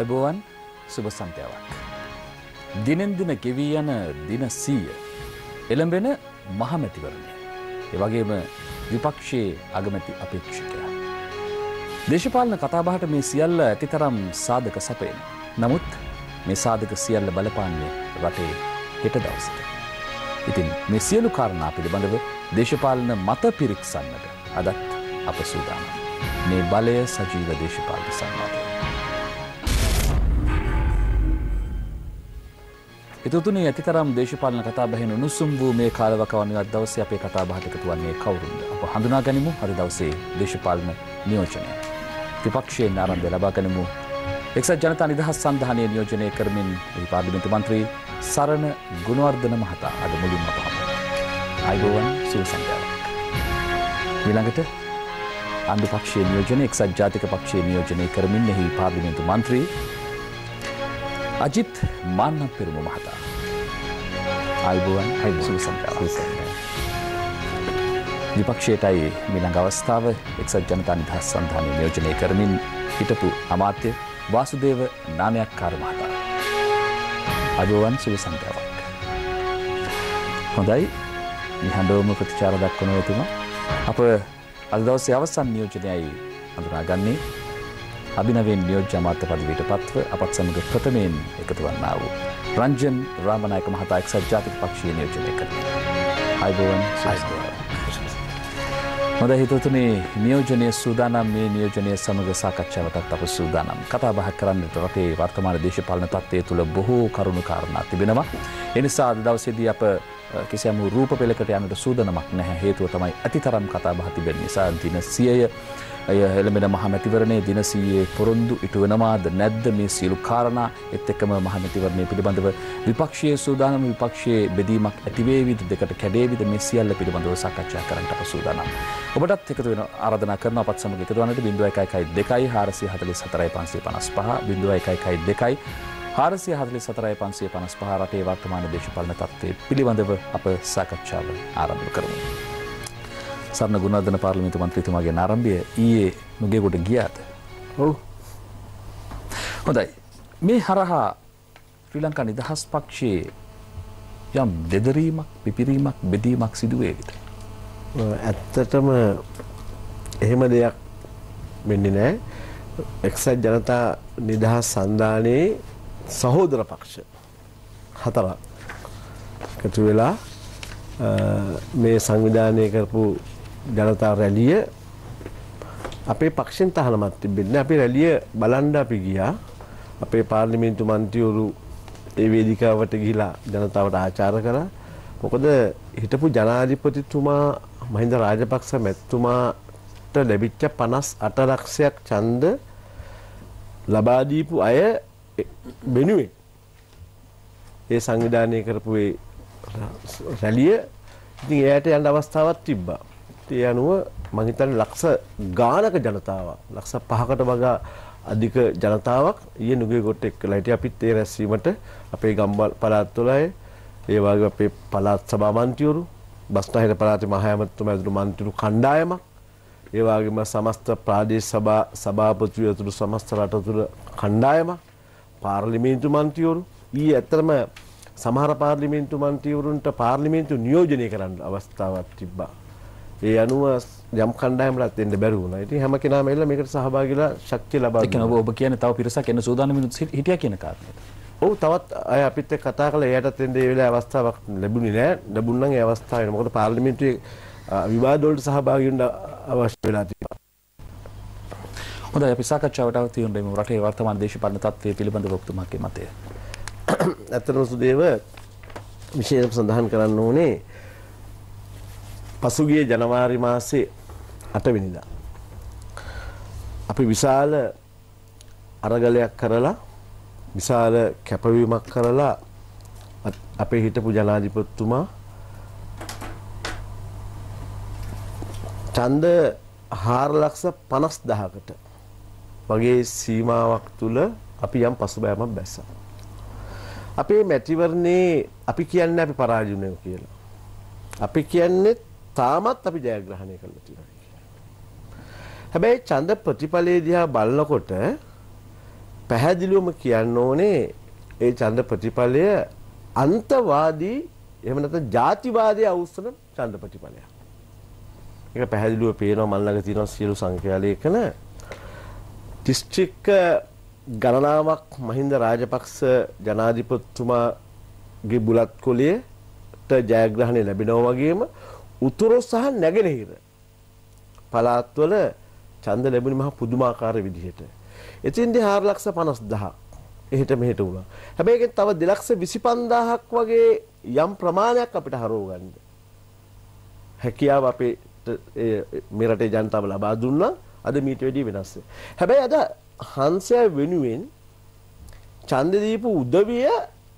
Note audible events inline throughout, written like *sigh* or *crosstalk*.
අයිබෝවන් සුබ සන්තයාවක්. දිනෙන් දින ගෙවී යන දින සීය එළඹෙන මහමැතිවරණය. එවගේම විපක්ෂයේ අගමැති අපේක්ෂිකයා. දේශපාලන කතාබහට මේ සියල්ල ඇතිතරම් සාධක සපයන. නමුත් මේ සාධක සියල්ල බලපාන්නේ රටේ හෙට දවසට. ඉතින් මේ සියලු කාරණා පිළිබඳව දේශපාලන මත පිරික්සන්නට අදත් අප සූදානම්. මේ බලය සජීව දේශපාලන සම්මාධ. එතුතුනේ ඇතිතරම් දේශපාලන කතා බැහෙන උණුසුම් වූ මේ කාලවකවානුව අද දවසේ අපේ කතා බහට එකතු වන්නේ කවුරුන්ද? අප හඳුනා ගනිමු අද දවසේ දේශපාලන නියෝජනය. විපක්ෂයෙන් ආරම්භය ලබා ගනිමු. එක්සත් ජනතා නිදහස් සන්ධානය නියෝජනය කරමින් පාර්ලිමේන්තු මන්ත්‍රී සරණ ගුණවර්ධන මහතා අද මුලින්ම පහම. අයිබෝවන් සුව සංධාවක්. ඊළඟට අන්දු පක්ෂයේ නියෝජනය එක්සත් ජාතික පක්ෂයේ නියෝජනය කරමින් එහි පාර්ලිමේන්තු මන්ත්‍රී අජිත් මාන්නම් පෙරුම මහතා. අල්බුවන් විපක්ෂයටයි මිළඟ අවස්ථාව එක්සත් ජනතා නිදහස් සන්ධානය නියෝජනය කරමින් හිටපු අමාත්‍ය වාසුදේව නාමයක් කාරමහතා. අජෝවන් සුළු සංකරවක්. හොඳයි නිහඬවම ප්‍රතිචාර දක්වන ඇතුම අප අදවසේ අවසන් නියෝජනයයි අඳුනාගන්නේ අභිනවෙන් නියෝජ්‍ය අමාත්‍ය පදවීට පත්ව අපත් සමඟ ප්‍රථමයෙන් එකතු වන්නා වූ. රංජන් රාමණයක මහතා එක්සත් ජාතික පක්ෂය නියෝජනය කරන. අයිබෝවන් හොඳ හිතතුනේ නියෝජනය සූදානම් මේ නියෝජනය සමඟ සාකච්ඡාවටත් අප සූදානම් කතා බහ කරන්නට රටේ වර්තමාන දේශපාලන තත්වය තුළ බොහෝ කරුණු කාරණා තිබෙනවා. එනිසා අද දවසේදී අප කිසියම රූප පෙළකට යන්නට සූදනමක් නැහැ හේතුව තමයි ඇතිතරම් කතා බහ තිබෙන නිසා දින සියය ඇය හෙළමෙන මහමැතිවරණේ දිනසීයේ පොරොන්දු ඉටු වෙනවාද නැද්ද මේ සියලු කාරණා එත් එක්කම මහමැතිවරණය පිළිබඳව විපක්ෂයේ සූදානම් විපක්ෂයේ බෙදීමක් ඇතිවේවිද දෙකට කැඩේවිද මේ සියල්ල පිළිබඳව සාකච්ඡා කරන්නට අප සූදානම්. ඔබටත් එකතු වෙන ආරාධනා කරනවා අපත් සමග එකතු වන්නට 0112 444 555 0112 හාරසිය හදලි සතරයි පන්සේ පනස් පහ රටේ වර්තමාන දේශපාලන තත්ත්වය පිළිබඳව අප සාකච්ඡාව ආරම්භ කරමු. සරණ ගුණාධන පාර්ලිමේන්තු මන්ත්‍රීතුමාගේ ආරම්භය ඊයේ නුගේගොඩ ගියාද? ඔව්. හොඳයි. මේ හරහා ශ්‍රී ලංකා නිදහස් පක්ෂයේ යම් දෙදරීමක්, පිපිරීමක්, බෙදීමක් සිදු වේවිද? ඇත්තටම එහෙම දෙයක් වෙන්නේ නැහැ. එක්සත් ජනතා නිදහස් සන්ධානයේ සහෝදර පක්ෂ හතරක් එකතු වෙලා මේ සංවිධානය කරපු ජනතා රැලිය අපේ පක්ෂෙන් තහනමත් තිබෙන්නේ අපි රැලිය බලන්න අපි ගියා අපේ පාර්ලිමේන්තු මන්ත්‍රීවරු ඒ වේදිකාවට ගිහිලා ජනතාවට ආචාර කළා මොකද හිටපු ජනාධිපතිතුමා මහින්ද රාජපක්ෂ මැතිතුමාට ලැබිච්ච 58 ලක්ෂයක් ඡන්ද ලබා දීපු අය වෙනුවෙන් ඒ සංවිධානය කරපු ඒ රැලිය ඉතින් එයාට යන්න අවස්ථාවක් තිබ්බා දෘෂ්ටිය අනුව මම හිතන්නේ ලක්ෂ ගානක ජනතාවක් ලක්ෂ 5කට වඩා අධික ජනතාවක් ඊයේ නුගේගොඩට එක්කලා හිටිය අපිත් ඒ රැස්වීමට අපේ ගම්බල් පළාත්වල අය ඒ වගේ අපේ පළාත් සභා මන්ත්‍රීවරු බස්නාහිර පළාතේ මහ ඇමතිතුමා ඇතුළු මන්ත්‍රීරු කණ්ඩායමක් ඒ වගේම സമസ്ത ප්‍රාදේශ සභා සභාපතිවරු ඇතුළු സമസ്ත රට තුළ කණ්ඩායමක් පාර්ලිමේන්තු මන්ත්‍රීවරු ඊයේ ඇත්තටම සමහර පාර්ලිමේන්තු මන්ත්‍රීවරුන්ට පාර්ලිමේන්තු නියෝජනය කරන්න අවස්ථාවක් තිබ්බා ඒ අනුව යම් කණ්ඩායමලත් එන්න බැරි වුණා. ඉතින් හැම කෙනාම එල්ල මේකට සහභාගීලා ශක්තිය ලබා ගන්නවා. ඒ කියන්නේ ඔබ කියන්නේ තව පිරිසක් එන්න සූදානම් හිටියා කියන කාරණේ. ඔව් තවත් අය අපිත් එක්ක කතා කළා. එයාටත් එන්න ඒ වෙලාවේ අවස්ථාවක් ලැබුණේ නෑ. ලැබුණ නම් ඒ අවස්ථාව වෙන. මොකද පාර්ලිමේන්තුවේ විවාද වලට සහභාගී වෙන්න අවශ්‍ය වෙලා තිබුණා. හොඳයි අපි සාකච්ඡාවට අවතී වුණේ මේ රටේ වර්තමාන දේශපාලන තත්ත්වය පිළිබඳව ඔබතුමාගේ මතය. *coughs* ඇත්තටම සුදේව විශේෂයෙන් සඳහන් කරන්න ඕනේ පසුගිය ජනවාරි මාසේ අටවෙනිදා. අපි විශාල අරගලයක් කරලා විශාල කැපවීමක් කරලා අපේ හිටපු ජනාධිපත්තුමා චන්ද හාරලක්ෂ පනස් දහකට වගේ සීමාවක් තුළ අපි යම් පසුබෑමක් බැස්ස. අපේ මැතිවරණේ අපි කියන්න අපි පරාජනයෝ කියලා. අපි කියන්නෙත් තාමත් අපි ජයග්‍රහණය කරලා තියෙනවා හැබැයි ඡන්ද ප්‍රතිඵලයේ දිහා බලනකොට පැහැදිලිවම කියන්න ඕනේ ඒ ඡන්ද ප්‍රතිඵලය අන්තවාදී එහෙම නැත්නම් ಜಾතිවාදී අවුස්සන ඡන්ද ප්‍රතිඵලයක්. ඒක පැහැදිලිව පේනවා මල් ළඟ තියෙන සියලු සංඛ්‍යාලේඛන දිස්ත්‍රික්ක ගණනාවක් මහින්ද රාජපක්ෂ ජනාධිපතිතුමාගේ බුලත් කොළයට ජයග්‍රහණය ලැබෙනවා වගේම උතුරු සහ නැගෙනහිර පළාත්වල ඡන්ද ලැබුණේ මහා පුදුමාකාර විදිහට. එතින්දී 450000ක් එහෙට මෙහෙට වුණා. හැබැයි ඒකෙන් තව 225000ක් වගේ යම් ප්‍රමාණයක් අපිට හරව ගන්න. හැකියාව අපේ මේ රටේ ජනතාව ලබා දුන්නා. අද මීට වැඩිය වෙනස්. හැබැයි අද හංසයා වෙනුවෙන් ඡන්ද දීපු උදවිය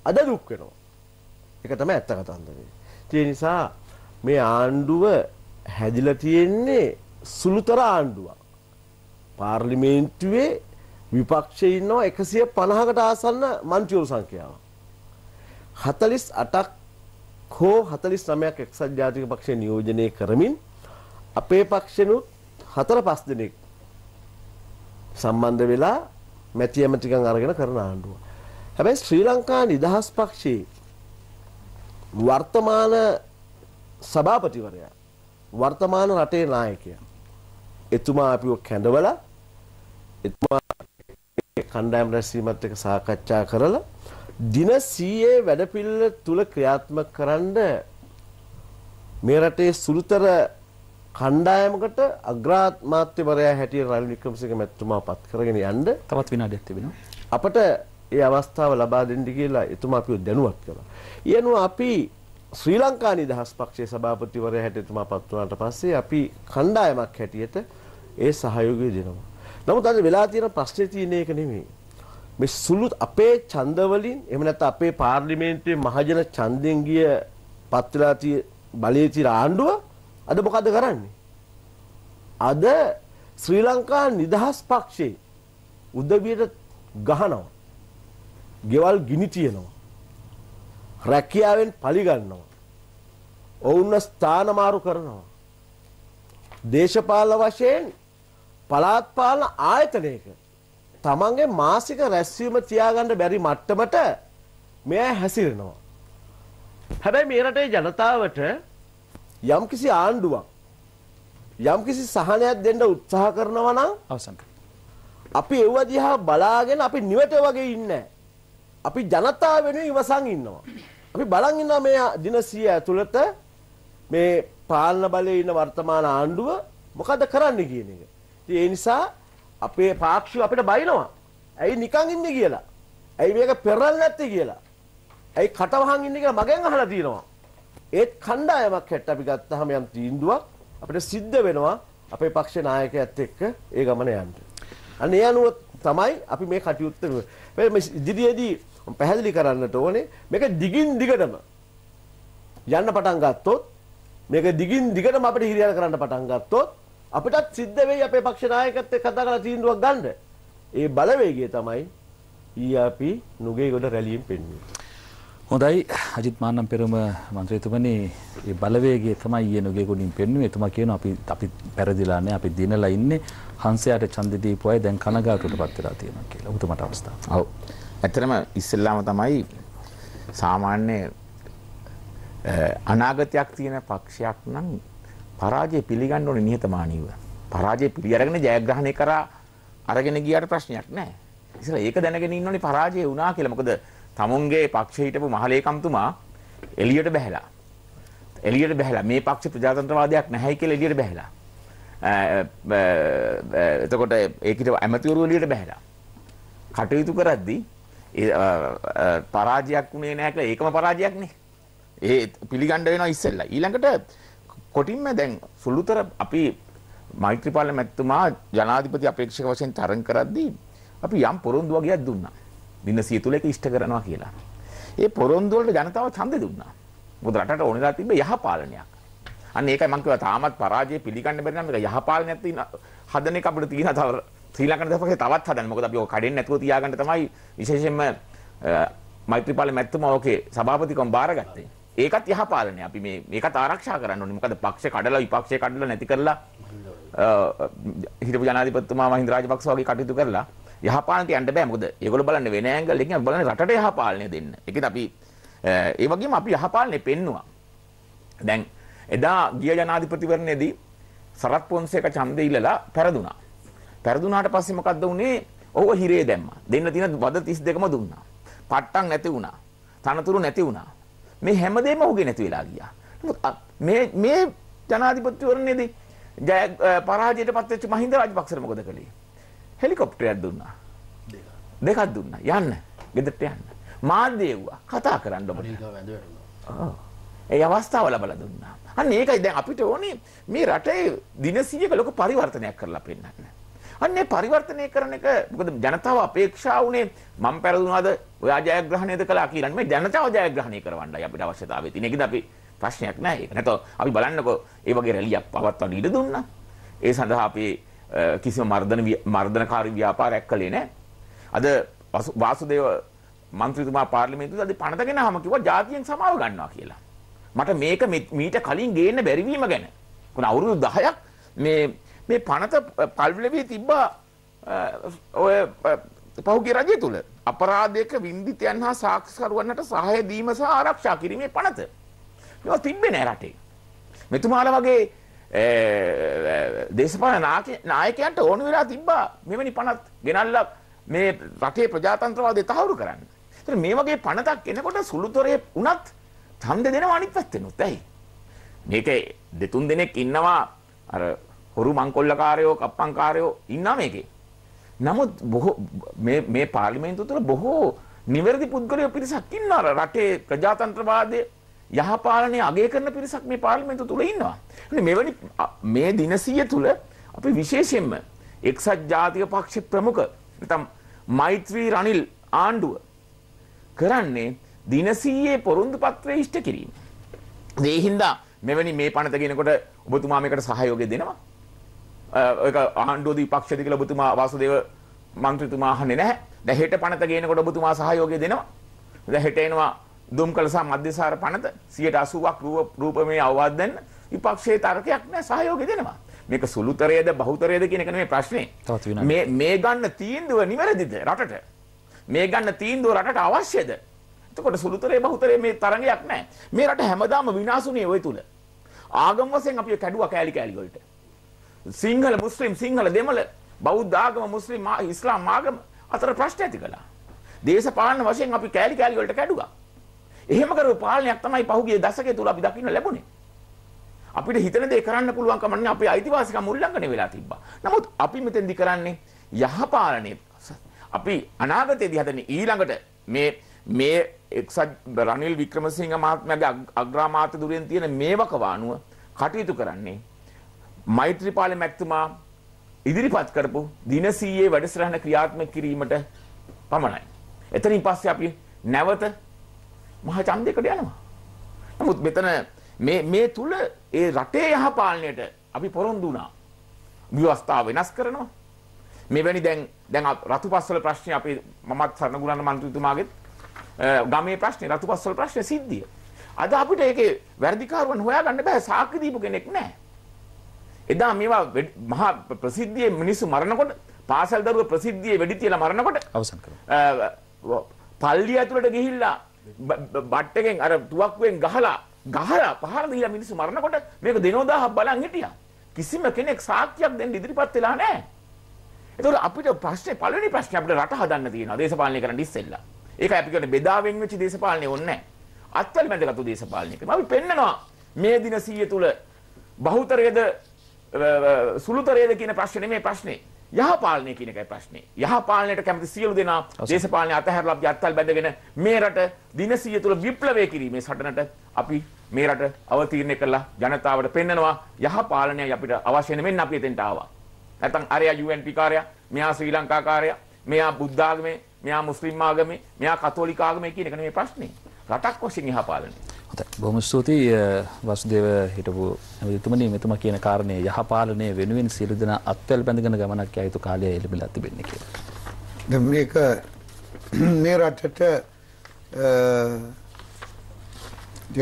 අද දුක් වෙනවා. ඒක තමයි ඇත්ත කතන්දරේ. ඒ නිසා මේ ආණ්ඩුව හැදිලා තියෙන්නේ සුළුතර ආණ්ඩුවක්. පාර්ලිමේන්තුවේ විපක්ෂයේ ඉන්නවා 150කට ආසන්න മന്ത്രിවරු සංඛ්‍යාව. 48ක් හෝ 49ක් එක්සත් ජාතික පක්ෂය නියෝජනය කරමින් අපේ පක්ෂෙනුත් හතර පස් දෙනෙක් සම්බන්ධ වෙලා මැති ඇමතිකම් අරගෙන කරන ආණ්ඩුව. හැබැයි ශ්‍රී ලංකා නිදහස් පක්ෂයේ වර්තමාන සභාපතිවරයා වර්තමාන රටේ නායකයා එතුමා අපිව කැඳවලා එතුමා කණ්ඩායම් රැස්වීමත් එක්ක සාකච්ඡා කරලා දින 100ේ වැඩපිළිවෙල තුල ක්‍රියාත්මක කරන්න මේ රටේ සුළුතර කණ්ඩායමකට අග්‍රාමාත්‍යවරයා හැටියට රනිල් වික්‍රමසිංහ මැතිතුමා පත් කරගෙන යන්න තවත් විනාඩියක් තිබෙනවා. අපට ඒ අවස්ථාව ලබා දෙන්න කියලා එතුමා අපිව දැනුවත් කළා. ඊනුව අපි ශ්‍රී ලංකා නිදහස් පක්ෂයේ සභාපතිවරයා හැටියට මා පත් වුණාට පස්සේ අපි කණ්ඩායමක් හැටියට ඒ සහයෝගය දෙනවා. නමුත් අද වෙලා තියෙන ප්‍රශ්නේ තියෙන එක නෙමෙයි. මේ සුළු අපේ ඡන්ද වලින් එහෙම නැත්නම් අපේ පාර්ලිමේන්තුවේ මහජන ඡන්දෙන් ගිය පත් වෙලා තියෙන බලයේ තියෙන ආණ්ඩුව අද මොකද කරන්නේ? අද ශ්‍රී ලංකා නිදහස් පක්ෂේ උදවියට ගහනවා. ගෙවල් ගිනි තියනවා. රැකියාවෙන් පලිගන්නවා. ඔවුන්ව ස්ථානමාරු කරනවා. දේශපාලන වශයෙන් පළාත් පාලන ආයතනයක තමන්ගේ මාසික රැස්වීම තියාගන්න බැරි මට්ටමට මෙයා හැසිරෙනවා. හැබැයි මේ රටේ ජනතාවට යම්කිසි ආණ්ඩුවක් යම්කිසි සහනයක් දෙන්න උත්සාහ කරනවා නම් අවසන් අපි ඒව දිහා බලාගෙන අපි නිවට වගේ ඉන්නේ අපි ජනතාව වෙනුවෙන් ඉවසන් ඉන්නවා. අපි බලන් ඉන්නවා මේ දින 100 ඇතුළත මේ පාලන බලයේ ඉන්න වර්තමාන ආණ්ඩුව මොකද කරන්නේ කියන එක. ඉතින් ඒ නිසා අපේ පාක්ෂික අපිට බයිනවා. ඇයි නිකන් ඉන්නේ කියලා. ඇයි මේක පෙරල් නැත්තේ කියලා. ඇයි කටවහන් ඉන්නේ කියලා මගෙන් අහලා තියෙනවා. ඒත් කණ්ඩායමක් හැට අපි ගත්තාම යම් තීන්දුවක් අපිට සිද්ධ වෙනවා අපේ පක්ෂ නායකයත් එක්ක ඒ ගමන යන්න. අන්න ඒ අනුව තමයි අපි මේ කටයුත්ත මේ ඉදිරියේදී මම පැහැදිලි කරන්නට ඕනේ මේක දිගින් දිගටම යන්න පටන් ගත්තොත් මේක දිගින් දිගටම අපිට හිරියර කරන්න පටන් ගත්තොත් අපිටත් සිද්ධ වෙයි අපේ පක්ෂ නායකත්වයේ කතා කරලා තීන්දුවක් ගන්න. ඒ බලවේගය තමයි ඊයේ අපි නුගේගොඩ රැළියෙන් පෙන්වන්නේ. හොඳයි අජිත් මානම් පෙරම මන්ත්‍රීතුමනේ ඒ බලවේගය තමයි ඊයේ නුගේගොඩින් පෙන්වුවේ. එතුමා කියනවා අපි අපි පෙරදිලා නැහැ. අපි දිනලා ඉන්නේ. හංසයාට ඡන්ද දීපු අය දැන් කනගාටුවටපත් වෙලා තියෙනවා කියලා. ඔබතුමාට අවස්ථාව. ඔව්. ඇතරම ඉස්සල්ලාම තමයි සාමාන්‍ය අනාගතයක් තියෙන පක්ෂයක් නම් පරාජය පිළිගන්න ඕනේ නිහතමානීව. පරාජය පිළිඅරගෙන ජයග්‍රහණය කරා අරගෙන ගියාට ප්‍රශ්නයක් නැහැ. ඉතින් ඒක දැනගෙන ඉන්න ඕනේ පරාජය වුණා කියලා. මොකද තමුන්ගේ පක්ෂේ හිටපු මහලේකම්තුමා එළියට බැහැලා. එළියට බැහැලා මේ පක්ෂ ප්‍රජාතන්ත්‍රවාදයක් නැහැයි කියලා එළියට බැහැලා. එතකොට ඒකිට ඇමතිවරු එළියට බැහැලා. කටයුතු කරද්දී පරාජයක් වුණේ නැහැ කියලා ඒකම පරාජයක් නේ. ඒ පිළිගන්න වෙනවා ඉස්සෙල්ලා. ඊළඟට කොටින්ම දැන් සුළුතර අපි මෛත්‍රීපාල මැතිතුමා ජනාධිපති අපේක්ෂක වශයෙන් තරඟ කරද්දී අපි යම් පොරොන්දු වගේක් දුන්නා. දින 100 එක ඉෂ්ට කරනවා කියලා. ඒ පොරොන්දු වලට ජනතාව ඡන්දෙ දුන්නා. මොකද රටට ඕනෙලා තිබ්බ යහපාලනයක්. අන්න ඒකයි මම කිව්වා තාමත් පරාජය පිළිගන්න බැරි නම් මේක යහපාලනයක් තියෙන හදන එක අපිට තියෙන තව ශ්‍රී ලංකන දහපසේ තවත් හදන්න මොකද අපි ඔය කඩෙන් නැතුව තියාගන්න තමයි විශේෂයෙන්ම මෛත්‍රීපාල මැතිතුමා ඔකේ සභාපතිකම් බාරගත්තේ ඒකත් යහපාලනය අපි මේ ඒකත් ආරක්ෂා කරන්න ඕනේ මොකද පක්ෂ කඩලා විපක්ෂය කඩලා නැති කරලා හිටපු ජනාධිපතිතුමා මහින්ද රාජපක්ෂ වගේ කටයුතු කරලා යහපාලනට යන්න බෑ මොකද ඒගොල්ලෝ බලන්නේ වෙන ඇංගල් එකකින් අපි බලන්නේ රටට යහපාලනය දෙන්න. ඒකත් අපි ඒ වගේම අපි යහපාලනේ පෙන්නවා. දැන් එදා ගිය ජනාධිපතිවරණයේදී සරත් පොන්සේක ඡන්දය ඉල්ලලා පෙරදුනා. පෙරදුනාට පස්සේ මොකද්ද වුනේ? ඔහුව හිරේ දැම්මා. දෙන්න තියෙන වද 32ම දුන්නා. පට්ටම් නැති වුණා. තනතුරු නැති වුණා. මේ හැමදේම ඔහුගේ නැති වෙලා ගියා. මේ මේ ජනාධිපතිවරණයේදී ජය පරාජයට පත්වෙච්ච මහින්ද රාජපක්ෂට මොකද කළේ? හෙලිකොප්ටරයක් දුන්නා. දෙකක් දුන්නා. යන්න. ගෙදරට යන්න. මාධ්‍ය කතා කරන්න ඕනේ. ඒ අවස්ථාව ලබලා දුන්නා. අන්න ඒකයි දැන් අපිට ඕනේ මේ රටේ දිනසියක ලොකු පරිවර්තනයක් කරලා පෙන්නන්න. අන්නේ පරිවර්තනය කරන එක මොකද ජනතාව අපේක්ෂා වුණේ මම පෙරදුනාද ඔයා ජයග්‍රහණයද කළා කියලා නෙමෙයි ජනතාව ජයග්‍රහණය කරවන්නයි අපිට අවශ්‍යතාවය තියෙන. ඒකද අපි ප්‍රශ්නයක් නැහැ ඒක. නැතෝ අපි බලන්නකෝ ඒ වගේ රැලියක් පවත්වන්න ඉඩ දුන්නා. ඒ සඳහා අපි කිසිම මර්ධන මර්ධනකාරී ව්‍යාපාරයක් කළේ නැහැ. අද වාසුදේව මන්ත්‍රීතුමා පාර්ලිමේන්තුවේ අද පණත ගෙනාම කිව්වා ජාතියෙන් සමාව ගන්නවා කියලා. මට මේක මීට කලින් ගේන්න බැරි වීම ගැන. කොහොන අවුරුදු 10ක් මේ මේ පනත පල්ලවී තිබ්බා ඔය පහුගේ රජය තුළ අපරාධයක විින්දිතයන් හා සාක්ෂකරුවන්නට සහය දීම සහ ආරක්ෂා කිරීමේ පනත මෙ තිබ්බෙන රටේ මෙතුමාල වගේ දේශපාන නායකයන්ට ඕනු වෙලා තිබ්බා මෙවැනි පනත් ගෙනල්ල මේ රටේ ප්‍රජාතන්ත්‍රවාදය තහවුරු කරන්න. ඒතර මේ වගේ පනතක් එනකොට සුළුතරේ වුණත් ඡන්ද දෙනවා අනිත් පැත්තෙනුත් ඇයි? මේක දෙතුන් දෙනෙක් ඉන්නවා අර හොරු මංකොල්ලකාරයෝ කප්පංකාරයෝ ඉන්නා මේකේ. නමුත් බොහෝ මේ මේ පාර්ලිමේන්තුව තුළ බොහෝ නිවැරදි පුද්ගලයෝ පිරිසක් ඉන්නවා. රටේ ප්‍රජාතන්ත්‍රවාදය යහපාලනය අගය කරන පිරිසක් මේ පාර්ලිමේන්තුව තුළ ඉන්නවා. මෙවැනි මේ දිනසිය තුළ අපි විශේෂයෙන්ම එක්සත් ජාතික පක්ෂ ප්‍රමුඛ නැත්නම් මෛත්‍රී රනිල් ආණ්ඩුව කරන්නේ දිනසීයේ පොරොන්දු පත්‍රය ඉෂ්ට කිරීම. ඒ හින්දා මෙවැනි මේ පනත කියනකොට ඔබතුමා මේකට සහයෝගය දෙනවා. ආණ්ඩුවදී පක්ෂද කියලා ඔබතුමා වාසුදේව මන්ත්‍රීතුමා අහන්නේ නැහැ. දැන් හෙට පනත ගේනකොට ඔබතුමා සහයෝගය දෙනවා. දැන් හෙට එනවා දුම්කලසා මධ්‍යසාර පනත 80%ක් රූපමය අවවාද දෙන්න විපක්ෂයේ තර්කයක් නැහැ සහයෝගය දෙනවා. මේක සුළුතරයේද බහුතරයේද කියන එක නෙමෙයි ප්‍රශ්නේ. මේ මේ ගන්න තීන්දුව නිවැරදිද රටට? මේ ගන්න තීන්දුව රටට අවශ්‍යද? එතකොට සුළුතරේ බහුතරේ මේ තරගයක් නැහැ. මේ රට හැමදාම විනාශුනේ ওই තුල. ආගම් වශයෙන් අපි කැඩුවා කෑලි කෑලි වලට. සිංහල මුස්ලිම් සිංහල දෙමළ බෞද්ධ ආගම මුස්ලිම් ඉස්ලාම් ආගම අතර ප්‍රශ්න ඇති කළා. දේශපාලන වශයෙන් අපි කෑලි කෑලි වලට කැඩුවා. එහෙම කරපු පාලනයක් තමයි පහුගිය දශකයේ තුල අපි දකින්න ලැබුණේ. අපිට හිතන දේ කරන්න පුළුවන් කමන්නේ අපේ අයිතිවාසිකම් උල්ලංඝනය වෙලා තිබ්බා. නමුත් අපි මෙතෙන්දි කරන්නේ යහපාලනය. අපි අනාගතයේදී හදන්නේ ඊළඟට මේ මේ එක්සත් රනිල් වික්‍රමසිංහ මහත්මයාගේ අග්‍රාමාත්‍ය දුරෙන් තියෙන මේවකවානුව කටයුතු කරන්නේ මෛත්‍රීපාල මැතිතුමා ඉදිරිපත් කරපු දිනසීයේ වැඩසටහන ක්‍රියාත්මක කිරීමට පමණයි. එතනින් පස්සේ අපි නැවත මහ ඡන්දයකට යනවා. නමුත් මෙතන මේ මේ තුල ඒ රටේ යහපාලනයට අපි පොරොන්දු වුණා. ව්‍යවස්ථා වෙනස් කරනවා. මෙවැනි දැන් දැන් රතුපස්වල ප්‍රශ්නේ අපි මමත් සරණගුණන මන්ත්‍රීතුමාගෙත් ගමේ ප්‍රශ්නේ රතුපස්වල ප්‍රශ්නේ සිද්ධිය. අද අපිට ඒකේ වැඩිකාරුවන් හොයාගන්න බෑ සාක්ෂි දීපු කෙනෙක් නැහැ. එදා මේවා මහා ප්‍රසිද්ධියේ මිනිස්සු මරණකොට පාසල් දරුවෝ ප්‍රසිද්ධියේ වෙඩි තියලා මරණකොට අවසන් කරනවා. පල්ලිය ඇතුළට ගිහිල්ලා බට් එකෙන් අර තුවක්කුවෙන් ගහලා ගහලා පහර දීලා මිනිස්සු මරණකොට මේක දිනෝදාහක් බලන් හිටියා. කිසිම කෙනෙක් සාක්ෂියක් දෙන්න ඉදිරිපත් වෙලා නැහැ. ඒතකොට අපිට ප්‍රශ්නේ පළවෙනි ප්‍රශ්නේ අපිට රට හදන්න තියෙනවා දේශපාලනය කරන්න ඉස්සෙල්ලා. ඒකයි අපි කියන්නේ බෙදාවෙන් වෙච්ච දේශපාලනය ඕනේ නැහැ. අත්වල බැඳගත්තු දේශපාලනයක. අපි පෙන්නනවා මේ දින 100 තුල බහුතරයේද සුළුතරයද කියන ප්‍රශ්නේ නෙමෙයි ප්‍රශ්නේ. යහපාලනය කියන එකයි ප්‍රශ්නේ. යහපාලනයට කැමති සියලු දෙනා දේශපාලනය අතහැරලා අපි අත්හල් බැඳගෙන මේ රට දිනසිය තුළ විප්ලවය කිරීමේ සටනට අපි මේ රට අවතීර්ණය කළා ජනතාවට පෙන්නනවා යහපාලනය අපිට අවශ්‍ය නෙමෙන්න අපි එතෙන්ට ආවා. නැත්තම් අරයා UNP කාර්යය, මෙයා ශ්‍රී ලංකා කාර්යය, මෙයා බුද්ධාගමේ, මෙයා මුස්ලිම් ආගමේ, මෙයා කතෝලික ආගමේ කියන එක නෙමෙයි ප්‍රශ්නේ. රටක් වශයෙන් එහා පාලනය. හොඳයි. බොහොම ස්තුතියි වසුදේව හිටපු ඇමතිතුමනි මෙතුමා කියන කාරණේ යහපාලනය වෙනුවෙන් සියලු දෙනා අත්වැල් බැඳගෙන ගමනක් යා යුතු කාලය එළඹලා තිබෙන්නේ කියලා. දැන් මේක *clears throat* මේ රටට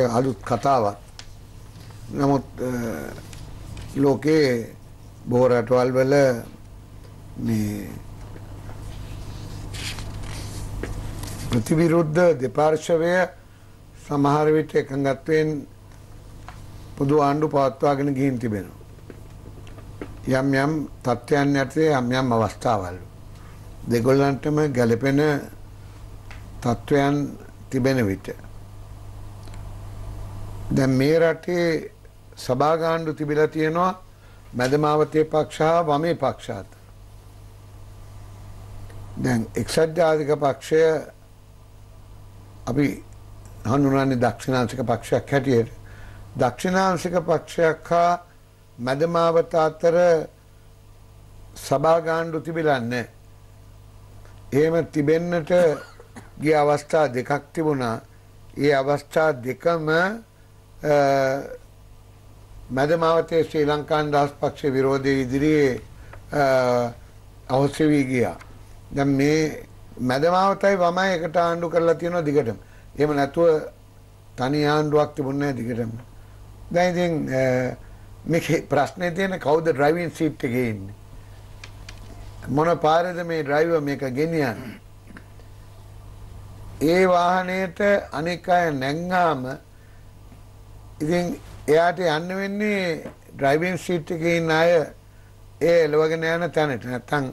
අ අලුත් කතාවක්. නමුත් ලෝකේ බොහෝ රටවල් වල මේ ප්‍රතිවිරුද්ධ දෙපාර්ශවය සමහර විට එකඟත්වයෙන් පොදු ආණ්ඩු පවත්වාගෙන ගිහින් තිබෙනවා. යම් යම් තත්ත්වයන් යටතේ යම් යම් අවස්ථාවල් දෙගොල්ලන්ටම ගැළපෙන තත්ත්වයන් තිබෙන විට දැන් මේ රටේ සභාගාණ්ඩු තිබිලා තියෙනවා මැදමාවතේ පක්ෂ හා වමේ පක්ෂ අතර. දැන් එක්සත් ජාතික පක්ෂය අපි හඳුනන්නේ දක්ෂිණාංශික පක්ෂයක් හැටියට දක්ෂිණාංශික පක්ෂයක් හා මැදමාවත අතර සභාගාණ්ඩු තිබිලන්නේ එහෙම තිබෙන්නට ගිය අවස්ථා දෙකක් තිබුණා ඒ අවස්ථා දෙකම මැදමාවතේ ශ්‍රී ලංකාන් දහස් පක්ෂ විරෝධය ඉදිරියේ අවශ්‍ය වී ගියා දැන් මේ මැදමාවතයි වමයි එකට ආණ්ඩු කරලා තියෙනවා දිගටම. එහෙම නැතුව තනි ආණ්ඩුවක් තිබුණේ දිගටම. දැන් ඉතින් මේ ප්‍රශ්නේ තියෙන කවුද ඩ්‍රයිවිං සීට් එකේ ඉන්නේ? මොන පාරේද මේ ඩ්‍රයිවර් මේක ගෙනියන්නේ? ඒ වාහනේට අනික අය නැංගාම ඉතින් එයාට යන්න වෙන්නේ ඩ්‍රයිවිං සීට් එකේ ඉන්න අය ඒ එළවගෙන යන තැනට. නැත්තම්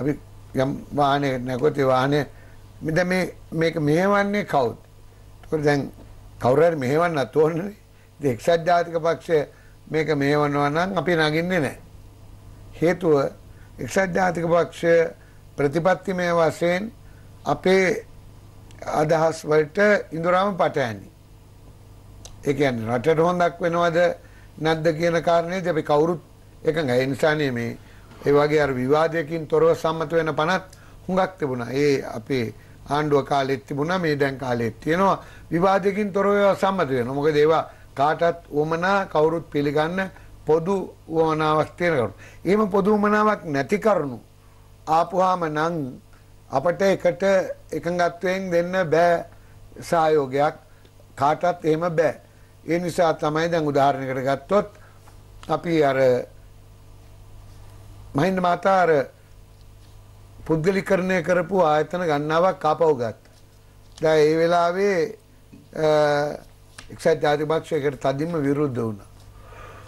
අපි යම් වාහනයකට නැගොත් ඒ වාහනේ දැන් මේ මේක මෙහෙවන්නේ කවුද? ඒකෝර දැන් කවුරු හරි මෙහෙවන්නත් ඕනනේ. ඉතින් එක්සත් ජාතික පක්ෂය මේක මෙහෙවනවා නම් අපි නගින්නේ නැහැ. හේතුව එක්සත් ජාතික පක්ෂය ප්‍රතිපත්තිමය වශයෙන් අපේ අදහස් වලට ඉඳුරාම පටහැනි. ඒ කියන්නේ රටට හොඳක් වෙනවද නැද්ද කියන කාරණේදී අපි කවුරුත් එකඟයි. ඒ නිසානේ මේ ඒ වගේ අර විවාදයකින් තොරව සම්මත වෙන පනත් හුඟක් තිබුණා. ඒ අපේ ආණ්ඩුව කාලෙත් තිබුණා මේ දැන් කාලෙත් තියෙනවා. විවාදයකින් තොරව සම්මත වෙනවා. මොකද ඒවා කාටත් වමනා කවුරුත් පිළිගන්න පොදු වමනාවක් තියෙන කරුණු. එහෙම පොදු වමනාවක් නැති කරුණු ආපුවාම නම් අපට එකට එකඟත්වයෙන් දෙන්න බෑ සහයෝගයක් කාටත් එහෙම බෑ. ඒ නිසා තමයි දැන් උදාහරණයකට ගත්තොත් අපි අර මහින්ද මාතා අර පුද්ගලිකරණය කරපු ආයතන ගන්නාවක් ආපහු ගත්තා. දැන් ඒ වෙලාවේ එක්සත් ජාතික පක්ෂයකට තදින්ම විරුද්ධ වුණා.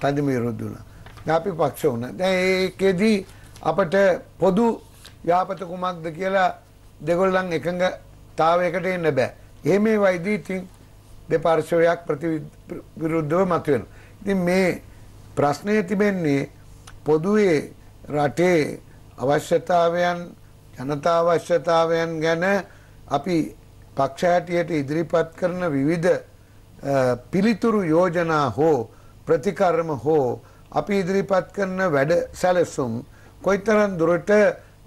තදින්ම විරුද්ධ වුණා. දැන් අපි පක්ෂ වුණා. දැන් ඒකෙදි අපට පොදු යාපත කුමක්ද කියලා දෙගොල්ලන් එකඟතාවයකට එන්න බෑ. එහෙම වෙයිදී තින් දෙපාර්ශ්වයක් ප්‍රතිවිරුද්ධව මතුවෙනවා. ඉතින් මේ ප්‍රශ්නය තිබෙන්නේ පොදුවේ රටේ අවශ්‍යතාවයන් ජනතා අවශ්‍යතාවයන් ගැන අපි පක්ෂ හැටියට ඉදිරිපත් කරන විවිධ පිළිතුරු යෝජනා හෝ ප්‍රතිකර්ම හෝ අපි ඉදිරිපත් කරන වැඩ සැලසුම් කොයිතරම් දුරට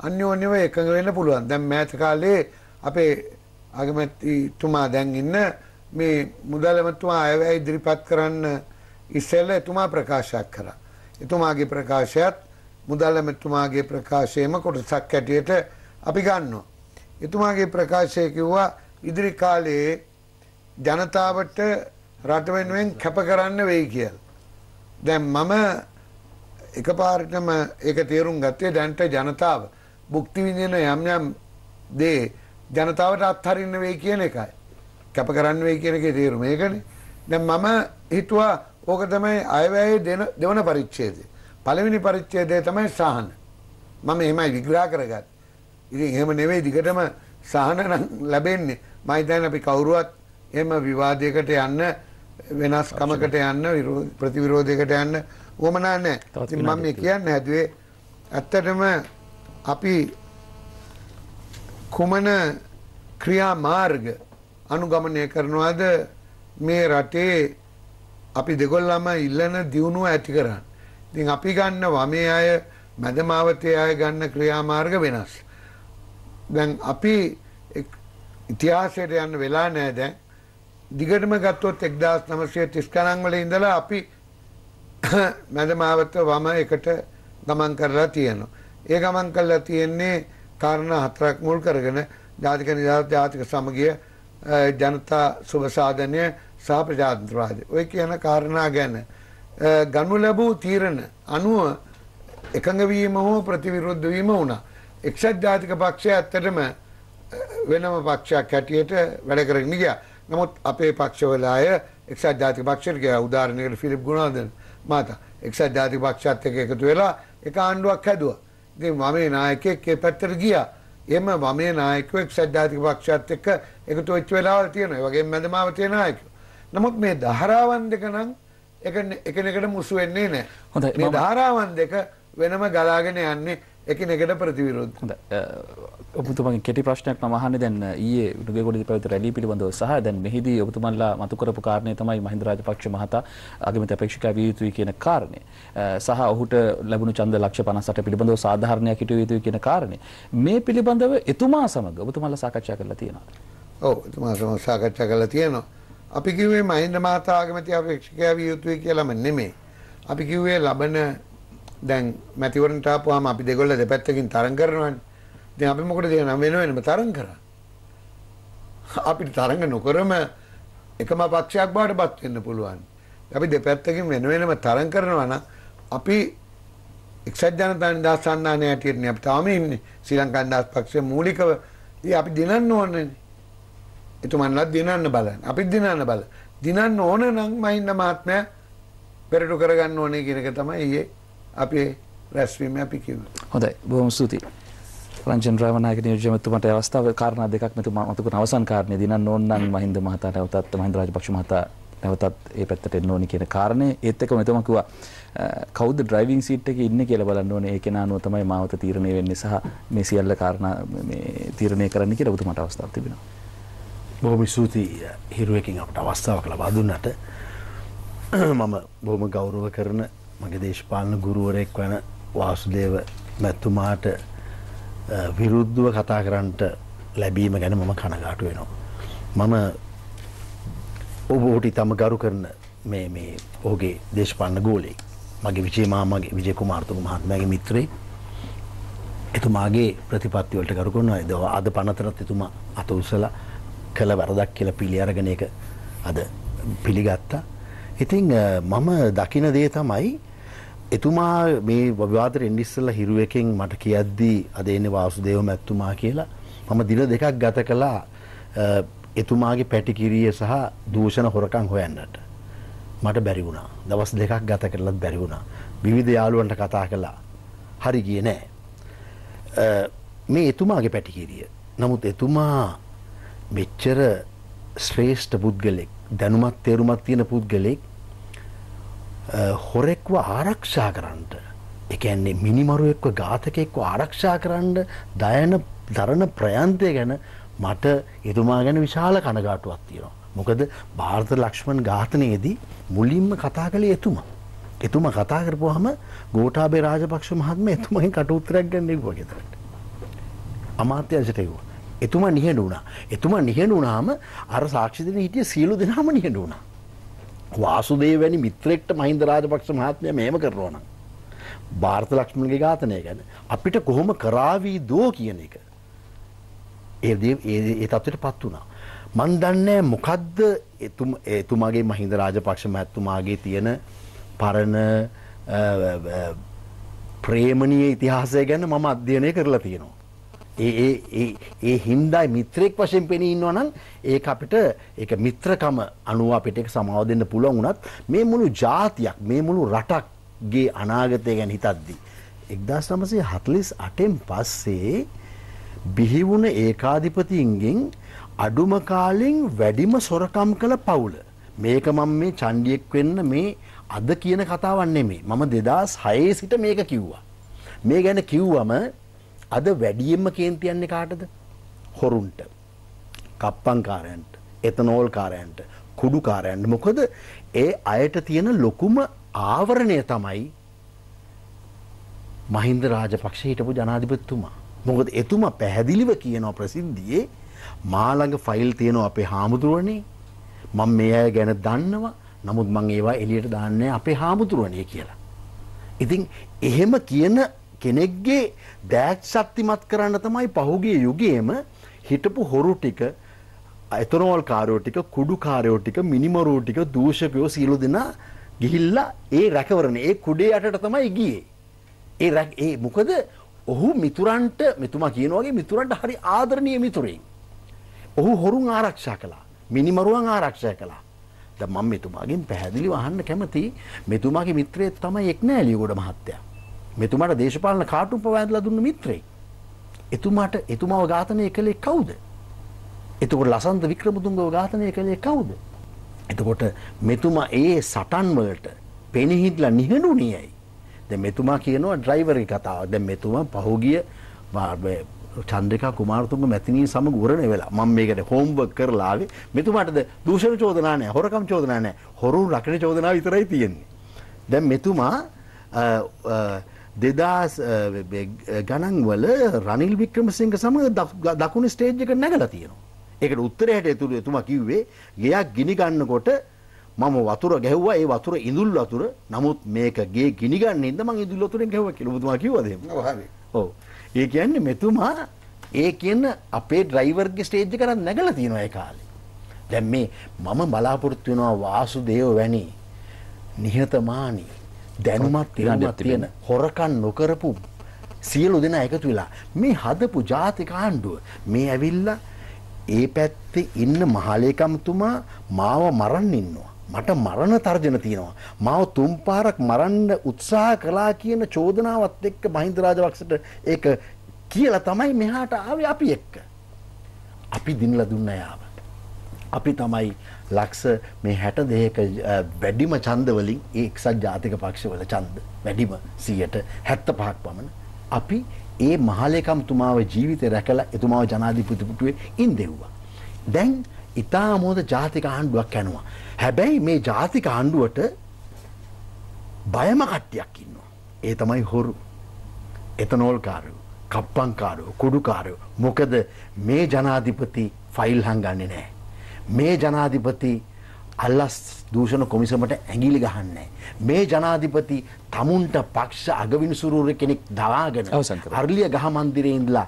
අන්‍යෝන්‍යව එකඟ වෙන්න පුළුවන්. දැන් මෑත කාලේ අපේ අගමැතිතුමා දැන් ඉන්න මේ මුදලමතුමා අයවැය ඉදිරිපත් කරන්න ඉස්සෙල්ලා එතුමා ප්‍රකාශයක් කරා. එතුමාගේ ප්‍රකාශයත් මුදල්ල මෙතුමාගේ ප්‍රකාශයම කොටසක් ඇටියට අපි ගන්නවා. එතුමාගේ ප්‍රකාශය කිව්වා ඉදිරි කාලයේ ජනතාවට රට වෙනුවෙන් කැප කරන්න වෙයි කියල්. දැන් මම එකපාරටම ඒක තේරුම් ගත්තේ දැන්ට ජනතාව භුක්ති විඳින යම් යම් දේ ජනතාවට අත්හරින්න වෙයි කියන එකයි. කැප කරන්න වෙයි කියන එකේ තේරුම ඒකනේ. දැන් මම හිතුවා ඕක තමයි අයවැය දෙවන පරිච්ඡේදය. පළවෙනි පරිච්ඡේදය තමයි සාහන. මම එහෙමයි විග්‍රහ කරගත්. ඉතින් එහෙම නෙවෙයි දිගටම සාහන නම් ලැබෙන්නේ. මම හිතන්නේ අපි කවුරුවත් එහෙම විවාදයකට යන්න වෙනස්කමකට යන්න ප්‍රතිවිරෝධයකට යන්න වමනා නැහැ. ඉතින් මම මේ කියන්න හැදුවේ ඇත්තටම අපි කුමන ක්‍රියා මාර්ග අනුගමනය කරනවාද මේ රටේ අපි දෙගොල්ලම ඉල්ලන දියුණුව ඇති කරන්න. ඉතින් අපි ගන්න වමේ අය මැදමාවතේ අය ගන්න ක්‍රියාමාර්ග වෙනස්. දැන් අපි ඉතිහාසයට යන්න වෙලා නෑ දැන් දිගටම ගත්තොත් එක්දස් නමසය තිස් කනංවල ඉඳලා අපි *coughs* මැදමාවත වම එකට ගමන් කරලා තියෙනවා. ඒ ගමන් කරලා තියෙන්නේ කාරණ හතරක් මුල් කරගෙන ජාතික නිදහස් ජාතික සමගිය ජනතා සුභසාධනය සහ ප්‍රජාතන්ත්‍රවාදය. ඔය කියන කාරණා ගැන ගනු ලැබූ තීරණ අනුව එකඟවීම හෝ ප්‍රතිවිරුද්ධ වීම වුණා. එක්සත් ජාතික පක්ෂය ඇත්තටම වෙනම පක්ෂයක් හැටියට වැඩ කරගෙන ගියා. නමුත් අපේ පක්ෂවල අය එක්සත් ජාතික පක්ෂයට ගියා. උදාහරණයකට ෆිලිප් ගුණවර්ධන මහතා එක්සත් ජාතික පක්ෂත් එක්ක එකතු වෙලා එක ආණ්ඩුවක් හැදුවා. ඉතින් වමේ නායකයෙක් ඒ පැත්තට ගියා. එහෙම වමේ නායකයෝ එක්සත් ජාතික පක්ෂත් එක්ක එකතු වෙච්ච වෙලාවල් තියෙනවා. ඒ වගේම මැදමාවතේ නායකයෝ. නමුත් මේ ධාරාවන් දෙක නම් එකනකට මුසු වෙන්නේ නෑ හොඳ ධාරාවන් දෙක වෙනම ගලාගෙන යන්නේ එකනෙකට ප්‍රතිවිරුද්ධ ඔබතුමගේ කෙටි ප්‍රශ්නයක් මහන්න දැන් ඒ ගොඩි පැවත රැලි පිළිබඳව සහ දැන් මෙහිදී ඔබතුමන්ලා මතුකරපු කාරණය තමයි මහින්දරාජ පක්ෂ මහතා අගමත අපේක්ෂික විය යුතුයි කියන කාරණය සහ ඔහුට ලැබුණු චන්ද ලක්ෂ පනසට පිළිබඳව සාධාරණයක් හිටිය යුතුයි කියන කාරණය මේ පිළිබඳව එතුමා සමඟ ඔබතුමල්ලා සාකච්ඡා කරලා තියෙනවා ඔව් එතුමා සමඟ සාකච්ඡා කරලා තියෙනවා අපි කිව්වේ මහින්ද මහතා ආගමති අපේක්ෂකයා විය යුතුයි කියලාම නෙමෙයි. අපි කිව්වේ ලබන දැන් මැතිවරණට ආපුවාම අපි දෙගොල්ල දෙපැත්තකින් තරඟ කරනවානේ. දැන් අපි මොකටද කියන වෙන වෙනම තරඟ කරන්නේ? අපිට තරඟ නොකරම එකම පක්ෂයක් බාටපත් වෙන්න පුළුවන්. අපි දෙපැත්තකින් වෙන වෙනම තරඟ කරනවා නම් අපි එක්සත් ජනතා නිදහස් සන්නානය හැටියටනේ අපි තාම ඉන්නේ ශ්‍රී ලංකා නිදහස් පක්ෂයේ මූලිකව ඉතින් අපි දිනන්න ඕනනේ. එතුමන්ලත් දිනන්න බලන්න අපිත් දිනන්න බල දිනන්න ඕන නම් මහින්ද මහත්මය පෙරටු කරගන්න ඕනේ කියනක තමයි ඒ අපේ රැස්වීම අපි කිව හොඳයි බොහොම සූති රජන් රාවනායක නියෝජ්‍යමතුමට අවස්ථාව කාරණා දෙකක් මෙතුමා මතකුණ අවසන් කාරණය දිනන්න ඕන නම් මහින්ද මහතා නැවතත් මහින්ද රාජපක්ෂ මහතා නැවතත් ඒ පැත්තට එන්න ඕනි කියන කාරණේ ඒත් එක මෙතම කිව්වා කවුද ඩ්‍රයිවිං සීට් එකේ ඉන්නේ කියලා බලන්න ඕනේ ඒ කෙනා අනුව තමයි මාවත තීරණය වෙන්නේ සහ මේ සියල්ල කාරණා මේ තීරණය කරන්න කියලා ඔබතුමාට අවස්ථාවක් තිබෙනවා බොහොම ස්තුතියි හිරුවකින් අපට අවස්ථාවක් ලබා දුන්නට මම බොහොම ගෞරව කරන මගේ දේශපාලන ගුරුවරයෙක් වන වාසුදේව මැත්තුමාට විරුද්ධව කතා කරන්නට ලැබීම ගැන මම කනගාටු වෙනවා. මම ඔබ හොටි තම ගරු කරන මේ මේ ඔහුගේ දේශපාලන ගෝලේ මගේ විජේමා මගේ විජය කුමාර්තුම මහත්මයාගේ මිත්‍රේ එතුමාගේ ප්‍රතිපත්තිවලට ගරු කරනවා. අද පනතරත් එතුමා අත උසලා කළ වරදක් කියල පිළියරගෙන එක අද පිළිගත්තා. ඉතිං මම දකින දේ තමයි එතුමා මේ වවාදර ඉන්ඩිස්සල්ල හිරුව එකෙන් මට කියද්දී අද එන්න වාසුදේව මැත්තුමා කියලා මම දින දෙකක් ගත කලා එතුමාගේ පැටිකිරිය සහ දූෂණ හොරකං හොයන්නට මට බැරි වුණා දවස් දෙකක් ගත කරලත් බැරි වුණා විවිධ යාලුවන්ට කතා කළා හරි ගිය නෑ මේ එතුමාගේ පැටිකිරිය නමුත් එතුමා මෙච්චර ශ්‍රේෂ්ඨ පුද්ගලෙක් දැනුමත් තේරුමත් තියෙන පුද්ගලෙක් හොරෙක්ව ආරක්ෂා කරන්නට එකන්නේ මිනිමරුවෙක්ව ඝාතකෙක්ව ආරක්ෂා කරන්න දයන දරණ ප්‍රයන්තය ගැන මට එතුමා ගැන විශාල කණගාටුවක් තියෙනවා. මොකද භාර්ත ලක්ෂ්මන් ඝාතනයේදී මුලින්ම කතා කළේ එතුමා. එතුමා කතා කරපුවාම ගෝඨාභය රාජපක්ෂ මහත්මයා එතුමගෙන් කටුත්තරයක් ගන්න ඉවුවා ගෙදරට. අමාත්‍යංශට ඉවුවා. එතුමා නිහඬ වුණා. එතුමා නිහඬ වුණාම අර සාක්ෂි දෙන හිටිය සියලු දෙනාම නිහඬ වුණා. වාසුදේව වැනි මිත්‍රෙක්ට මහින්ද රාජපක්ෂ මහත්මයා මෙහෙම කරනවා නම් ಭಾರತ ලක්ෂ්මණගේ ඝාතනය ගැන අපිට කොහොම කරાવી දෝ කියන එක ඒ ඒ ඒ තත්ත්වයටපත් වුණා. මන් දන්නේ මොකද්ද එතුමාගේ මහින්ද රාජපක්ෂ මහත්තුමාගේ තියෙන පරණ ප්‍රේමණීය ඉතිහාසය ගැන මම අධ්‍යයනය කරලා තියෙනවා. ඒ ඒ ඒ හින්දායි මිත්‍රෙක් වශයෙන් පෙනී ඉන්නවා නම් ඒක අපිට ඒක මිත්‍රකම අනුව අපිට ඒක සමාව දෙන්න පුළුවන් වුණත් මේ මුළු ජාතියක් මේ මුළු රටක් ගේ අනාගතය ගැන හිතද්දී 1948න් පස්සේ බිහි වුණ ඒකාධිපතින්ගෙන් අඩුම කාලෙන් වැඩිම සොරකම් කළ පවුල මේක මම මේ චණ්ඩියෙක් වෙන්න මේ අද කියන කතාවක් නෙමෙයි මම 2006 සිට මේක කිව්වා මේ ගැන කිව්වම අද වැඩියෙන්ම කේන්ති යන්නේ කාටද? හොරුන්ට. කප්පංකාරයන්ට, එතනෝල්කාරයන්ට, කුඩුකාරයන්ට. මොකද ඒ අයට තියෙන ලොකුම ආවරණය තමයි මහින්ද රාජපක්ෂ හිටපු ජනාධිපතිතුමා. මොකද එතුමා පැහැදිලිව කියනවා ප්‍රසිද්ධියේ මා ළඟ ෆයිල් තියෙනවා අපේ හාමුදුරනේ. මම මේ අය ගැන දන්නවා. නමුත් මං ඒවා එළියට දාන්නේ අපේ හාමුදුරනේ කියලා. ඉතින් එහෙම කියන කෙනෙක්ගේ දෑත් ශක්තිමත් කරන්න තමයි පහුගේ යුගයේම හිටපු හොරු ටික එතනෝල් කාරයෝ ටික කුඩු කාරයෝ ටික මිනිමරෝ ටික දූෂකයෝ සියලු දෙනා ගිහිල්ලා ඒ රැකවරණ ඒ කුඩේ යටට තමයි ගියේ. ඒ ඒ මොකද ඔහු මිතුරන්ට මෙතුමා කියන වගේ මිතුරන්ට හරි ආදරණීය මිතුරෙන්. ඔහු හොරුන් ආරක්ෂා කළා. මිනිමරුවන් ආරක්ෂා කළා. දැන් මම මෙතුමාගෙන් පැහැදිලිව අහන්න කැමතියි මෙතුමාගේ මිත්‍රයෙක් තමයි එක්නෑලියගොඩ මහත්තයා. මෙතුමාට දේශපාලන කාටුම් පවෑදලා දුන්න මිත්‍රේ. එතුමාට එතුමාව ඝාතනය කළේ කවුද? එතකොට ලසන්ත වික්‍රමතුංගව ඝාතනය කළේ කවුද? එතකොට මෙතුමා ඒ සටන් වලට පෙනහිටලා නිහඬුණියයි. දැන් මෙතුමා කියනවා ඩ්‍රයිවර්ගේ කතාව. දැන් මෙතුමා පහුගිය චන්ද්‍රිකා කුමාරතුංග මැතිණිය සමග උරණ වෙලා මම මේකට හෝම්වර්ක් කරලා ආවේ. මෙතුමාටද දූෂණ චෝදනා නැහැ, හොරකම් චෝදනා නැහැ. හොරුන් රකින චෝදනා විතරයි තියෙන්නේ. දැන් මෙතුමා දෙදස් ගණන්වල රනිල් වික්‍රමසිංහ සමඟ දකුණ ස්ටේජ්ජක නැගල තියෙනවා. ඒකට උත්තරයට ඇතුළ එතුම කිව්වේ ගයක් ගිනිගන්නකොට මම වතුර ගැහ්වා ඒ වතුර ඉඳුල් වතුර නමුත් මේකගේ ගිනිගන්න ඉද ම ඉදුල් වතුරෙන් ගැව කිලබතුමා කිවද ඕ ඒ කියන්නේ මෙතුමා ඒ කියන්න අපේ ඩ්‍රයිවර්ග ස්ටේජ් කරන්න නැගල තියෙනවා ඒ කාලේ. දැන් මේ මම බලාපොරොත්තු වෙනවා වාසු දේව වැනි නිහතමානී දැනුමත් තිරණයක් තියෙන හොරකන් නොකරපු සියලු දෙනා එකතු වෙලා මේ හදපු ජාතික ආණ්ඩුව මේ ඇවිල්ලා ඒ පැත්තේ ඉන්න මහලේකම්තුමා මාව මරන්න ඉන්නවා මට මරණ තර්ජන තියෙනවා මාව තුන් පාරක් මරන්න උත්සාහ කළා කියන චෝදනාවත් එක්ක මහින්ද රාජපක්ෂට ඒක කියලා තමයි මෙහාට ආවේ අපි එක්ක අපි දිනලා දුන්න යාව අපි තමයි ලක්ෂ මේ හැට දෙක වැඩිම චන්දවලින් ඒ එක්සත් ජාතික පක්ෂවල චන්ද වැඩිම සියයට හැත්ත පහක් පමණ අපි ඒ මහලේකම්තුමාව ජීවිතය රැකලා එතුමාව ජනාධිපතිපුටුවේ ඉන් දෙව්වා. දැන් ඉතා අමෝද ජාතික ආණ්ඩුවක් ඇනවා. හැබැයි මේ ජාතික ආණ්ඩුවට බයම කට්ටියක් ඉන්නවා. ඒ තමයි හොරු එතනෝල්කාරයෝ කප්පංකාරයෝ කුඩුකාරයෝ මොකද මේ ජනාධිපති ෆයිල් හංගන්නේ නෑ. මේ ජනාධිපති අල්ලස් දූෂණ කොමිසමට ඇගිලි ගහන්නේ. මේ ජනාධිපති තමුන්ට පක්ෂ අගවිනිසුරුවර කෙනෙක් දවාගෙන අරලිය ගහ මන්දිරේ ඉඳලා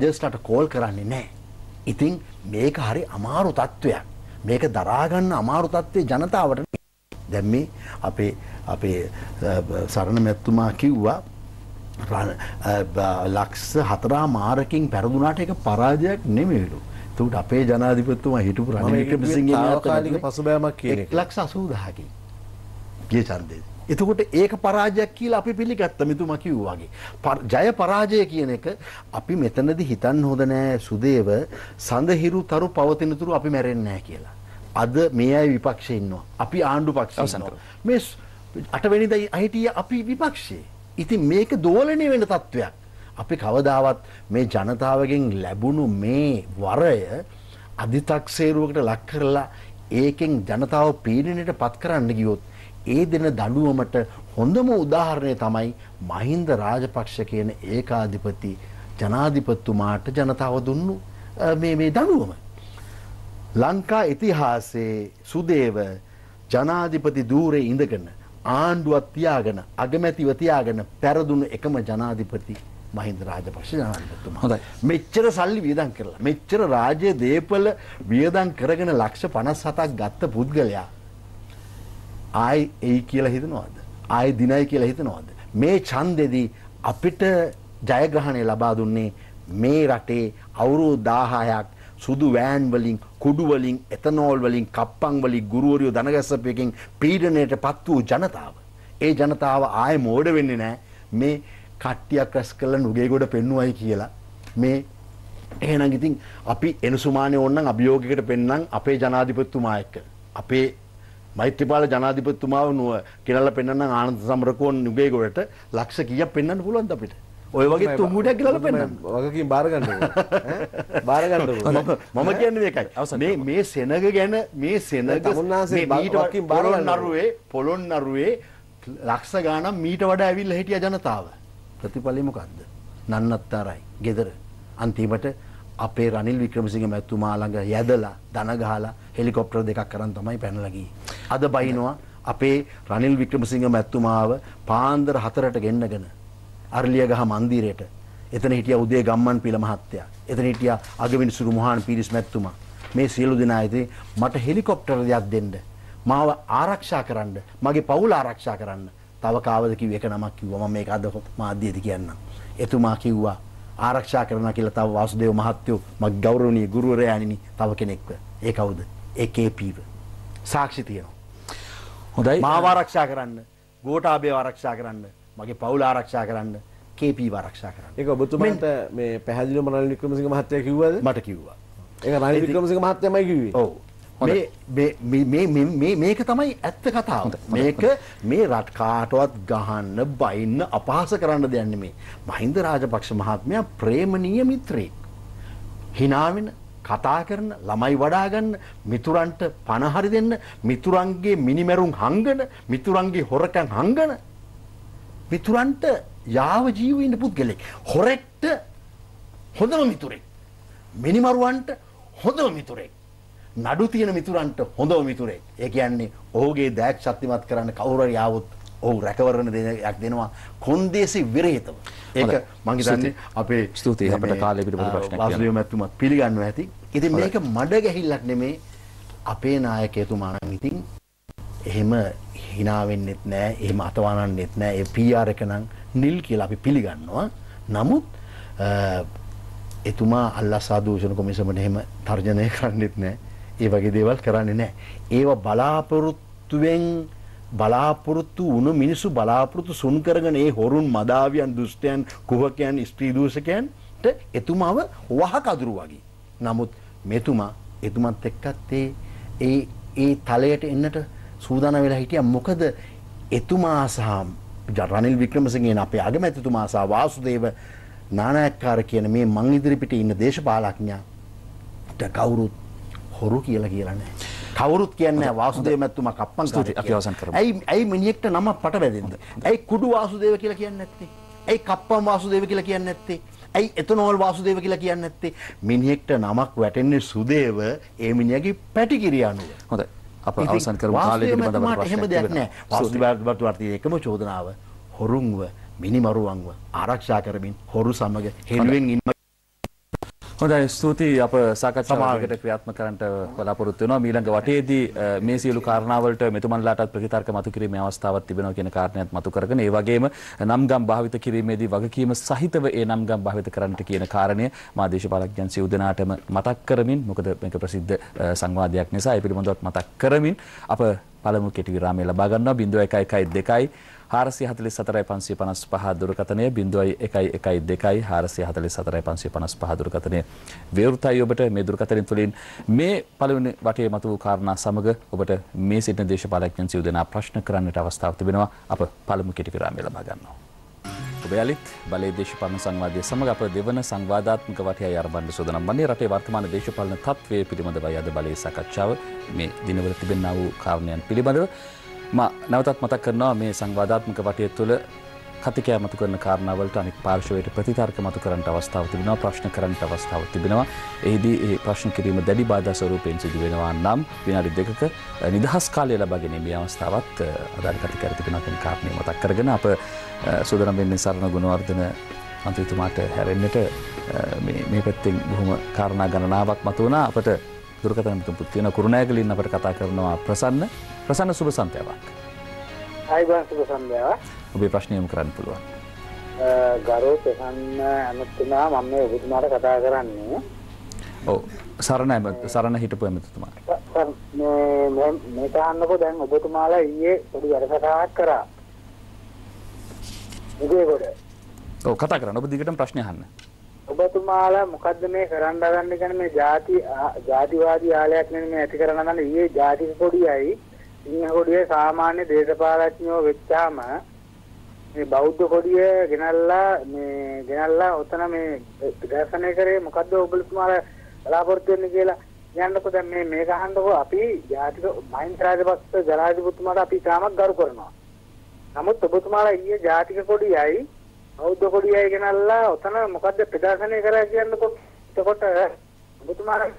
ජජස්ලට කෝල් කරන්නේ නැහැ. ඉතින් මේක හරි අමාරු තත්ත්වයක්. මේක දරාගන්න අමාරු තත්ත්වයේ ජනතාවට දැන් මේ අපේ අපේ සරණ මැතිතුමා කිව්වා ලක්ෂ හතරා මාරකින් පැරදුනාට එක පරාජයක් නෙමෙයිලු. තුට අපේ ජනාධිපත්තුම හිටපු රනිසිංහ පසුබෑමක් ලක්ෂ අසූදහකි ගිය චන්දේ. එතකොට ඒක පරාජයක් කියලා අපි පිළිගත්ත මිතුම කිව්වාගේ. ජය පරාජය කියන එක අපි මෙතනද හිතන් හොඳ නෑ සුදේව සඳහිරු තරු පවතිනතුරු අපි මැරෙන්නෑ කියලා. අද මේ අයි විපක්ෂය ඉන්නවා. අපි ආණ්ඩු පක්ෂ මේ අටවැනිදයි අහිටිය අපි විපක්ෂයේ. ඉතින් මේක දෝලනය වෙන තත්ත්වයක්. අපි කවදාවත් මේ ජනතාවගෙන් ලැබුණු මේ වරය අධිතක්සේරුවකට ලක් කරලා ඒකෙන් ජනතාව පීඩනයට පත් කරන්න ගියොත් ඒ දෙන දඩුවමට හොඳම උදාහරණය තමයි මහින්ද රාජපක්ෂ කියන ඒකාධිපති ජනාධිපත්තුමාට ජනතාව දුන්නු මේ මේ දඩුවම. ලංකා ඉතිහාසේ සුදේව ජනාධිපති දූරේ ඉඳගෙන ආණ්ඩුවත් තියාගෙන අගමැතිව තියාගෙන පැරදුණු එකම ජනාධිපති මහින්ද රාජපක්ෂ ජනාධිපතිතුමා. හොඳයි. මෙච්චර සල්ලි වියදම් කරලා මෙච්චර රාජ්‍ය දේපල වියදම් කරගෙන ලක්ෂ 57ක් ගත්ත පුද්ගලයා ආයි එයි කියලා හිතනවද? ආයි දිනයි කියලා හිතනවද? මේ ඡන්දෙදී අපිට ජයග්‍රහණය ලබා දුන්නේ මේ රටේ අවුරුදු 10000ක් සුදු වෑන් වලින් කුඩු වලින් එතනෝල් වලින් කප්පන් වලින් ගුරුවරියෝ දනගැස්සපයකින් පීඩණයට පත් වූ ජනතාව. ඒ ජනතාව ආය මෝඩ වෙන්නේ නැහැ. මේ කට්ටියක් රැස් කරලා නුගේගොඩ පෙන්නුවයි කියලා මේ එහෙනම් ඉතින් අපි එනසුමානේ ඕනනම් අභියෝගයකට පෙන්නම් අපේ ජනාධිපතිතුමා එක්ක අපේ මෛත්‍රපාල ජනාධිපතිතුමාව නුව කෙනල්ලා පෙන්වන්න ආනන්ද සමරකෝන් නුගේගොඩට ලක්ෂ කීයක් පෙන්වන්න පුළුවන්ද අපිට ඔය වගේ තුඹුඩයක් ගලලා පෙන්නන්න. වගකීම් බාර ගන්න ඕනේ. බාර ගන්න ඕනේ. මම කියන්නේ මේකයි. මේ මේ සෙනග ගැන මේ සෙනග මේ වගකීම් බාර ගන්න නරුවේ පොළොන් නරුවේ ලක්ෂ ගාණක් මීට වඩා ඇවිල්ලා හිටිය ජනතාව. ප්‍රතිඵලය මොකද්ද? නන්නත්තරයි. gedara. අන්තිමට අපේ රනිල් වික්‍රමසිංහ මැතිතුමා ළඟ යදලා දන ගහලා හෙලිකොප්ටර් දෙකක් කරන් තමයි පැනලා ගියේ. අද බයිනවා අපේ රනිල් වික්‍රමසිංහ මැතිතුමාව පාන්දර 4ට ගෙන්නගෙන අරලියගහ මන්දිරයට එතන හිටිය උදේ ගම්මන් පිළ මහත්තයා. එතන හිටිය අගවිනි සුරු මොහාන් පීරිස් මැතිතුමා. මේ සියලු දෙනා ඉතින් මට හෙලිකොප්ටර් දෙයක් දෙන්න. මාව ආරක්ෂා කරන්න, මගේ පවුල ආරක්ෂා කරන්න. තව කාවද කිව්ව එක නමක් කිව්වා මම මේක අද මාධ්‍යයේදී කියන්නම්. එතුමා කිව්වා ආරක්ෂා කරනවා කියලා තව වාසුදේව මහත්තයෝ මගේ ගෞරවනීය ගුරුවරයාණෙනි තව කෙනෙක්ව. ඒ කවුද? AKP-ව. සාක්ෂි තියෙනවා. හොඳයි. මාව ආරක්ෂා කරන්න, ගෝඨාභයව ආරක්ෂා කරන්න, මගේ පවුල ආරක්ෂා කරන්න, KP-ව ආරක්ෂා කරන්න. ඒක ඔබතුමාට මේ පැහැදිලිවම රනිල් වික්‍රමසිංහ මහත්තයා කිව්වද? මට කිව්වා. ඒක රනිල් වික්‍රමසිංහ මහත්තයාමයි කිව්වේ. ඔව්. මේක තමයි ඇත්ත කතාව. මේක මේ රට කාටවත් ගහන්න බයින්න අපහාස කරන්න දෙන්නේ මේ. මහින්ද රාජපක්ෂ මහත්මයා ප්‍රේමණීය මිත්‍රයෙක්. හිනාවෙන කතා කරන ළමයි වඩා ගන්න මිතුරන්ට පණ හරි දෙන්න මිතුරන්ගේ මිනිමරුන් හංගන මිතුරන්ගේ හොරකම් හංගන මිතුරන්ට යාව ජීව ඉන්න පුද්ගලෙක්. හොරෙක්ට හොඳම මිතුරෙක්. මිනිමරුවන්ට හොඳම මිතුරෙක්. නඩු තියෙන මිතුරන්ට හොඳව මිතුරේ. ඒ කියන්නේ ඔහුගේ දෑත් ශක්තිමත් කරන්න කවුරු හරි ආවොත් ඔහු රැකවරණ දෙයක් දෙනවා කොන්දේසි විරහිතව. ඒක මම හිතන්නේ අපේ ස්තුතියි අපිට කාලේ පිටපොත ප්‍රශ්නයක් කියලා. වාසුදේව මැතිතුමත් පිළිගන්නවා ඇති. ඉතින් මේක මඩ ගැහිල්ලක් නෙමේ අපේ නායකයතුමා නම් ඉතින් එහෙම hina වෙන්නෙත් නෑ, එහෙම අතවනන්නෙත් නෑ. ඒ PR එක නම් නිල් කියලා අපි පිළිගන්නවා. නමුත් එතුමා අල්ලා සාදූෂණ කොමිසමට එහෙම තර්ජනය කරන්නෙත් නෑ. ඒ වගේ දේවල් කරන්නේ නැහැ. ඒව බලාපොරොත්තුවෙන් බලාපොරොත්තු වුණු මිනිස්සු බලාපොරොත්තු සුන් කරගෙන ඒ හොරුන් මදාවියන් දුෂ්ටයන් කුහකයන් ස්ත්‍රී දූෂකයන්ට එතුමාව වහකදුරු වගේ. නමුත් මෙතුමා එතුමත් එක්කත් ඒ ඒ ඒ තලයට එන්නට සූදානම් වෙලා හිටියා. මොකද එතුමා සහ රනිල් වික්‍රමසිංහයන් අපේ අගමැතිතුමා සහ වාසුදේව නානායක්කාර කියන මේ මං ඉදිරිපිට ඉන්න දේශපාලඥයාට කවුරුත් හොරු කියලා කියලන. කවරුත් කියන්න වාසුදේ මැත්තුම කප්පන් අවසන් කර ඇයි ඇයි මිනිෙක්ට නම පට බැදද. ඇයි කුඩු වාසුදේව කියලා කියන්න ඇත්තේ. ඇයි කප්පම් වාසුදේව කියලා කියන්න ඇත්තේ. ඇයි එතනෝල් වාසුදේව කියලා කියන්න ඇත්තේ මිනිෙක්ට නමක් වැටෙන්නේ සුදේව ඒ මිනිියගේ පැටි කිරියනුව හොඳ අප අවසන් කර හෙම දෙයක්න පසුබත් වර්තිය එකම චෝදනාව හොරුන්ව මිනිමරුවන්ව ආරක්ෂා කරමින් හොරු සමඟ හෙළුවෙන් ඉන්න හොඳයි ස්තුතියි අප සාකච්ඡාවකට ක්‍රියාත්මක කරන්නට බලාපොරොත්තු වෙනවා මීළඟ වටයේදී මේ සියලු කාරණාවලට මෙතුමන්ලාටත් ප්‍රතිතර්ක මතු කිරීමේ අවස්ථාවක් තිබෙනවා කියන කාරණයක් මතු කරගෙන ඒ වගේම නම්ගම් භාවිත කිරීමේදී වගකීම සහිතව ඒ නම්ගම් භාවිත කරන්නට කියන කාරණය මා දේශපාලකයන් සියලු දෙනාටම මතක් කරමින් මොකද මේක ප්‍රසිද්ධ සංවාදයක් නිසා ඒ පිළිබඳවත් මතක් කරමින් අප පළමු කෙටි විරාමය ලබා ගන්නවා 0112 හාරසි හතලි සතරයි පන්සේ පනස් පහ දුරකතනය බිඳුවයි එකයි එකයි දෙකයි හාරසි හතලි සතරයි පන්සේ පනස් පහ දුරකතනය වේවෘතයි ඔබට මේ දුරකතනින් තුළින් මේ පළවෙනි වටේ මතු වූ කාරණා සමඟ ඔබට මේ සිටින දේශපාලඥයන් සිව් දෙනා ප්‍රශ්න කරන්නට අවස්ථාවක් තිබෙනවා අප පළමු කෙටි විරාමය ලබා ගන්නවා. ඔබ යළිත් බලේ දේශපාලන සංවාදය සමඟ අප දෙවන සංවාධාත්මක වටය අරබන්න සෝදනම් වන්නේ රටේ වර්තමාන දේශපාලන තත්ත්වය පිළිබඳවයි අද බලේ සාකච්ඡාව මේ දිනවල තිබෙනා වූ කාරණයන් පිළිබඳව නැවතත් මතක් කරනවා මේ සංවාධාත්මක වටය තුළ කතිකෑ මතු කරන කාරණාවලට අනික් පාර්ශවයට ප්‍රතිතර්ක මතු කරන්නට අවස්ථාව තිබෙනවා ප්‍රශ්න කරන්නට අවස්ථාව තිබෙනවා. එහිදී ඒ ප්‍රශ්න කිරීම දැඩි බාධා ස්වරූපයෙන් සිදු වෙනවා නම් විනාඩි දෙකක නිදහස් කාලය ලබා ගැනීමේ අවස්ථාවත් අදාළ කතිකාර තිබෙනවා කියන කාරණේ මතක් කරගෙන අප සූදානම් වෙන්නේ සරණ ගුණවර්ධන මන්ත්‍රීතුමාට හැරෙන්නට මේ පැත්තෙන් බොහොම කාරණා ගණනාවක් මතු වුණා අපට දුරකථන මිතුම් පුත් වෙන කුරුණෑගලින් අපට කතා කරනවා ප්‍රසන්න ප්‍රසන්න සුබ සන්තයාවක්. අයිබන් සුබ සන්දයාවක්. ඔබේ ප්‍රශ්නයම කරන්න පුළුවන්. ගරු ප්‍රසන්න ඇමතුමා මම මේ ඔබතුමාට කතා කරන්නේ. ඔව් සරණ ඇමත සරණ හිටපු ඇමතුමා. මේ මේ තාන්නකෝ දැන් ඔබතුමාලා ඊයේ පොඩි වැඩසටහනක් කරා. උදේකොට. ඔව් කතා කරන්න ඔබ දිගටම ප්‍රශ්න අහන්න. ඔබතුමාලා මොකද්ද මේ කරන්න හදන්නේ කියන්නේ මේ ಜಾති ಜಾතිවාදී ආලයක් නෙමෙයි මේ ඇති කරන නන්නේ ඊයේ ಜಾතික පොඩියයි සිංහකොඩියේ සාමාන්‍ය දේශපාලඥයෝ වෙච්චාම මේ බෞද්ධ කොඩිය ගෙනල්ලා මේ ගෙනල්ලා ඔතන මේ ප්‍රදර්ශනය කරේ මොකද්ද ඔබතුමාලා බලාපොරොත්තු වෙන්නේ කියලා කියන්නකො දැන් මේ මේක අහන්නකො අපි ජාතික මහින්ද රාජපක්ෂ ජනාධිපතිතුමාට අපි තාමත් ගරු කරනවා. නමුත් ඔබතුමාලා ඊයේ ජාතික කොඩියයි බෞද්ධ කොඩියයි ගෙනල්ලා ඔතන මොකද්ද ප්‍රදර්ශනය කරා කියන්නකො එතකොට ඔබතුමාලා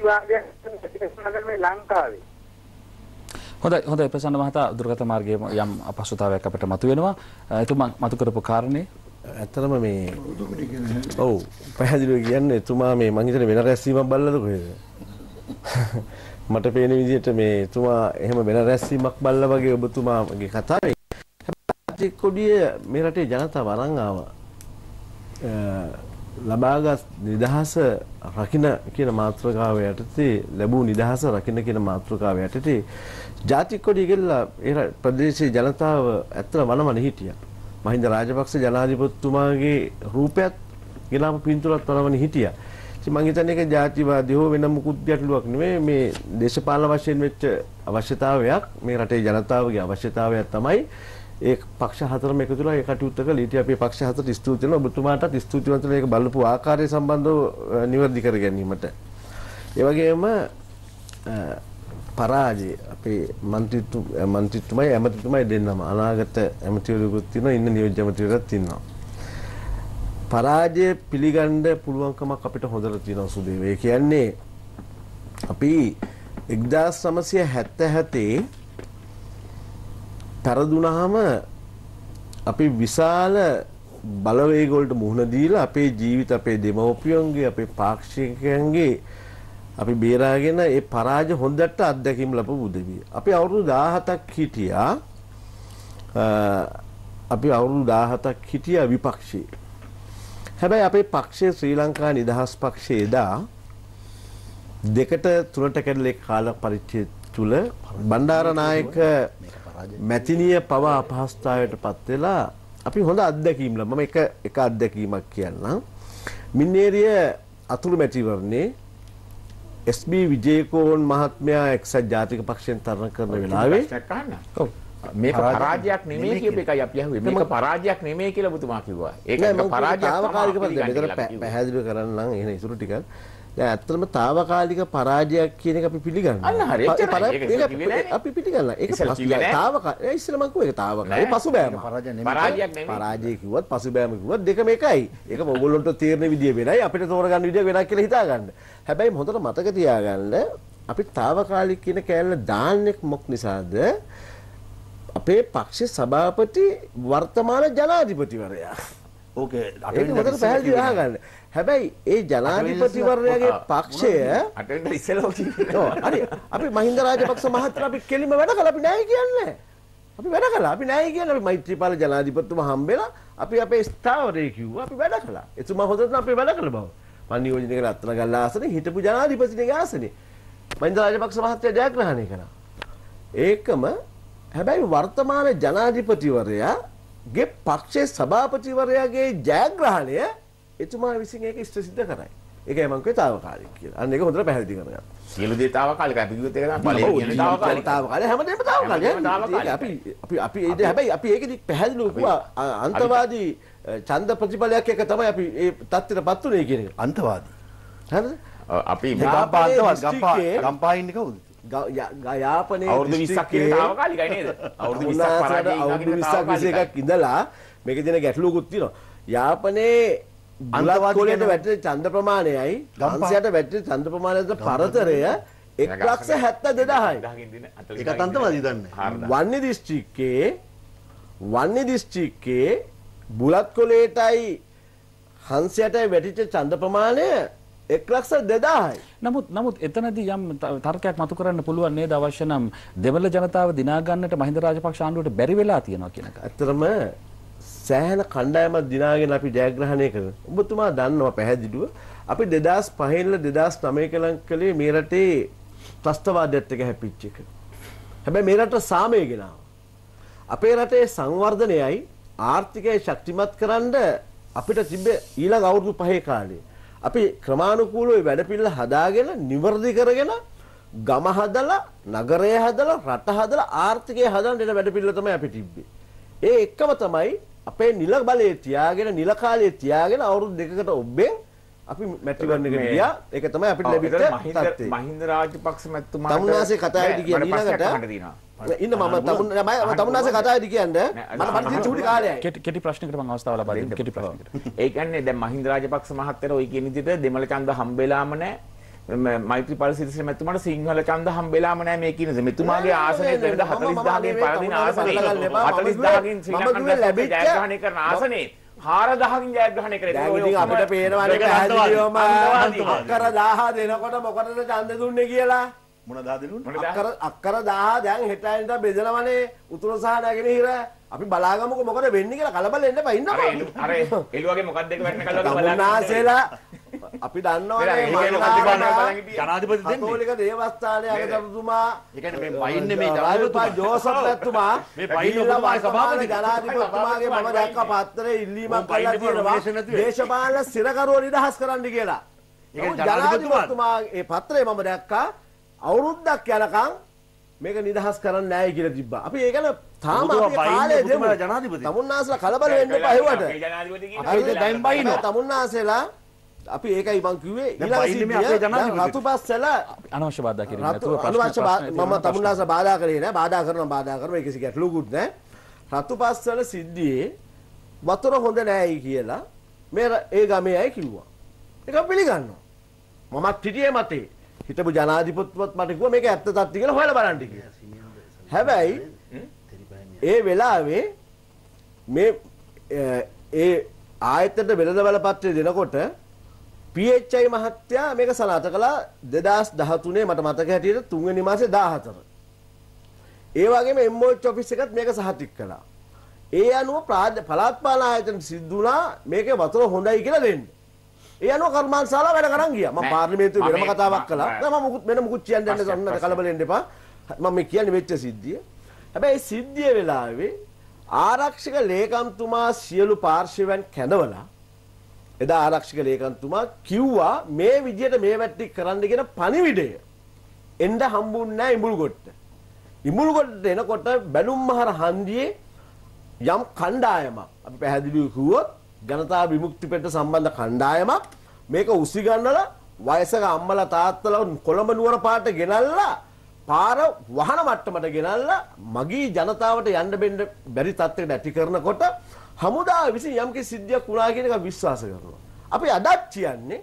වාදයක් මේ ලංකාවේ හොඳයි හොඳයි ප්‍රසන්න මහතා දුරගත මාර්ගයේ යම් අපහසුතාවයක් අපිට මතුවෙනවා. එතුමා මතු කරපු කාරණේ ඇත්තටම මේ ඔව් පැහැදිලිව කියන්නේ එතුමා මේ මං හිතන්නේ වෙන රැස්වීමක් බල්ලද කොහෙද? *laughs* මට පේන විදිහට මේ එතුමා එහෙම වෙන රැස්වීමක් බල්ලා වගේ ඔබතුමාගේ කතාවේ හැබැයි කොඩිය මේ රටේ ජනතාව අරන් ආවා. ලබාගත් නිදහස රකින්න කියන මාතෘකාව යටතේ ලැබූ නිදහස රකින්න කියන මාතෘකාව යටතේ ජාතිකොඩිය ගෙල්ලා ඒ ප්‍රදේශයේ ජනතාව ඇත්තට වනවන හිටියා. මහින්ද රාජපක්ෂ ජනාධිපතිතුමාගේ රූපයත් ගෙනාපු පින්තූරත් වනවන හිටියා. ඉතින් මම හිතන්නේ ඒක ජාතිවාදී හෝ වෙන මොකුත් ගැටලුවක් නෙමෙයි මේ දේශපාලන වශයෙන් වෙච්ච අවශ්‍යතාවයක් මේ රටේ ජනතාවගේ අවශ්‍යතාවයක් තමයි ඒ පක්ෂ හතරම එකතු වෙලා ඒ කටයුත්ත කළා. ඊට අපි පක්ෂ හතරට ස්තුති කරනවා. ඔබතුමාටත් ස්තුතිවන්ත වෙනවා මේක බලපු ආකාරය සම්බන්ධව නිවැරදි කර ගැනීමට. ඒ වගේම පරාජය අපේ මන්ත්‍රීතු මන්ත්‍රීතුමයි ඇමතිතුමයි දෙන්නම අනාගත ඇමතිවරයෙකුත් තියෙනවා ඉන්න නියෝජ්‍ය ඇමතිවරයෙක් තියෙනවා පරාජය පිළිගන්න පුළුවන්කමක් අපිට හොඳට තියෙනවා සුදේව ඒ කියන්නේ අපි 1977 පරදුනහම අපි විශාල බලවේග වලට මුහුණ දීලා අපේ ජීවිත අපේ දෙමව්පියන්ගේ අපේ පාක්ෂිකයන්ගේ අපි බේරාගෙන ඒ පරාජ හොඳට අත්දැකීම් ලැබපු දෙවිය. අපි අවුරුදු 17ක් හිටියා. අපි අවුරුදු 17ක් හිටියා විපක්ෂයේ. හැබැයි අපේ පක්ෂය ශ්‍රී ලංකා නිදහස් පක්ෂය එදා දෙකට තුනට කැඩලා ඒ කාල පරිච්ඡේද තුල බණ්ඩාරනායක මැතිනිය පවා අපහස්තාවයට පත් වෙලා අපි හොඳ අත්දැකීම් ලැබම එක එක අත්දැකීමක් කියන්නම්. මින්නේරිය අතුරු මැතිවරණේ SB විජේකෝන් මහත්මයා එක්සත් ජාතික පක්ෂයෙන් තරණ කරන වෙලාවේ ඔව් මේක පරාජයක් නෙමෙයි කියප එකයි අපි අහුවේ මේක පරාජයක් නෙමෙයි කියලා ඔබතුමා කිව්වා ඒක පරාජයක් තාවකාලික පද මෙතන පැහැදිලි කරන්න නම් එහෙනම් ඉතුරු ටිකක් දැන් ඇත්තටම తాවකාලික පරාජයක් කියන එක අපි පිළිගන්නවා. අන්න හරි. ඒක අපි පිළිගන්නවා. ඒක తాවකාලික ඉස්සෙල්ලා මම කිව්වා ඒක తాවකාලික පසුබෑම. පරාජයක් නෙමෙයි. පරාජය කිව්වත් පසුබෑම කිව්වත් දෙකම එකයි. ඒක ඕගොල්ලොන්ට තීරණ විදිය වෙනයි අපිට තෝරගන්න විදිය වෙනක් කියලා හිතාගන්න. හැබැයි හොඳට මතක තියාගන්න අපි తాවකාලික කියන කෑල්ල දාන්නේ මොක් නිසාද? අපේ පක්ෂ සභාපති වර්තමාන ජනාධිපතිවරයා. ඕකේ. අපිට හොඳට පැහැදිලි කරගන්න. හැබැයි ඒ ජනාධිපතිවරයාගේ පක්ෂය හරි අපි මහින්ද රාජපක්ෂ මහත්තයා අපි කෙලිම වැඩ කළා අපි නැහැ කියන්නේ. අපි වැඩ කළා. අපි නැහැ කියන්නේ අපි මෛත්‍රීපාල ජනාධිපතිතුමා හම්බෙලා අපි අපේ ස්ථාවරය කිව්වා අපි වැඩ කළා. එතුමා හොඳට අපි වැඩ කළ බව. මම නියෝජනය කළ රත්නගල්ලා ආසනේ හිටපු ජනාධිපතිගේ ආසනේ. මහින්ද රාජපක්ෂ මහත්තයා ජයග්‍රහණය කළා. ඒකම හැබැයි වර්තමාන ජනාධිපතිවරයා ගේ පක්ෂයේ සභාපතිවරයාගේ ජයග්‍රහණය එතුමා විසින් ඒක ඉෂ්ට සිද්ධ කරයි. ඒකයි මං කිව්වේ తాවකාලික කියලා. අන්න ඒක හොඳට පැහැදිලි කරගන්න. සියලු දේ తాවකාලික අපි කිව්වොත් ඒක තමයි తాවකාලික. తాවකාලික හැමදේම తాවකාලික. අපි අපි අපි ඒ හැබැයි අපි ඒකෙදි පැහැදිලි වුණා අන්තවාදී ඡන්ද ප්‍රතිපලයක් එක තමයි අපි ඒ தත්තරපත් උනේ කියන එක. අන්තවාදී. හරිද? අපි ගම්පා අන්තවාද ගම්පා ගම්පා ඉන්නේ කවුද? යාපනය අවුදු විස්සක් අවුදු විස්සක් විසකක් ඉඳලා මේක දෙන ගැටලුකුත්තිනවා යාපනයේ අන්තවාදයට වැටෙන ඡන්ද ප්‍රමාණයයි ගම්පහයට වැටෙන ඡන්ද ප්‍රමාණයට පරතරය 172000යි. ඒක තන්තවාදී දන්නේ. වන්නේ දිස්ත්‍රික්කයේ වන්නේ දිස්ත්‍රික්කයේ බුලත්කොලේටයි හංසයටයි වැටිච්ච ඡන්ද ප්‍රමාණය 120000යි. නමුත් නමුත් එතනදී යම් තර්කයක් මතු කරන්න පුළුවන් නේද අවශ්‍ය නම් දෙමළ ජනතාව දිනා ගන්නට මහින්ද රාජපක්ෂ ආණ්ඩුවට බැරි වෙලා තියෙනවා කියන එක. ඇත්තටම සෑහෙන කණ්ඩායමක් දිනාගෙන අපි ජයග්‍රහණය කරන. ඔබතුමා දන්නවා පැහැදිලිව අපි 2005 ඉඳලා 2009 කලන් කලේ මේ රටේ ත්‍රස්තවාදයත් එක්ක හැපිච්ච එක. හැබැයි මේ රට සාමය ගෙනාවා. අපේ රටේ සංවර්ධනයයි ආර්ථිකය ශක්තිමත් කරන්න අපිට තිබ්බ ඊළඟ අවුරුදු පහේ කාලේ අපි ක්‍රමානුකූලව වැඩපිළිවෙල හදාගෙන නිවර්දි කරගෙන ගම හදලා නගරය හදලා රට හදලා ආර්ථිකය හදන්න එන වැඩපිළිවෙල තමයි අපි තිබ්බේ. ඒ එක්කම තමයි අපේ නිල බලය තියාගෙන නිල කාලය තියාගෙන අවුරුදු දෙකකට ඔබ්බෙන් අපි මැට්‍රිවන් එක ගියා ඒක තමයි අපිට ලැබිච්ච තත්ත්වය මහින්ද රාජපක්ෂ මැතිතුමා තමුනාසේ කතාවේදී කියන ඊළඟට ඉන්න මම තමුන් මම තමුනාසේ කතාවේදී කියන්නේ මම පරිදි චූටි කාලයයි කෙටි කෙටි ප්‍රශ්නයකට මම අවස්ථාව ලබා දෙන්න කෙටි ප්‍රශ්නයකට ඒ කියන්නේ දැන් මහින්ද රාජපක්ෂ මහත්තයා ඔය කියන විදිහට දෙමළ ඡන්ද හම්බෙලාම නැහැ මෛත්‍රපාල සිරිසේන මෙතුමාට සිංහල ඡන්ද හම්බෙලාම නැහැ මේ කියන්නේ. මෙතුමාගේ ආසනේ 240000ගෙන් පළදින ආසනේ 40000ගෙන් ශ්‍රී ලංකන් ජයග්‍රහණය කරන ආසනේ 4000කින් ජයග්‍රහණය කරේ. දැන් ඉතින් අපිට පේනවා ඒක ඇහැදිලිවම අක්කර 1000 දෙනකොට මොකටද ඡන්ද දුන්නේ කියලා. මොන 1000 දෙනුනේ? අක්කර අක්කර 1000 දැන් හෙටයින්ට බෙදලවනේ උතුර සහ නැගෙනහිර අපි බලාගමක මොකද වෙන්නේ කියලා කලබල වෙන්න එපා ඉන්නවා අර එළුවගේ මොකක්ද එක වෙන්න කලබල ගමනාසෙලා අපි දන්නවනේ ජනාධිපති දෙන්නේ කතෝලික දේවස්ථානයේ අගතතුමා ඒ කියන්නේ මේ පයින්නේ මේ ජනාධිපතිතුමා ජෝසප් පැතුමා මේ පයින් ඔබතුමා සභාපති ජනාධිපතිතුමාගේ මම දැක්ක පත්‍රයේ ඉල්ලීමක් කරලා තියෙනවා දේශපාලන සිරකරුවෝ නිදහස් කරන්න කියලා ඒ කියන්නේ ජනාධිපතිතුමා ඒ පත්‍රය මම දැක්කා අවුරුද්දක් යනකම් මේක නිදහස් කරන්න නෑ කියලා තිබ්බා. අපි ඒක ගැන තාම අපි කාලේ දෙමු. ජනාධිපති. තමුන්නාසලා කලබල වෙන්න එපා හෙවට. අපි දැන් බයින. තමුන්නාසලා අපි ඒකයි මං කිව්වේ ඊළඟ සිද්ධිය රතුපස්සලා අනවශ්‍ය බාධා කිරීම නැතුව අනවශ්‍ය මම තමුන්නාසලා බාධා කරේ නෑ. බාධා කරනවා බාධා කරනවා ඒක කිසි ගැටලුකුත් නෑ. රතුපස්සල සිද්ධියේ වතුර හොඳ නෑයි කියලා මේ ඒ ගමේ අය කිව්වා. ඒක පිළිගන්නවා. මමත් හිටියේ මතේ. හිටපු ජනාධිපතිතුමත් මට කිව්වා මේක ඇත්ත තත්ති කියලා හොයලා බලන්න කියලා. හැබැයි ඒ වෙලාවේ මේ ඒ ආයතන වෙළඳ බලපත්‍රය දෙනකොට PHI මහත්තයා මේක සනාථ කළා 2013 මට මතක හැටියට තුන්වෙනි මාසේ 14. ඒ වගේම MOH ඔෆිස් එකත් මේක සහතික කළා. ඒ අනුව පළාත් පාලන ආයතන සිද්ධ වුණා මේකේ වතුර හොඳයි කියලා දෙන්න. ඒ අනුව කර්මාන්තශාලා වැඩ කරන් ගියා. මම පාර්ලිමේන්තුවේ වෙනම කතාවක් කළා. මම මුකුත් වෙන මුකුත් කියන්න යන්න සම්මත කලබල වෙන්න එපා. මම කියන්නේ වෙච්ච සිද්ධිය. හැබැයි සිද්ධිය වෙලාවේ ආරක්ෂක ලේකම්තුමා සියලු පාර්ශවයන් කැඳවලා එදා ආරක්ෂක ලේකම්තුමා කිව්වා මේ විදියට මේ වැට්ටික් කරන්න කියන පණිවිඩය එන්න හම්බුන්නේ නැහැ ඉඹුල්ගොඩට. ඉඹුල්ගොඩට එනකොට බැලුම් මහර හන්දියේ යම් කණ්ඩායමක් අපි පැහැදිලිව කිව්වොත් ජනතා විමුක්ති පෙට සම්බන්ධ කණ්ඩායමක් මේක උසිගන්නල වයසක අම්මල තාත්තල කොළඹ නුවර පාට ගෙනල්ලා පාර වහන මට්ටමට ගෙනල්ලා මගේ ජනතාවට යන්න බෙන්ඩ බැරි තත්ත්වයට ඇති කරනකොට හමුදා විසින් යම්කි සිද්ධියක් වුණා කියන එක විශ්වාස කරනවා. අපි අදත් කියන්නේ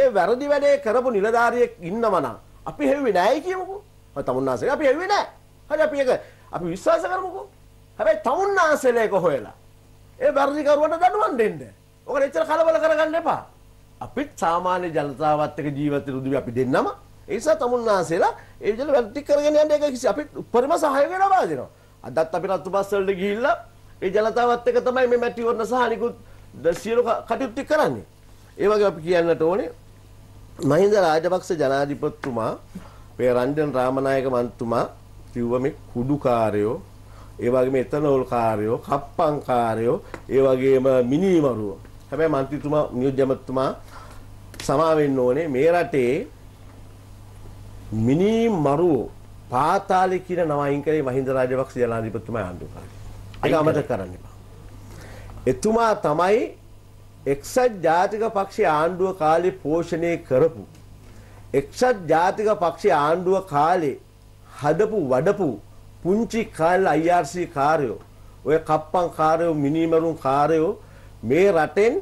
ඒ වැරදි වැඩේ කරපු නිලධාරියෙක් ඉන්නවනම් අපි හෙව්වේ නෑ කියමුකෝ. තමුන්නාසෙ අපි හෙව්වේ නෑ. හරි අපි ඒක අපි විශ්වාස කරමුකෝ. හැබැයි තමුන්නාසෙලේක හොයලා ඒ වැරදිකරුවන්ට දඩුවම් දෙන්න. ඔක එච්චර කලබල කරගන්න එපා. අපිත් සාමාන්‍ය ජනතාවත් එක්ක ජීවත් වෙන උදවි අපි දෙන්නම ඒ නිසා තමුන්නාසෙලා ඒ විදිහට වැරදි කරගෙන යන්න එක කිසි අපිත් උපරිම සහාය වෙනවා දෙනවා. අදත් අපි රත්තු බස් වලට ගිහිල්ලා ඒ ජනතාවත් එක්ක තමයි මේ මැටිවර්ණ සහ අනිකුත් සියලු කටයුතු කරන්නේ. ඒ වගේ අපි කියන්නට ඕනේ මහින්ද රාජපක්ෂ ජනාධිපතිතුමා මේ රන්ජන් රාමනායක මන්තුමා කිව්ව මේ කුඩුකාරයෝ ඒ වගේම එතනෝල් කාර්යෝ, කප්පං කාර්යෝ, ඒ වගේම මිනිමරුව. හැබැයි മന്ത്രിතුමා නියුජ්‍යමතුමා සමා වෙන්න ඕනේ මේ රටේ මිනිමරුව පාතාලි කියන නම අයින් කරේ මහින්ද රාජපක්ෂ ජනාධිපතිතුමා ආණ්ඩුව කාලේ. ඒක අමතක කරන්න එපා. එතුමා තමයි එක්සත් ජාතික පක්ෂයේ ආණ්ඩුව කාලේ පෝෂණය කරපු එක්සත් ජාතික පක්ෂයේ ආණ්ඩුව කාලේ හදපු වඩපු පුංචි කාල් IRC කාර්යෝ ඔය කප්පන් කාර්යෝ මිනිමරුන් කාර්යෝ මේ රටෙන්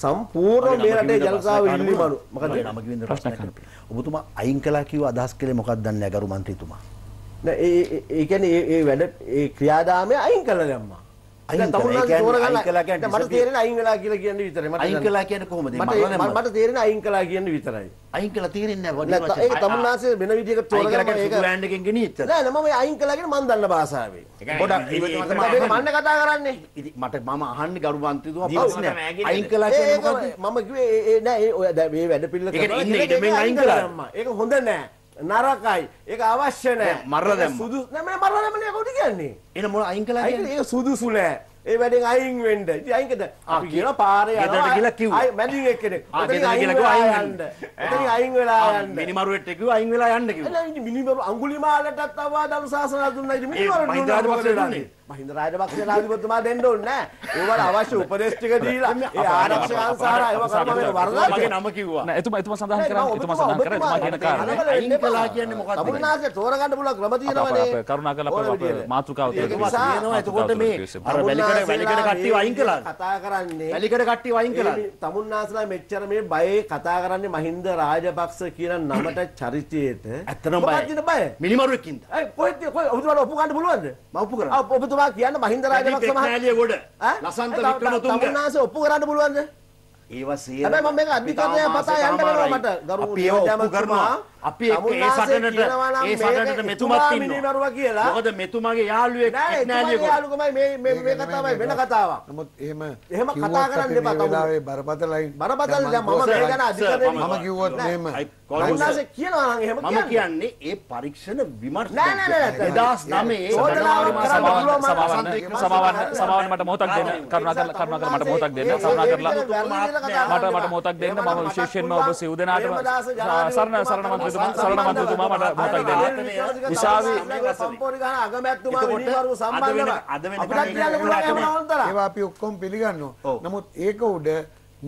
සම්පූර්ණ මේ රටේ ජනතාව ඉල්ලීමලු මොකද ප්‍රශ්න කරන්නේ ඔබතුමා අයින් කළා කිව්ව අදහස් කලේ මොකක්ද දන්නේ අගරු මන්ත්‍රීතුමා නෑ ඒ ඒ කියන්නේ ඒ වැඩ ඒ ක්‍රියාදාමය අයින් කළා දැම්මා මට තේරෙන අයින් කලා කියලා කියන්නේ විතරයි මට අයින් කලා කියන්නේ කොහොමද මට තේරෙන අයින් කලා කියන්නේ විතරයි අයින් කලා තේරෙන්නේ නැහැ වගේ ඒක තමුන්නාසේ වෙන විදිහකට තෝරගන්න ඒක බ්‍රෑන්ඩ් එකෙන් ගෙනිච්ච නෑ නෑ මම අයින් කලා කියන මන් දන්න භාෂාවේ පොඩක් මම කතා කරන්නේ මට මම අහන්නේ ගරු මන්ත්‍රීතුමා ප්‍රශ්නයක් අයින් කලා කියන්නේ මොකද්ද මම කිව්වේ නෑ ඔය මේ වැඩ පිළිවෙල කරනවා ඒක හොඳ නෑ නරකයි ඒක අවශ්‍ය නෑ මරලා දැම්ම සුදු නෑ මම මරලා දැම්ම නෑ කවුද කියන්නේ එන මොන අයින් කළා කියන්නේ ඒක සුදුසු නෑ ඒ වැඩෙන් අයින් වෙන්න ඉතින් අයින් කද අපි කියන පාරේ යනවා ගෙදරට ගිහලා කිව්වා අය මැදින් එක්කෙනෙක් ඔතනින් අයින් වෙලා යන්න ඔතනින් අයින් වෙලා යන්න මිනිමරුවෙට කිව්වා අයින් වෙලා යන්න කිව්වා එළ මිනිමරු අඟුලිමාලටත් අවවාද අනුශාසනා දුන්නා ඉතින් මිනිමරුවට දුන්නා මහින්ද රාජපක්ෂ ජනාධිපතිතුමා දෙන්න ඕනේ නෑ. ඒවට අවශ්‍ය උපදෙස් ටික දීලා ඒ ආරක්ෂකයන් සහ ඒව කරපමගෙන වරදක්. මගේ නම කිව්වා. නෑ එතුමා එතුමා සඳහන් කරා එතුමා සඳහන් කරා එතුමා කියන කාරණා. අයින් කළා කියන්නේ මොකක්ද? තමුන්නාගේ තෝරගන්න පුළුවන් ක්‍රම තියෙනවනේ. කරුණාකරලා අපේ අපේ මාතෘකාව තියෙනවා. එතකොට මේ අර වැලිකඩ වැලිකඩ කට්ටිය අයින් කළා. කතා කරන්නේ වැලිකඩ කට්ටිය අයින් කළා. තමුන්නාසලා මෙච්චර මේ බයේ කතා කරන්නේ මහින්ද රාජපක්ෂ කියන නමට චරිතයේට ඇත්තම බය. මිනිමරුවෙක්ින්ද? ඒ කොහෙද කොහෙ ඔබතුමාලා ඔප්පු ගන්න පුළුවන්ද? මම ඔප්පු කරනවා. ඔබතුමා එනවා කියන්න මහින්ද රාජපක්ෂ මහත්මයා ගොඩ ලසන්ත වික්‍රමතුංග උන්වහන්සේ ඔප්පු කරන්න පුළුවන්ද? ඒවා සියල්ල හැබැයි මම මේක අධිකරණය පතා යන්න වෙනවා මට ගරු ඔප්පු කරනවා අපි ඒ සටනට ඒ සටනට මෙතුමත් ඉන්නවා කියලා. මොකද මෙතුමාගේ යාළුවෙක් නෑනේ යාළුකමයි මේ මේ මේ කතාවයි වෙන කතාවක්. නමුත් එහෙම එහෙම කතා කරන්න එපා. වෙලාවේ බරපතලයි. බරපතල දැන් මම මේ ගැන අධිකරණය මම කිව්වොත් එහෙම. කොල්නාසේ කියනවා නම් එහෙම කියන්නේ. මම කියන්නේ ඒ පරීක්ෂණ විමර්ශන 2009 සමාවන්න සමාවන්න සමාවන්න මට මොහොතක් දෙන්න. කරුණාකරලා කරුණාකරලා මට මොහොතක් දෙන්න. කරුණාකරලා මට මට මොහොතක් දෙන්න. මම විශේෂයෙන්ම ඔබ සිව් දෙනාටම සරණ සරණ මන්ත්‍රී සමන්තුතුමා මට මතකද විශාවි සම්පෝරි ගහන අගමැතිතුමා විනිවරු සම්බන්ධව අද වෙනකන් ඒවා අපි ඔක්කොම පිළිගන්නවා නමුත් ඒක උඩ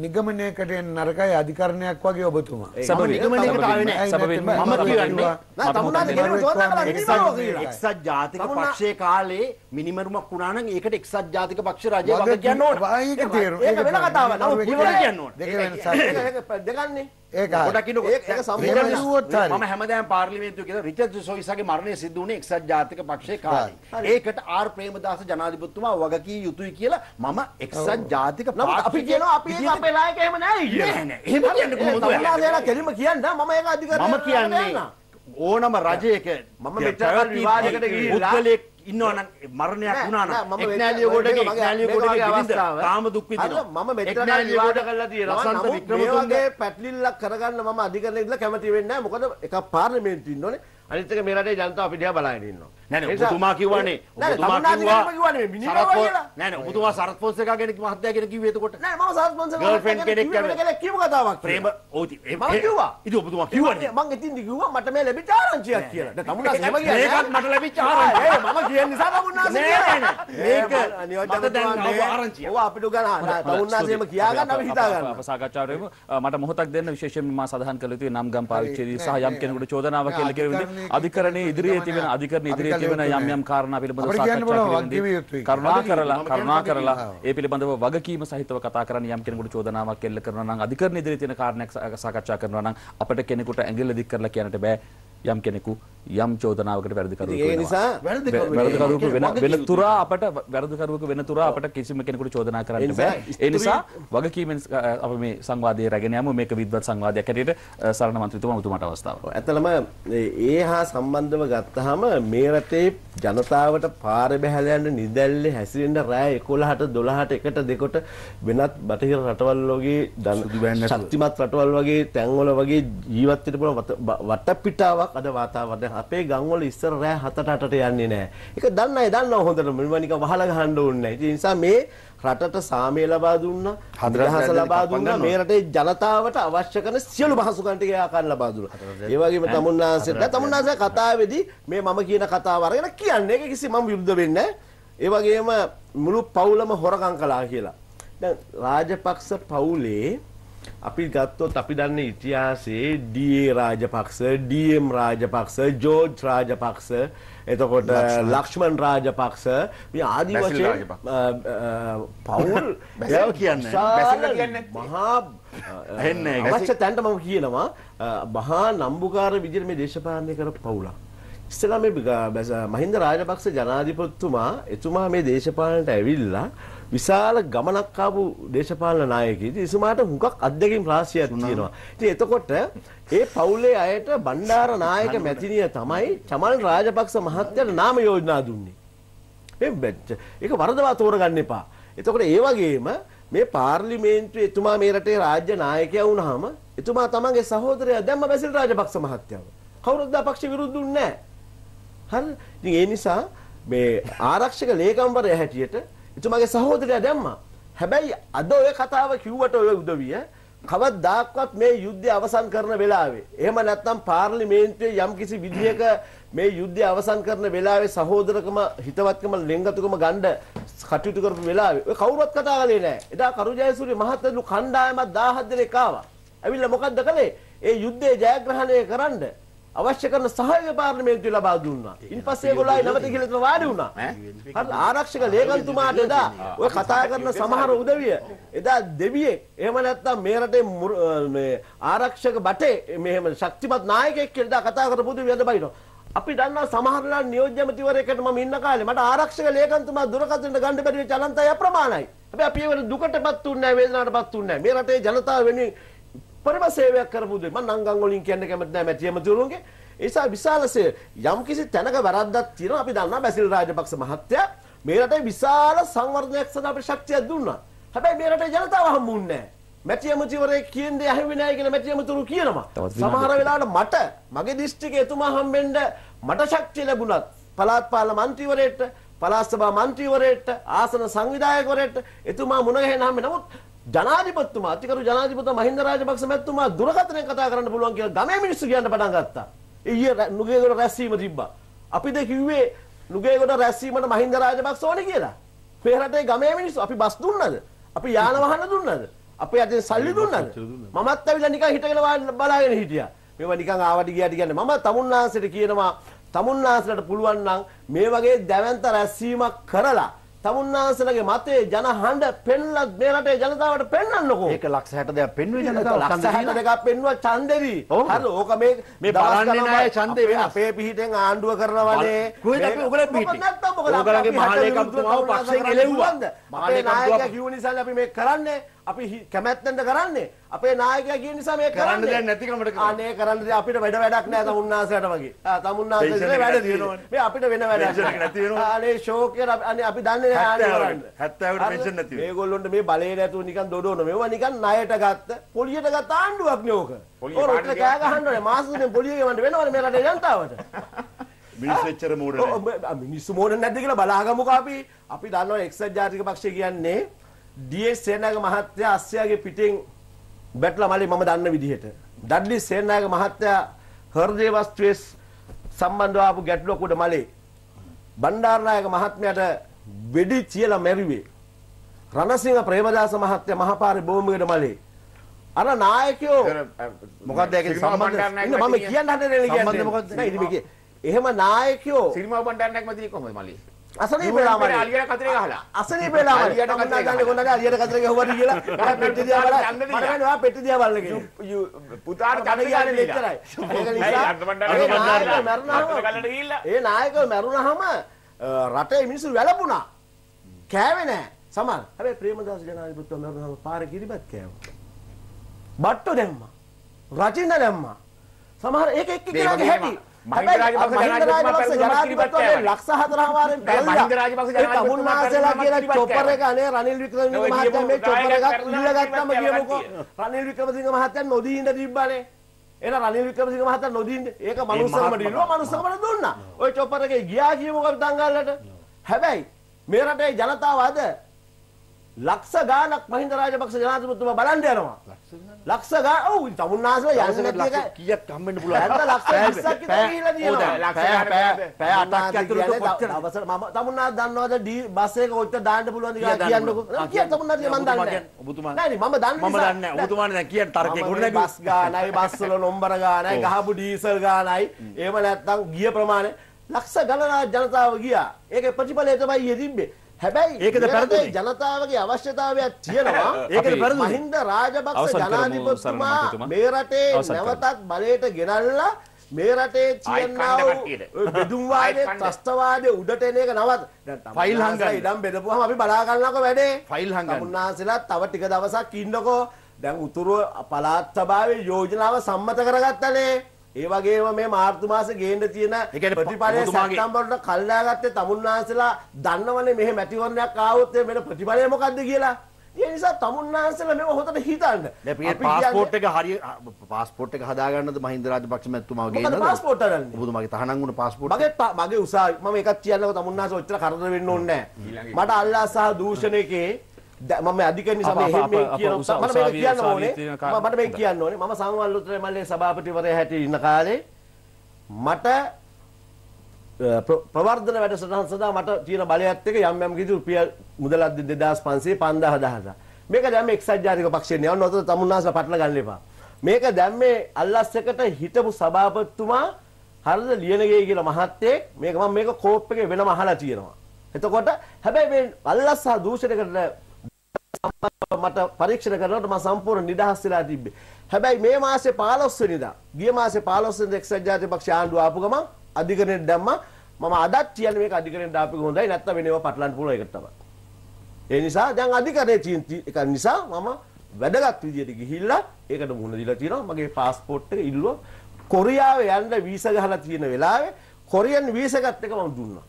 නිගමනයකට එන්න නරකයි අධිකරණයක් වගේ ඔබතුමා. සම නිගමනයකට ආවේ නැහැ. සමවෙන්න මම කියන්නේ එක්සත් ජාතික පක්ෂයේ කාලේ මිනිමරුමක් වුණා නම් ඒකට එක්සත් ජාතික පක්ෂ රජය වගේ කියන්න ඕන. ඒක තේරුම්. ඒක වෙන කතාවක්. නමුත් කියන්න ඕන. දෙක වෙනසක්. දෙකන්නේ. ම හැමදෑ පාර්ලිමේතු කියෙන රිචර්ජ සොයිසගේ මරණය සිදුවනේ එක්සත් ජාතික පක්ෂය කාල ඒකට ආර් ප්‍රේමදස ජනාධිපත්තුමා වගකී යුතුයි කියලා මම එක්සත් ජාතික අපි කියන අපි පලායකම නෑ කෙරීම කියන්න මම ඒ අධික මම කියන්නේ ඕනම රජයක මම මෙ විවාජකට ගලෙක් ඉන්නවන මරණයක් වුණන තාම දුක් මට කල්ලා තියගේ පැටලිල්ලක් කරගන්න ම අධිකරන ඉල්ල කැමති වෙන්න මොකද එක පාර්ලිමේන්තින් නොන අනිතක මේරට ජනතාව පිටිය බලායන්න. නෑ ඔබතුමා කිව්වනේ ඔබතුමා කිව්වා නෑ නෑ ඔබතුමා සරත් පොන්සේකා ගැන මහත්තයා ගැන කිව්වේ එතකොට නෑ මම සරත් පොන්සේකා ගර්ල්ෆ්‍රෙන්ඩ් කෙනෙක් ගැන කියපු කතාවක් ප්‍රේම ඕති මම කිව්වා ඉතින් ඔබතුමා කිව්වනේ මම ඉතින්දි කිව්වා මට මේ ලැබිච්ච ආරංචියක් කියලා දැන් තමුන්නාස එහෙම කියන්නේ ඒකත් මට ලැබිච්ච ආරංචිය මම කියන නිසා තමුන්නාස කියන්නේ මේක මට දැන් ආව ආරංචිය ඔව් අපිට ගන්න තමුන්නාස එහෙම කියා ගන්න අපි හිතා ගන්න අප සාකච්ඡා කරමු මට මොහොතක් දෙන්න විශේෂයෙන් මම සඳහන් කළ යුතුයි නම් ගම් පාවිච්චිදී සහ යම් කෙනෙකුට චෝදනාවක් කියලා කියන විදිහ අධිකරණයේ ඉදිරියේ තිබෙන අධිකරණ ඉදිරියේ තිබෙන යම් යම් කාරණා පිළිබඳව සාකච්ඡා කිරීමේදී කරුණා කරලා කරුණා කරලා ඒ පිළිබඳව වගකීම සහිතව කතා කරන්න යම් කෙනෙකුට චෝදනාවක් එල්ල කරනවා නම් අධිකරණ ඉදිරියේ තියෙන කාරණයක් සාකච්ඡා කරනවා නම් අපිට කෙනෙකුට ඇඟිල්ල දික් කරලා කියන්නට බෑ යම් කෙනෙකු යම් චෝදනාවකට වැරදිකරුවෙකු ඒ නිසා වැරදිකරුවෙකු වෙන වෙන තුරා අපට වැරදිකරුවෙකු වෙන තුරා අපට කිසිම කෙනෙකුට චෝදනා කරන්න බෑ ඒ නිසා වගකීමෙන් අප මේ සංවාදයේ රැගෙන යමු මේක විද්වත් සංවාදයක් හැටියට සරණ මන්ත්‍රීතුමා උතුමාට අවස්ථාව. ඇත්තටම ඒ හා සම්බන්ධව ගත්තාම මේ රටේ ජනතාවට පාර බැහැලා යන නිදැල්ලේ හැසිරෙන්න රෑ 11ට 12ට එකට දෙකට වෙනත් බටහිර රටවල් වගේ ශක්තිමත් රටවල් වගේ තැන්වල වගේ ජීවත් වෙන්න පුළුවන් වටපිටාවක් ගොඩාක් අද වාතාවරණ අපේ ගම්වල ඉස්සර රෑ 7ට යන්නේ නැහැ. ඒක දන්න අය දන්නව හොඳටම. මේවා නිකන් වහලා ගහන්න ඕනේ නැහැ. නිසා මේ රටට සාමය ලබා දුන්නා, හදරහස ලබා දුන්නා, මේ රටේ ජනතාවට අවශ්‍ය කරන සියලු පහසුකම් ටික ආකාර ලබා දුන්නා. ඒ වගේම තමුන්නාසෙට තමුන්නාසෙ කතාවේදී මේ මම කියන කතාව අරගෙන කියන්නේ ඒක කිසි මම විරුද්ධ වෙන්නේ නැහැ. ඒ වගේම මුළු පවුලම හොරකම් කළා කියලා. දැන් රාජපක්ෂ පවුලේ අපි ගත්තොත් අපි දන්න ඉතිහාසයේ ඩේ රාජපක්ෂ ඩම් රාජපක්ෂ ජෝජ් රාජපක්ෂ එතකොට ලක්ෂ්මන් රාජපක්ෂ මේ ආදී වශයෙන් පවුල් *laughs* කියන්න මහා අවශ්‍ය තැන්ට මම කියනවා මහා නම්බුකාර විදිහට මේ දේශපාලනය කර පවුලක් ඉස්සලා මේ මහින්ද රාජපක්ෂ ජනාධිපතිතුමා එතුමා මේ දේශපාලනට ඇවිල්ලා විශාල ගමනක් ආපු දේශපාලන නායකයෙක්. ඉසුමාට හුඟක් අධ්‍යක්ෂින් රාශියක් තියෙනවා. ඉතින් එතකොට ඒ පවුලේ අයට බණ්ඩාර නායක මැතිණිය තමයි චමල් රාජපක්ෂ මහත්තයාට නාම යෝජනා දුන්නේ. මේ ඒක වරදවා තෝරගන්න එපා. එතකොට ඒ වගේම මේ පාර්ලිමේන්තුවේ එතුමා මේ රටේ රාජ්‍ය නායකයා වුණාම එතුමා තමන්ගේ සහෝදරයා දැම්ම බැසිල් රාජපක්ෂ මහත්තයාව. කවුරුත් දා පක්ෂ විරුද්ධ වෙන්නේ නැහැ. හරි. ඉතින් ඒ නිසා මේ ආරක්ෂක ලේකම්වරයා හැටියට එතුමාගේ සහෝදරයා දැම්මා. හැබැයි අද ඔය කතාව කිව්වට ඔය උදවිය කවදාවත් මේ යුද්ධය අවසන් කරන වෙලාවේ එහෙම නැත්නම් පාර්ලිමේන්තුවේ යම්කිසි විදියක මේ යුද්ධය අවසන් කරන වෙලාවේ සහෝදරකම හිතවත්කම ලෙන්ගතුකම ගණ්ඩ කටයුතු කරපු වෙලාවේ ඔය කවුරුවත් කතා කළේ නැහැ. එදා කරුජයසූරිය මහත්තුළු කණ්ඩායමක් 17 දෙනෙක් ආවා. ඇවිල්ලා මොකද්ද කළේ? ඒ යුද්ධයේ ජයග්‍රහණය කරන්නේ අවශ්‍ය කරන සහාය පාර්ලිමේන්තුව ලබා දුන්නා. ඉන්පස්සේ ඒගොල්ලෝ නැවත කියලා වාඩි වුණා. හරි ආරක්ෂක ලේකම්තුමාට එදා ඔය කතා කරන සමහර උදවිය එදා දෙවියෙක් එහෙම නැත්නම් මේ රටේ මේ ආරක්ෂක බටේ මෙහෙම ශක්තිමත් නායකයෙක් කියලා කතා කරපු උදවියද බයිනෝ. අපි දන්නා සමහරලා නියෝජ්‍ය මැතිවරයකට මම ඉන්න කාලේ මට ආරක්ෂක ලේකම්තුමා දුරකථනට ගන්න බැරි වෙච්ච අලන්තය අප්‍රමාණයි. හැබැයි අපි ඒවල දුකටපත් උන්නේ නැහැ වේදනාවටපත් උන්නේ නැහැ. මේ රටේ ජනතාව වෙනුවෙන් උපරිම සේවයක් කරපු දෙයක් මම නංගන් වලින් කියන්න කැමති නැහැ මැටි ඇමතිවරුන්ගේ ඒ නිසා විශාලසේ යම් කිසි තැනක වැරද්දක් තියෙනවා අපි දන්නා බැසිල් රාජපක්ෂ මහත්තයා මේ රටේ විශාල සංවර්ධනයක් සඳහා අපේ ශක්තියක් දුන්නා. හැබැයි මේ රටේ ජනතාව හම්බුන්නේ නැහැ. මැටි ඇමතිවරේ කියන දේ අහුවේ නැහැ කියලා මැටි ඇමතුරු කියනවා. සමහර වෙලාවට මට මගේ දිස්ත්‍රික්කයේ එතුමා හම්බෙන්න මට ශක්තිය ලැබුණත් පළාත් පාලන මන්ත්‍රීවරයෙක්ට පළාත් සභා මන්ත්‍රීවරයෙක්ට ආසන සංවිධායකවරයෙක්ට එතුමා මුණ ගැහෙන හැම නමුත් ජනාධිපතිතුමා අතිකරු ජනාධිපති මහින්ද රාජපක්ෂ මැතිතුමා දුරකථනයෙන් කතා කරන්න පුළුවන් කියලා ගමේ මිනිස්සු කියන්න පටන් ගත්තා. ඊයේ නුගේගොඩ රැස්වීම තිබ්බා. අපිද කිව්වේ නුගේගොඩ රැස්වීමට මහින්ද රාජපක්ෂ ඕනේ කියලා. මේ රටේ ගමේ මිනිස්සු අපි බස් දුන්නද? අපි යාන වාහන දුන්නද? අපේ අතේ සල්ලි දුන්නද? මමත් ඇවිල්ලා නිකන් හිටගෙන බලාගෙන හිටියා. මේවා නිකන් ආවට ගියාට කියන්නේ මම තමුන්නාන්සේට කියනවා තමුන්නාන්සේට පුළුවන් නම් මේ වගේ දැවැන්ත රැස්වීමක් කරලා තමුන්නාන්සලගේ මතේ ජන හඬ පෙන්ලත් මේ රටේ ජනතාවට පෙන්වන්නකෝ. ඒක ලක්ෂ 60ක් පෙන්වුවේ ජනතාව. ලක්ෂ 62ක් පෙන්වුවා ඡන්දෙවි. හරි ඕක මේ මේ බලන්නේ නෑ ඡන්දේ වෙනස්. අපේ පිහිටෙන් ආණ්ඩුව කරනවනේ. කොහෙද අපි ඔගලගේ පිහිටි? ඔගලගේ මහලේකම්තුමාව පක්ෂයෙන් එළෙව්වා. මහලේකම්තුමා කිව්ව නිසා අපි මේ කරන්නේ. අපි කැමැත්තෙන්ද කරන්නේ අපේ නායකයා කියන නිසා මේක කරන්න දැන් නැතිකමට කරන්නේ අනේ කරන්න දැන් අපිට වැඩ වැඩක් නැහැ තමුන්නාසයට වගේ ආ තමුන්නාසයට වැඩ තියෙනවා මේ අපිට වෙන වැඩක් නැති වෙනවා අනේ ෂෝක් එක අනේ අපි දන්නේ නැහැ ආනේ කරන්න 70කට පෙන්ෂන් නැති වෙනවා මේගොල්ලොන්ට මේ බලේ නැතුව නිකන් දොඩෝන මේවා නිකන් ණයට ගත්ත පොලියට ගත්ත ආණ්ඩුවක් නේ ඕක ඕකට කෑ ගහන්න ඕනේ මාසෙකින් පොලිය ගෙවන්න වෙනවනේ මේ රටේ ජනතාවට මිනිස්සෙච්චර මෝඩ මිනිස්සු මෝඩ නැද්ද කියලා බලාගමුකෝ අපි අපි දන්නවා එක්සත් ජාතික පක්ෂය කියන්නේ ඩීඑස් සේනාග මහත්තයා අස්සයාගේ පිටින් බැටලා මලේ මම දන්න විදිහට ඩඩ්ලි සේනාග මහත්තයා හෘදේ වස්තුවේ සම්බන්ධව ආපු ගැටලුවක් උඩ මලේ බණ්ඩාරනායක මහත්මයාට වෙඩි තියලා මැරුවේ රණසිංහ ප්‍රේමදාස මහත්තයා මහපාරේ බෝම්බයකට මලේ අර නායකයෝ මොකක්ද ඒකේ සම්බන්ධ මම කියන්න හදන්නේ කියන්නේ මොකක්ද එහෙම නායකයෝ සිරිමාව බණ්ඩාරනායක මැදිරි කොහොමද මලේ අසනීප වෙලා මරේ අලියට කතරේ ගහලා අසනීප වෙලා මරේ අලියට කතරේ ගහලා ගොල්ලන්ට අලියට කතරේ ගහුවාද කියලා *laughs* මම පෙට්ටි දිහා බලලා මම ගන්නේ ඔයා පෙට්ටි දිහා බලලා කියලා පුතාට කන කියන්නේ මෙච්චරයි ඒක නිසා මරණාම ඒ නායකව මරුණාම රටේ මිනිස්සු වැළපුණා කෑවේ නැහැ සමහර හැබැයි ප්‍රේමදාස ජනාධිපතිතුමා මරුණාම පාරේ කිරිබත් කෑවා බට්ටු දැම්මා රචින්න දැම්මා සමහර ඒක එක්ක කියලා හැටි මහින්ද රාජපක්ෂ ජනාධිපතිතුමාට ලක්ෂ 4මාරෙන් පැල්ලා මහින්ද රාජපක්ෂ ජනාධිපතිතුමා උන්වහන්සේලා කියලා චොපර් එක අනේ රනිල් වික්‍රමසිංහ මහත්තයා මේ චොපර් එකක් උල්ලගත්තම කියමුකෝ රනිල් වික්‍රමසිංහ මහත්තයා නොදී ඉඳ තිබ්බනේ එන රනිල් වික්‍රමසිංහ මහත්තයා නොදී ඉඳ ඒක මනුස්සකම දිනුවා මනුස්සකම දුන්නා ওই චොපර් එකේ ගියා කියමුකෝ දංගල්ලට හැබැයි මේ රටේ ජනතාව අද ලක්ෂ ගාණක් මහින්ද රාජපක්ෂ ජනාධිපතිතුමා බලන්න යනවා. ලක්ෂ ගාණ ඔව් තමුන්නාසල යන්නේ නැති එක කීයක් හම්බෙන්න පුළුවන්. ඇත්ත ලක්ෂ 20ක් විතර ගිහිලා තියෙනවා. පැය පැය 8ක් ඇතුළත කොච්චර අවසර මම තමුන්නාස් දන්නවද බස් එක කොච්චර දාන්න පුළුවන්ද කියලා කියන්නකෝ. කීයක් තමුන්නාස් මම දන්නේ නැහැ. ඔබතුමා නෑ නේ මම දන්නේ නැහැ. මම දන්නේ නැහැ. ඔබතුමා දැන් කීයක් තර්කයක් උන්නේ නැති. බස් ගාණයි බස් වල නම්බර ගාණයි ගහපු ඩීසල් ගාණයි. එහෙම නැත්නම් ගිය ප්‍රමාණය ලක්ෂ ගණනාවක් ජනතාව ගියා. ඒකේ ප්‍රතිඵලය තමයි යෙදින්නේ. හැබැයි ඒකද පැරදුනේ ජනතාවගේ අවශ්‍යතාවයක් තියෙනවා *laughs* ඒකද පැරදුනේ මහින්ද රාජපක්ෂ ජනාධිපතිතුමා මේ රටේ නැවතත් බලයට ගෙනල්ලා මේ රටේ තියනවා බෙදුම් වාදේ ත්‍රස්තවාදේ උඩට එන එක නවත් ෆයිල් හංගන ඉඩම් බෙදපුවාම අපි බලා ගන්නකො වැඩේ ෆයිල් හංගන උන්වහන්සේලා තව ටික දවසක් ඉන්නකෝ දැන් උතුරු පළාත් සභාවේ යෝජනාව සම්මත කරගත්තනේ ඒ වගේම මේ මාර්තු මාසේ ගේන්න තියෙන ප්‍රතිඵලය සැප්තැම්බර්ට කල්ලාගත්තේ තමුන්නාන්සලා දන්නවනේ මෙහෙ මැතිවරණයක් ආවොත් මේ ප්‍රතිඵලය මොකද්ද කියලා. ඒ නිසා තමුන්නාන්සලා මේව හොතට හිතන්න. දැන් පාස්පෝර්ට් එක හරිය පාස්පෝර්ට් එක හදාගන්නද මහින්ද රාජපක්ෂ මැතිතුමාව ගේනද? පාස්පෝර්ට් අරන්නේ. ඔබතුමාගේ තහනම් වුණ පාස්පෝර්ට්. මගේ මගේ උසාවි මම එකක් කියන්නකෝ තමුන්නාන්සලා ඔච්චර කරදර වෙන්න ඕනේ නැහැ. මට අල්ලාසහ දූෂණයකේ මම අධිකරණ සභාව එහෙම කියනවා මම මේක කියන්න ඕනේ මට මේක කියන්න ඕනේ මම සංවල් උත්තර මල්ලේ සභාපතිවරයා හැටියට ඉන්න කාලේ මට ප්‍රවර්ධන වැඩසටහන් සඳහා මට තියෙන බලයත් එක්ක යම් යම් කිසි රුපියල් මුදලක් 2500 5000 මේක දැම්මේ එක්සත් ජාතික පක්ෂයේ නෑ නතර තමුන්නාසලා පටල ගන්න එපා මේක දැම්මේ අල්ලස්සකට හිටපු සභාපතිතුමා හරිද ලියනගේ කියලා මහත්තයෙක් මේක මම මේක කෝප් එකේ වෙනම අහලා තියෙනවා එතකොට හැබැයි මේ අල්ලස්සා දූෂණයකට මට පරීක්ෂණ කරනකොට මම සම්පූර්ණ නිදහස් වෙලා තිබ්බේ. හැබැයි මේ මාසේ 15 වෙනිදා ගිය මාසේ 15 වෙනිදා එක්සත් ජාතික පක්ෂය ආණ්ඩුව ආපු ගමන් අධිකරණයට දැම්මා. මම අදත් කියන්නේ මේක අධිකරණයට ආපු එක හොඳයි නැත්නම් වෙනේව පටලන්න පුළුවන් එකට තමයි. ඒ නිසා දැන් අධිකරණයේ තියෙන එක නිසා මම වැඩගත් විදියට ගිහිල්ලා ඒකට මුහුණ දීලා තියෙනවා. මගේ પાස්පෝට් එක ඉල්ලුවා. කොරියාවේ යන්න වීසා ගහලා තියෙන වෙලාවේ කොරියන් වීසකත් එක මම දුන්නා.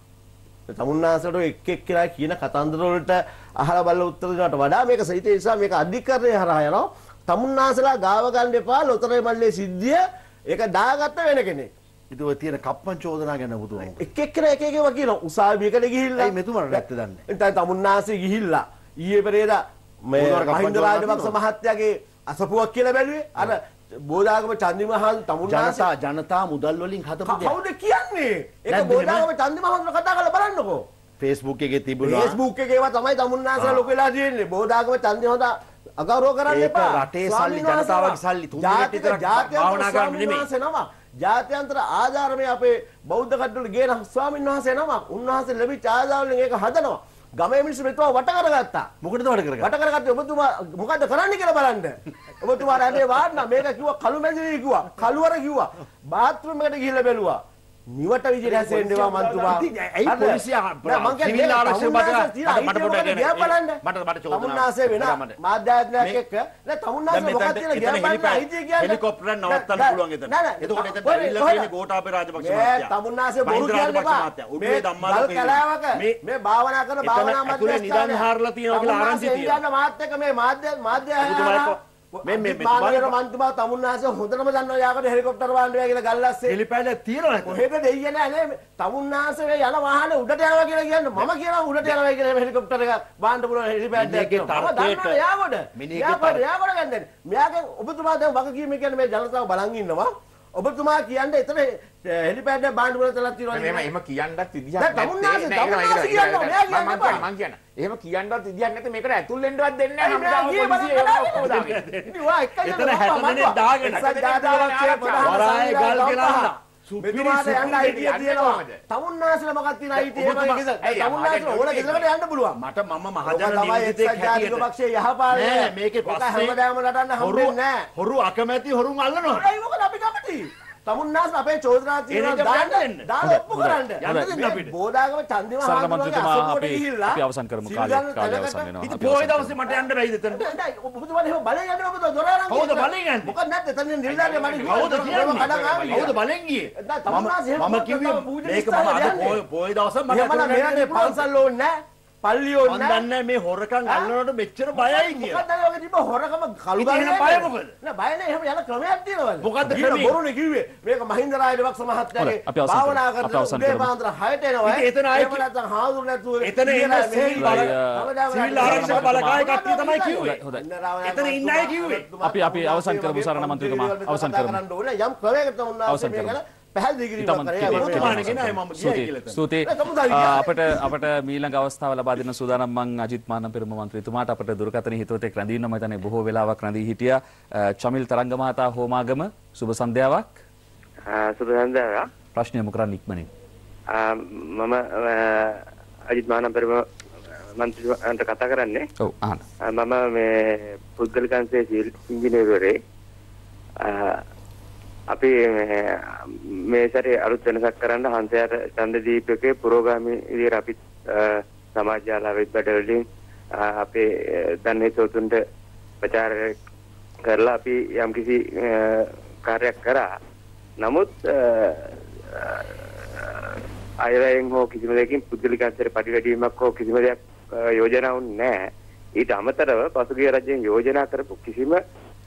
තමුන්නාසට එක් එක් කියලා කියන කතන්දර වලට අහලා බලලා උත්තර දෙනවට වඩා මේක සහිතේ නිසා මේක අධිකරණය හරහා යනවා. තමුන්නාසලා ගාව ගන්න එපා ලොතරේ මල්ලේ සිද්ධිය ඒක දාගත්ත වෙන කෙනෙක්. ඉතුව තියෙන කප්පන් චෝදනා ගැන බුදුහාමුදුරුවෝ. එක් එක්කන එක එකව කියන උසාවියකට ගිහිල්ලා. ඒ මෙතුමර නැත්ත දන්නේ. දැන් තමුන්නාසේ ගිහිල්ලා ඊයේ පෙරේදා මේ මහින්ද රාජපක්ෂ මහත්තයාගේ අසපුවක් කියලා බැලුවේ. අර බෝධාගම චන්දිමහන් තමුන්නාසේ ජනතා මුදල් වලින් හදපු දෙයක්. කවුද කියන්නේ? ඒක බෝධාගම චන්දිමහන් කතා කරලා බලන්නකෝ. Facebook එකේ තිබුණා. Facebook එකේවා තමයි තමුන්නාසේ ලොකු වෙලා තියෙන්නේ. බෝධාගම චන්දිමහන් අගෞරව කරන්න එපා. රටේ සල්ලි ජනතාවගේ සල්ලි තුන්දෙනෙක් විතර භාවනා කරන්න නෙමෙයි. ජාත්‍යන්තර ආධාරමේ අපේ බෞද්ධ කඩවල ගේන ස්වාමින්වහන්සේ නමක්. උන්වහන්සේ ලැබිච්ච ආදාවලින් ඒක හදනවා. ගමේ මිනිස්සු මෙතුමා වට කරගත්තා. මොකටද වට කරගත්තේ? වට කරගත්තේ ඔබතුමා මොකද්ද කරන්නේ කියලා බලන්න. ඔබතුමා රැඳේ වාන්න මේක කිව්වා කළු මැදිරි කිව්වා. කළුවර කිව්වා. බාත් รู ම් එකට ගිහිල්ලා බැලුවා. නිවට විදිහට හැසිරෙන්නවා මන්තුමා. ඇයි පොලිසිය සිවිල් ආරක්ෂක මට පොඩ බලන්න. මට මට චෝදනාවක්. තමුන්නාසේ වෙන මාධ්‍යාත්මයක් එක්ක නෑ තමුන්නාසේ මොකක්ද කියලා ගියා බලන්න අයිතිය කියන්නේ. හෙලිකොප්ටර් එක නවත්තන්න පුළුවන් එතන. එතකොට එතන ඇවිල්ලා කියන්නේ ගෝඨාභය රාජපක්ෂ මහත්තයා. තමුන්නාසේ බොරු කියන්න එපා. මේ ධම්මාල කලාවක මේ භාවනා කරන භාවනා මැද නිදන් හාරලා තියෙනවා කියලා ආරංචි තියෙනවා. මේ මාධ්‍ය මාධ්‍ය මන්තුමා තමුන්හස හොඳටම දන්නවා යාකට හෙලිකොප්ටර් වාහන කියලා ගල්ලාස්සේ හෙලිපෑඩ තියනවා කොහෙද දෙයිය නෑ නේ තමුන්හස යන වාහන උඩට යනවා කියලා කියන්නේ මම කියනවා උඩට යනවා කියලා හෙලිකොප්ටර් එක බාන්න පුළුවන් හෙලිපෑඩ් එකේ තර්කයට යාකට මිනිහට යාකට ගන්න මෙයාගෙන් ඔබතුමා දැන් වගකීම කියන්නේ මේ ජනතාව බලන් ඉන්නවා ඔබතුමා කියන්න එතන හෙලිපෑඩ් එක බාන්න බුණ තලක් තියෙනවා එහෙම එහෙම කියන්නත් විදිහක් නැත්තේ මං කියන එහෙම කියන්නත් විදිහක් නැත මේකට ඇතුල් වෙන්නවත් දෙන්නේ නැහැ හමුදාව පොලිසිය එතන 60 මිනිත් දාගෙන වරාය ගල් ගලන්න මෙතුමාට යන්න අයිතිය තියෙනවා. තමුන්නාසල මොකක්ද තියෙන අයිතිය? තමුන්නාසල ඕන ගෙදරකට යන්න පුළුවන්. මට මම මහජන නියෝජිතෙක් හැටියට පක්ෂයේ යහපාලනය. නෑ මේකේ පස්සේ හැමදාම නටන්න හම්බෙන්නේ නෑ. හොරු අකමැති හොරුන් අල්ලනවා. ඒයි මොකද අපි කැමති? තමුන්නාස අපේ චෝදනා බෝධාගම චන්දම අවසන් කරම පොය දවස මට අන්ඩ රයිද බලග මම කිව පෝය දවස පන්සල්ලෝනෑ පල්ලියෝ මන් දන්නේ මේ හොරකම් අල්ලනකොට මෙච්චර බයයි කියලා. මොකද ඔය තිබ්බ හොරකම කළු ගන්න බය මොකද? නෑ බය නෑ එහෙම යන ක්‍රමයක් තියෙනවලු. මොකද ක්‍රමය? බොරුනේ කිව්වේ. මේක මහින්ද රාජපක්ෂ මහත්තයාගේ භාවනා කරන උදේ පාන්දර 6ට එනවා. ඉතින් එතන ආයි නැත්නම් හාමුදුරු නැතුව එතන ඉන්න සිවිල් බල සිවිල් ආරක්ෂක බලකාය කට්ටිය තමයි කිව්වේ. එතන ඉන්න අය කිව්වේ. අපි අපි අවසන් කරමු සරණ මන්ත්‍රීතුමා. අවසන් කරමු. යම් ක්‍රමයකට උන්වහන්සේ මේකලා අපට අපට මීලං අවස්ථාව ලබාදන සුදානම්මන් අජිත්මාන පෙරමන්ත්‍රතුමාට අපට දුරකතන හිතවතෙක් රඳීන මතන බොහෝ වෙලාවක් රඳී හිටිය චමිල් තරංගමහතා හෝමාගම සුබ සන්ධ්‍යාවක් සුබසන්ධාව ප්‍රශ්නය මොකරන්න ඉක්මනින් මම අජිත්මාන පෙරම මන්ත්‍රන්ට කතා කරන්නේ මම පුද්ගලිකන්සේ සිල් ඉංජිනේවරේ අපි මේ සැරේ අලුත් වෙනසක් කරන්න හන්සයාට චන්දදීපකේ පුරෝගාමී විදිහට අපි සමාජ ජාල වෙබ්බඩ වලින් අපේ දන්නේ සෝතුන්ට ප්‍රචාර කරලා අපි යම්කිසි කාර්යයක් කරා. නමුත් අයරයෙන් හෝ කිසිම දෙකින් පුද්ගලික අන්තර පරිවැඩීමක් හෝ කිසිම දෙයක් යෝජනා වුණේ නැහැ. ඊට අමතරව පසුගිය රජයෙන් යෝජනා කරපු කිසිම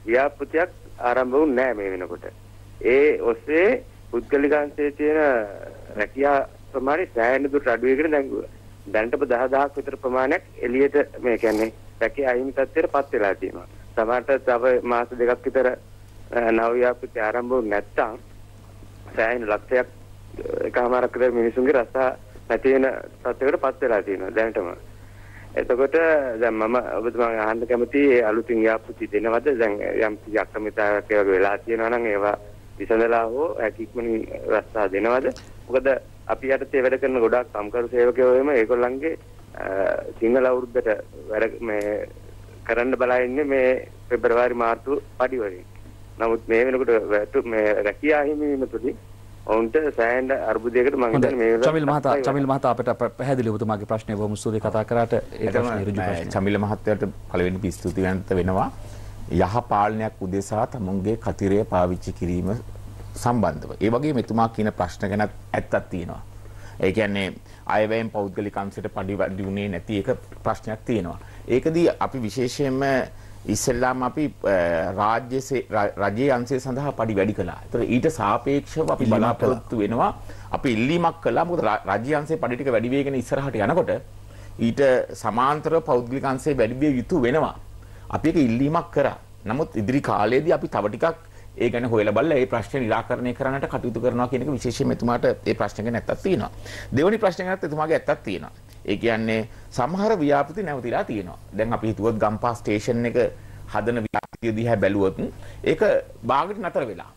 ව්‍යාපෘතියක් ආරම්භ වුණේ නැහැ මේ වෙනකොට. ඒ ඔස්සේ පුද්ගලිකංශයේ තියෙන රැකියා ප්‍රමාණය සෑහෙන දුරට අඩු වෙගෙන දැන් දැනටම 10000ක් විතර ප්‍රමාණයක් එළියට මේ කියන්නේ රැකියා අහිමි තත්ත්වයටපත් වෙලා තියෙනවා. සමහරට තව මාස දෙකක් විතර නව ව්‍යාපෘති ආරම්භ වුනේ නැත්තම් සෑහෙන ලක්ෂයක් එකමාරක් විතර මිනිසුන්ගේ රස්සා නැති වෙන තත්ත්වයකටපත් වෙලා තියෙනවා දැනටම. එතකොට දැන් මම ඔබතුමා අහන්න කැමති අලුතින් ව්‍යාපෘති දෙනවද? දැන් යම් යක්කමිතාවක් වගේ වෙලා තියෙනවා නම් ඒවා විසඳලා හෝ හැකික්මනින් රස්සා දෙනවද මොකද අපි යටතේ වැඩ කරන ගොඩාක් කම්කරු සේවකයෝ එහෙම ඒගොල්ලන්ගේ සිංහල අවුරුද්දට වැඩ මේ කරන්න බලා ඉන්නේ මේ පෙබරවාරි මාර්තු පඩි වලින් නමුත් මේ වෙනකොට මේ රැකියා හිමිවීම තුලින් ඔවුන්ට සෑන්ඩ අර්බුදයකට මං චමිල් මහතා චමිල් මහතා අපට පැහැදිලි ඔබතුමාගේ ප්‍රශ්නය බොහොම සූරි කතා කරාට ඒ ප්‍රශ්නේ ඍජු ප්‍රශ්නය චමිල් මහත්තයාට පළවෙනි පිස්තුතිවන්ත වෙනවා යහ පාලනයක් උදෙසා තමුන්ගේ කතිරය පාවිච්චි කිරීම සම්බන්ධව. ඒ වගේ මෙතුමා කියන ප්‍රශ්න ගැනත් ඇත්තක් තියෙනවා. ඒ කියන්නේ අයවැයෙන් පෞද්ගලිකංශයට පඩිවැඩි වුණේ නැති ඒක ප්‍රශ්නයක් තියෙනවා. ඒකදී අපි විශේෂයෙන්ම ඉස්සෙල්ලාම අපි රාජ්‍ය රජයේ අංශය සඳහා පඩි වැඩි කළා. ඒතර ඊට සාපේක්ෂව අපි බලාපොරොත්තු වෙනවා අපි ඉල්ලීමක් කළා. මොකද රාජ්‍ය අංශේ පඩි ටික වැඩි වෙගෙන ඉස්සරහට යනකොට ඊට සමාන්තරව පෞද්ගලික අංශේ වැඩි විය යුතු වෙනවා. අපි එක ඉල්ලීමක් කරා. නමුත් ඉදිරි කාලයේදී අපි තව ටිකක් ඒ ගැන හොයලා බලලා ඒ ප්‍රශ්නේ निराකරණය කරන්නට කටයුතු කරනවා කියන එක විශේෂයෙන්ම එතුමාට ඒ ප්‍රශ්න ගැන ඇත්තක් තියෙනවා. දෙවෙනි ප්‍රශ්න ගැනත් එතුමාගේ ඇත්තක් තියෙනවා. ඒ කියන්නේ සමහර ව්‍යාපෘති නැවතිලා තියෙනවා. දැන් අපි හිතුවොත් ගම්පා ස්ටේෂන් එක හදන ව්‍යාපෘතිය දිහා බැලුවොත් ඒක භාගට නතර වෙලා.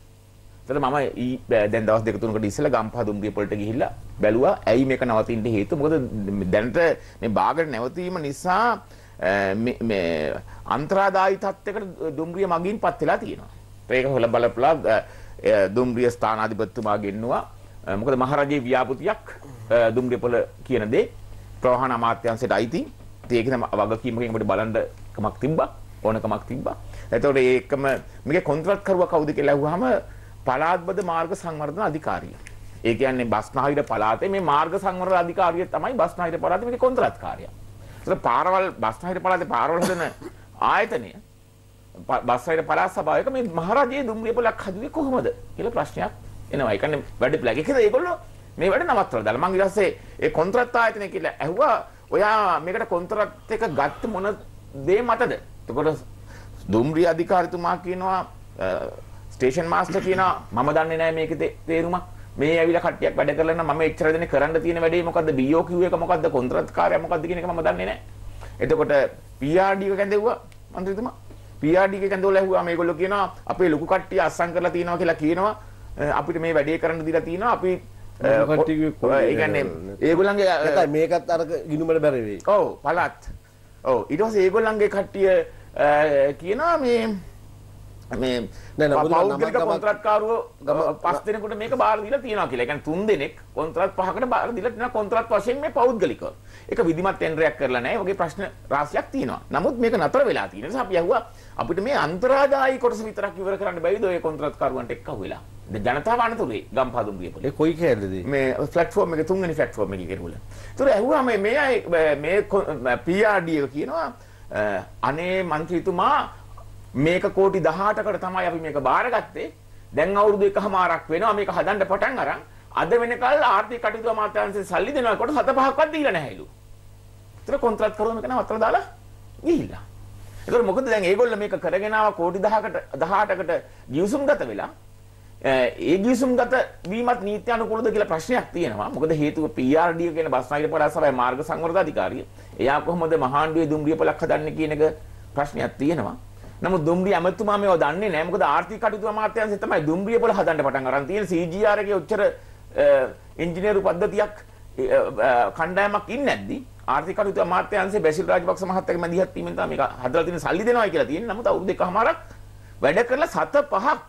එතකොට මම දැන් දවස් දෙක තුනකට ඉස්සෙල්ලා ගම්පා දුම්රිය පොළට ගිහිල්ලා බැලුවා ඇයි මේක නවතින්න හේතුව මොකද දැනට මේ භාගට නැවතීම නිසා මේ අන්තරාදායි තත්ත්වයකට දුම්රිය මගින් පත් වෙලා තියෙනවා. ඒක හොල බලපලා දුම්රිය ස්ථානාධිපතිතුමා ගෙන්නවා. මොකද මහරජේ ව්‍යාපෘතියක් දුම්රිය පොළ කියන දේ ප්‍රවාහන අමාත්‍යාංශයට අයිති. ඒක තමයි වගකීමකින් අපිට බලන්න කමක් තිබ්බා. ඕනකමක් තිබ්බා. එතකොට ඒකම මේකේ කොන්ත්‍රාත් කරුවා කවුද කියලා අහුවාම පළාත්බද මාර්ග සංවර්ධන අධිකාරිය. ඒ කියන්නේ බස්නාහිර පළාතේ මේ මාර්ග සංවර්ධන අධිකාරිය තමයි බස්නාහිර පළාතේ මේකේ කොන්ත්‍රාත්කාරයා. ඒතර පාරවල් බස්නාහිර පළාතේ පාරවල් හදන ආයතනය බස්සයිර පළාත් සභාවයක මේ මහරජයේ දුම්රිය පොලක් හදුවේ කොහොමද කියලා ප්‍රශ්නයක් එනවා. ඒ කියන්නේ වැඩ ප්ලැග් එකද ඒගොල්ලෝ මේ වැඩ නවත්තලා දාලා මං ඊට පස්සේ ඒ කොන්ත්‍රාත් ආයතනය කියලා ඇහුවා ඔයා මේකට කොන්ත්‍රාත් එක ගත්ත මොන දේ මතද? එතකොට දුම්රිය අධිකාරිතුමා කියනවා ස්ටේෂන් මාස්ටර් කියනවා මම දන්නේ නැහැ මේකේ තේරුමක්. මේ ඇවිල්ලා කට්ටියක් වැඩ කරලා නම් මම එච්චර දෙනේ කරන්න තියෙන වැඩේ මොකද්ද? BOQ එක මොකද්ද? කොන්ත්‍රාත්කාරය මොකද්ද කියන එක මම දන්නේ නැහැ. එතකොට PRD එක කැඳෙව්වා මන්ත්‍රීතුමා. PRD එක කැඳවලා ඇහුවා මේගොල්ලෝ කියනවා අපේ ලොකු කට්ටිය අස්සම් කරලා තියෙනවා කියලා කියනවා. අපිට මේ වැඩේ කරන්න දීලා තියෙනවා. අපි ඒ කියන්නේ ඒගොල්ලන්ගේ නැත්නම් මේකත් අර ගිනුමට බැරි වෙයි. ඔව් පළාත්. ඔව් ඊට පස්සේ ඒගොල්ලන්ගේ කට්ටිය කියනවා මේ මේ නෑ පෞද්ගලික කොන්ත්‍රාත්කාරව පස් දෙනෙකුට මේක බාර දීලා තියෙනවා කියලා. ඒ කියන්නේ තුන් දෙනෙක් කොන්ත්‍රාත් පහකට බාර දීලා තියෙනවා කොන්ත්‍රාත් වශයෙන් මේ පෞද්ගලිකව. ඒක විධිමත් ටෙන්ඩරයක් කරලා නැහැ. වගේ ප්‍රශ්න රාශියක් තියෙනවා. නමුත් මේක නතර වෙලා තියෙන නිසා අපි අහුවා අපිට මේ අන්තරාදායි කොටස විතරක් ඉවර කරන්න බැරිද ඔය කොන්ත්‍රාත්කාරවන්ට එක්ක අහුවෙලා. ජනතාව අනතුරේ ගම්පහදුම් ගියපොලේ. ඒ කොයි කැලේද? මේ platform එක තුන්වෙනි platform එකේ කෙරුවල. ඒතර ඇහුවා මේ මේ මේ PRD එක කියනවා අනේ මන්ත්‍රීතුමා මේක කෝටි 18කට තමයි අපි මේක බාරගත්තේ. දැන් අවුරුදු එකමාරක් වෙනවා මේක හදන්න පටන් අරන් අද වෙනකල් ආර්ථික කටයුතු අමාත්‍යාංශයෙන් සල්ලි දෙනවා කොට හත පහක්වත් දීලා නැහැලු. ඒතර කොන්ත්‍රාත් කරුවම එක නවත්තලා දාලා ගිහිල්ලා. ඒතර මොකද දැන් ඒගොල්ලෝ මේක කරගෙන ආව කෝටි 10කට 18කට ගිවිසුම්ගත වෙලා ඒ ගිවිසුම්ගත වීමත් නීති අනුකූලද කියලා ප්‍රශ්නයක් තියෙනවා. මොකද හේතුව PRD කියන බස්නාහිර පළාත් සභාවේ මාර්ග සංවර්ධන අධිකාරිය එයා කොහොමද මහාණ්ඩුවේ දුම්රිය පොලක් හදන්නේ කියන එක ප්‍රශ්නයක් තියෙනවා. නමුත් දුම්රිය ඇමතුමා මේව දන්නේ නැහැ. මොකද ආර්ථික කටයුතු අමාත්‍යාංශය තමයි දුම්රිය පොළ හදන්න පටන් අරන් තියෙන CGR එකේ ඔච්චර ඉංජිනේරු පද්ධතියක් කණ්ඩායමක් ඉන්නේ නැද්දි? ආර්ථික කටයුතු අමාත්‍යාංශයේ බැසිල් රාජපක්ෂ මහත්තයාගේ මැදිහත් වීමෙන් තමයි මේක හදලා තියෙන සල්ලි දෙනවා කියලා තියෙන්නේ. නමුත් අවුරුදු එකමාරක් වැඩ කරලා සත පහක්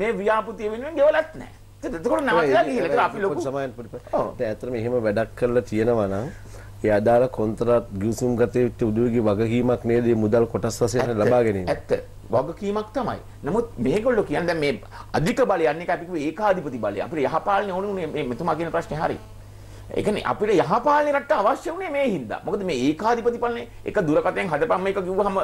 මේ ව්‍යාපෘතිය වෙනුවෙන් ගෙවලත් නැහැ. එතකොට නවත්ලා ගිහිල්ලා අපි ලොකු සමායන් පොඩි. ඔව්. දැන් ඇත්තටම එහෙම වැඩක් කරලා තියෙනවා නම් ඒ අදාළ කොන්ත්‍රාත් ගිවිසුම් ගත යුතු උදවියගේ වගකීමක් නේද මුදල් කොටස් වශයෙන් ලබා ගැනීම. ඇත්ත. වගකීමක් තමයි. නමුත් මේගොල්ලෝ කියන්නේ දැන් මේ අධික බලය යන්නේ අපි කිව්වේ ඒකාධිපති බලය. අපිට යහපාලනය ඕනුනේ මේ මෙතුමා කියන ප්‍රශ්නේ හරියි. ඒකනේ අපිට යහපාලන රට්ට අවශ්‍ය වුණේ මේ හින්දා. මොකද මේ ඒකාධිපති පාලනේ එක දුරකතෙන් හදපම් එක කිව්වහම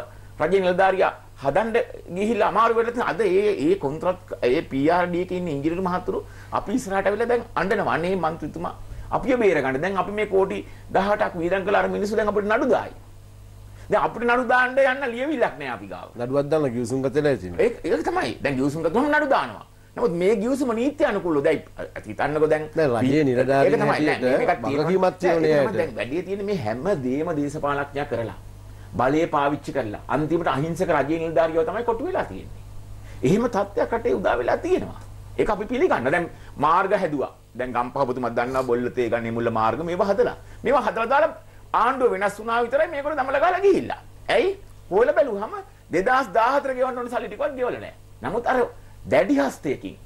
රජේ නිලධාරියා හදන්න ගිහිල්ලා අමාරු වෙලා තියෙන අද ඒ ඒ කොන්ත්‍රාත් ඒ PRD එකේ ඉන්න ඉංජිනේරු මහතුරු අපි ඉස්සරහට වෙලා දැන් අඬනවා. අනේ මන්ත්‍රීතුමා අපිව බේරගන්න. දැන් අපි මේ කෝටි 18ක් වියදම් කළා අර මිනිස්සු දැන් අපිට නඩු දායි. දැන් අපිට නඩු දාන්න යන්න ලියවිලක් නැහැ අපි ගාව. නඩුවක් දාලා ගිවිසුම් ගතලා ඉතින්. ඒක ඒක තමයි. දැන් ගිවිසුම් ගත්තොත් නඩු දානවා. නමුත් මේ ගිවිසුම නීති අනුකූලව දැන් හිතන්නකෝ දැන් රජයේ නිරදාරී වගකීමක් තියෙනවා නේද? දැන් වැඩි තියෙන මේ හැම දෙයක්ම දේශපාලනඥයා කරලා බලය පාවිච්චි කරලා අන්තිමට අහිංසක රජයේ නිලධාරියෝ තමයි කොටු වෙලා තියෙන්නේ. එහෙම තත්ත්වයක් රටේ උදා වෙලා තියෙනවා. ඒක අපි පිළිගන්න. දැන් මාර්ග හැදුවා. දැන් ගම්පහතුමා දන්නවා බොල්ලතේ ගන්නේ මුල්ල මාර්ග මේවා හදලා. මේවා හදලා දාලා ආණ්ඩුව වෙනස් වුණා විතරයි මේකට දමල ගාලා ගිහිල්ලා. ඇයි? හොයලා බැලුවහම 2014 ගෙවන්න ඕන සල්ලි ටිකවත් ගෙවලා නැහැ. නමුත් අර දැඩි හස්තයකින්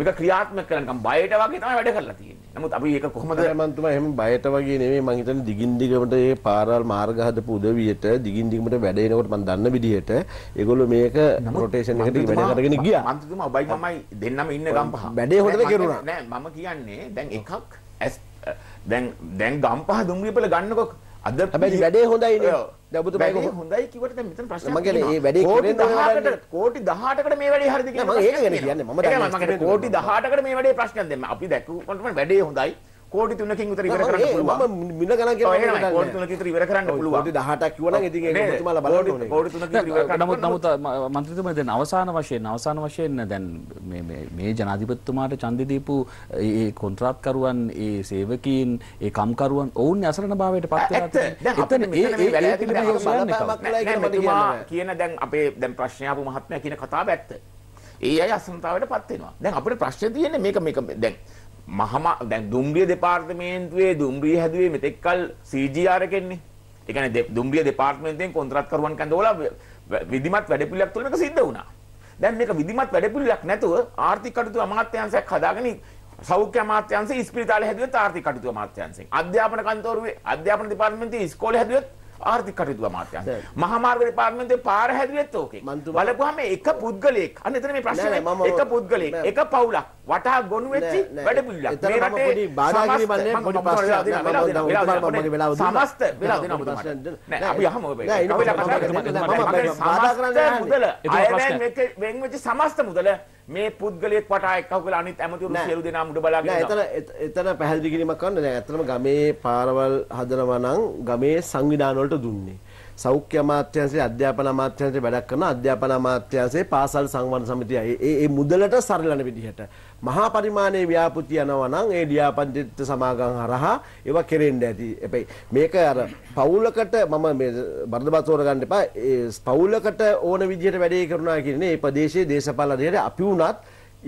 මේක ක්‍රියාත්මක කරනකම් බයට වගේ තමයි වැඩ කරලා තියෙන්නේ. නමුත් අපි ඒක කොහොමද මම තමයි එහෙම බයට වගේ නෙමෙයි මම හිතන්නේ දිගින් දිගට මේ පාරාල් මාර්ග හදපු උදවියට දිගින් දිගට වැඩ එනකොට මම දන්න විදිහට ඒගොල්ලෝ මේක රොටේෂන් එකට වැඩ කරගෙන ගියා. මන්ත්‍රීතුමා ඔබයි මමයි දෙන්නම ඉන්න ගම්පහ. වැඩේ හොඳට කෙරුණා. නෑ මම කියන්නේ දැන් එකක් දැන් දැන් ගම්පහ දුම්රියපල ගන්නකො අද හැබැයි වැඩේ හොඳයිනේ. ඔබතුමයි හොඳයි කිවට දැන් මෙතන ප්‍රශ්නයක් මම කියන්නේ මේ වැඩේ කරන්නේ 10කට කෝටි 18කට මේ වැඩේ හරිද කියලා මම ඒක ගැන කියන්නේ මම දැන් කෝටි 18කට මේ වැඩේ ප්‍රශ්නයක් දැන් අපි දැක්කොත් වැඩේ හොඳයි කෝටි 3කින් උතර ඉවර කරන්න පුළුවන්. මම මින ගණන් කියලා මම කෝටි 3කින් උතර ඉවර කරන්න පුළුවන්. කෝටි 18ක් කිව්වනම් ඉතින් ඒක ඔබතුමාලා බලන්න ඕනේ. කෝටි 3කින් ඉවර කරන්න. නමුත් නමුත් මන්ත්‍රීතුමා දැන් අවසාන වශයෙන් අවසාන වශයෙන් දැන් මේ මේ ජනාධිපතිතුමාට ඡන්දය දීපු ඒ කොන්ත්‍රාත්කරුවන් ඒ සේවකීන් ඒ කම්කරුවන් ඔවුන් අසරණභාවයට පත් වෙලා තියෙනවා. එතන ඒ ඒ පිළිබඳව කියන දැන් අපේ දැන් ප්‍රශ්න ආපු මහත්මයා කියන කතාව ඇත්ත. ඒ අය අසරණතාවයට පත් වෙනවා. දැන් අපිට ප්‍රශ්නේ තියෙන්නේ මේක මේක දැන් මහම දැන් දුම්රිය දෙපාර්තමේන්තුවේ දුම්රිය හැදුවේ මෙතෙක්කල් CGR එකෙන්නේ. ඒ කියන්නේ දුම්රිය දෙපාර්තමේන්තුවෙන් කොන්ත්‍රාත්කරුවන් කඳවලා විධිමත් වැඩපිළිවෙලක් තුළ මේක සිද්ධ වුණා. දැන් මේක විධිමත් වැඩපිළිවෙලක් නැතුව ආර්ථික කටයුතු අමාත්‍යාංශයක් හදාගෙන සෞඛ්‍ය අමාත්‍යාංශය ඉස්පිරිතාල හැදුවේ ආර්ථික කටයුතු අමාත්‍යාංශයෙන්. අධ්‍යාපන කන්තෝරුවේ අධ්‍යාපන දෙපාර්තමේන්තුවේ ඉස්කෝලේ හැදුවේ ආර්ථික කටයුතු අමාත්‍යාංශය. මහා මාර්ග දෙපාර්තමේන්තුවේ පාර හැදුවෙත් ඕකේ. බලපුවාම එක පුද්ගලයෙක්. අන්න එතන මේ ප්‍රශ්නේ එක පුද්ගලයෙක්, එක පවුලක් වටා ගොනු වෙච්චි වැඩ පිළිලක්. මේ රටේ පොඩි බාධාගිනි මන්නේ පොඩි ප්‍රශ්නයක්. සමස්ත වෙලා දෙනවා මුදමට. නෑ අපි අහමු ඔබේ. නෑ ඒක බාධා කරන්නේ නෑ. මුදල අයවැයෙන් වෙච්ච සමස්ත මුදල මේ පුද්ගලයෙක් වටා එක්කහු කියලා අනිත් ඇමතිවරු සියලු දෙනාම උඩ බලාගෙන ඉන්නවා. නෑ එතන එතන පැහැදිලි කිරීමක් කරන්න දැන් ඇත්තටම ගමේ පාරවල් හදනවා නම් ගමේ සංවිධාන වලට දුන්නේ. සෞඛ්‍ය අමාත්‍යාංශයේ අධ්‍යාපන අමාත්‍යාංශයේ වැඩක් කරන අධ්‍යාපන අමාත්‍යාංශයේ පාසල් සංවර්ධන සමිතිය ඒ ඒ මුදලට සරලන විදිහට මහා පරිමාණයේ ව්‍යාපෘති යනවා නම් ඒ ලියාපදිත සමාගම් හරහා ඒවා කෙරෙන්න ඇති. හැබැයි මේක අර පවුලකට මම මේ බර්ධබා තෝරගන්න එපා. ඒ පවුලකට ඕන විදිහට වැඩේ කරනවා කියන්නේ මේ ප්‍රදේශයේ දේශපාලනයේ අපි වුණත්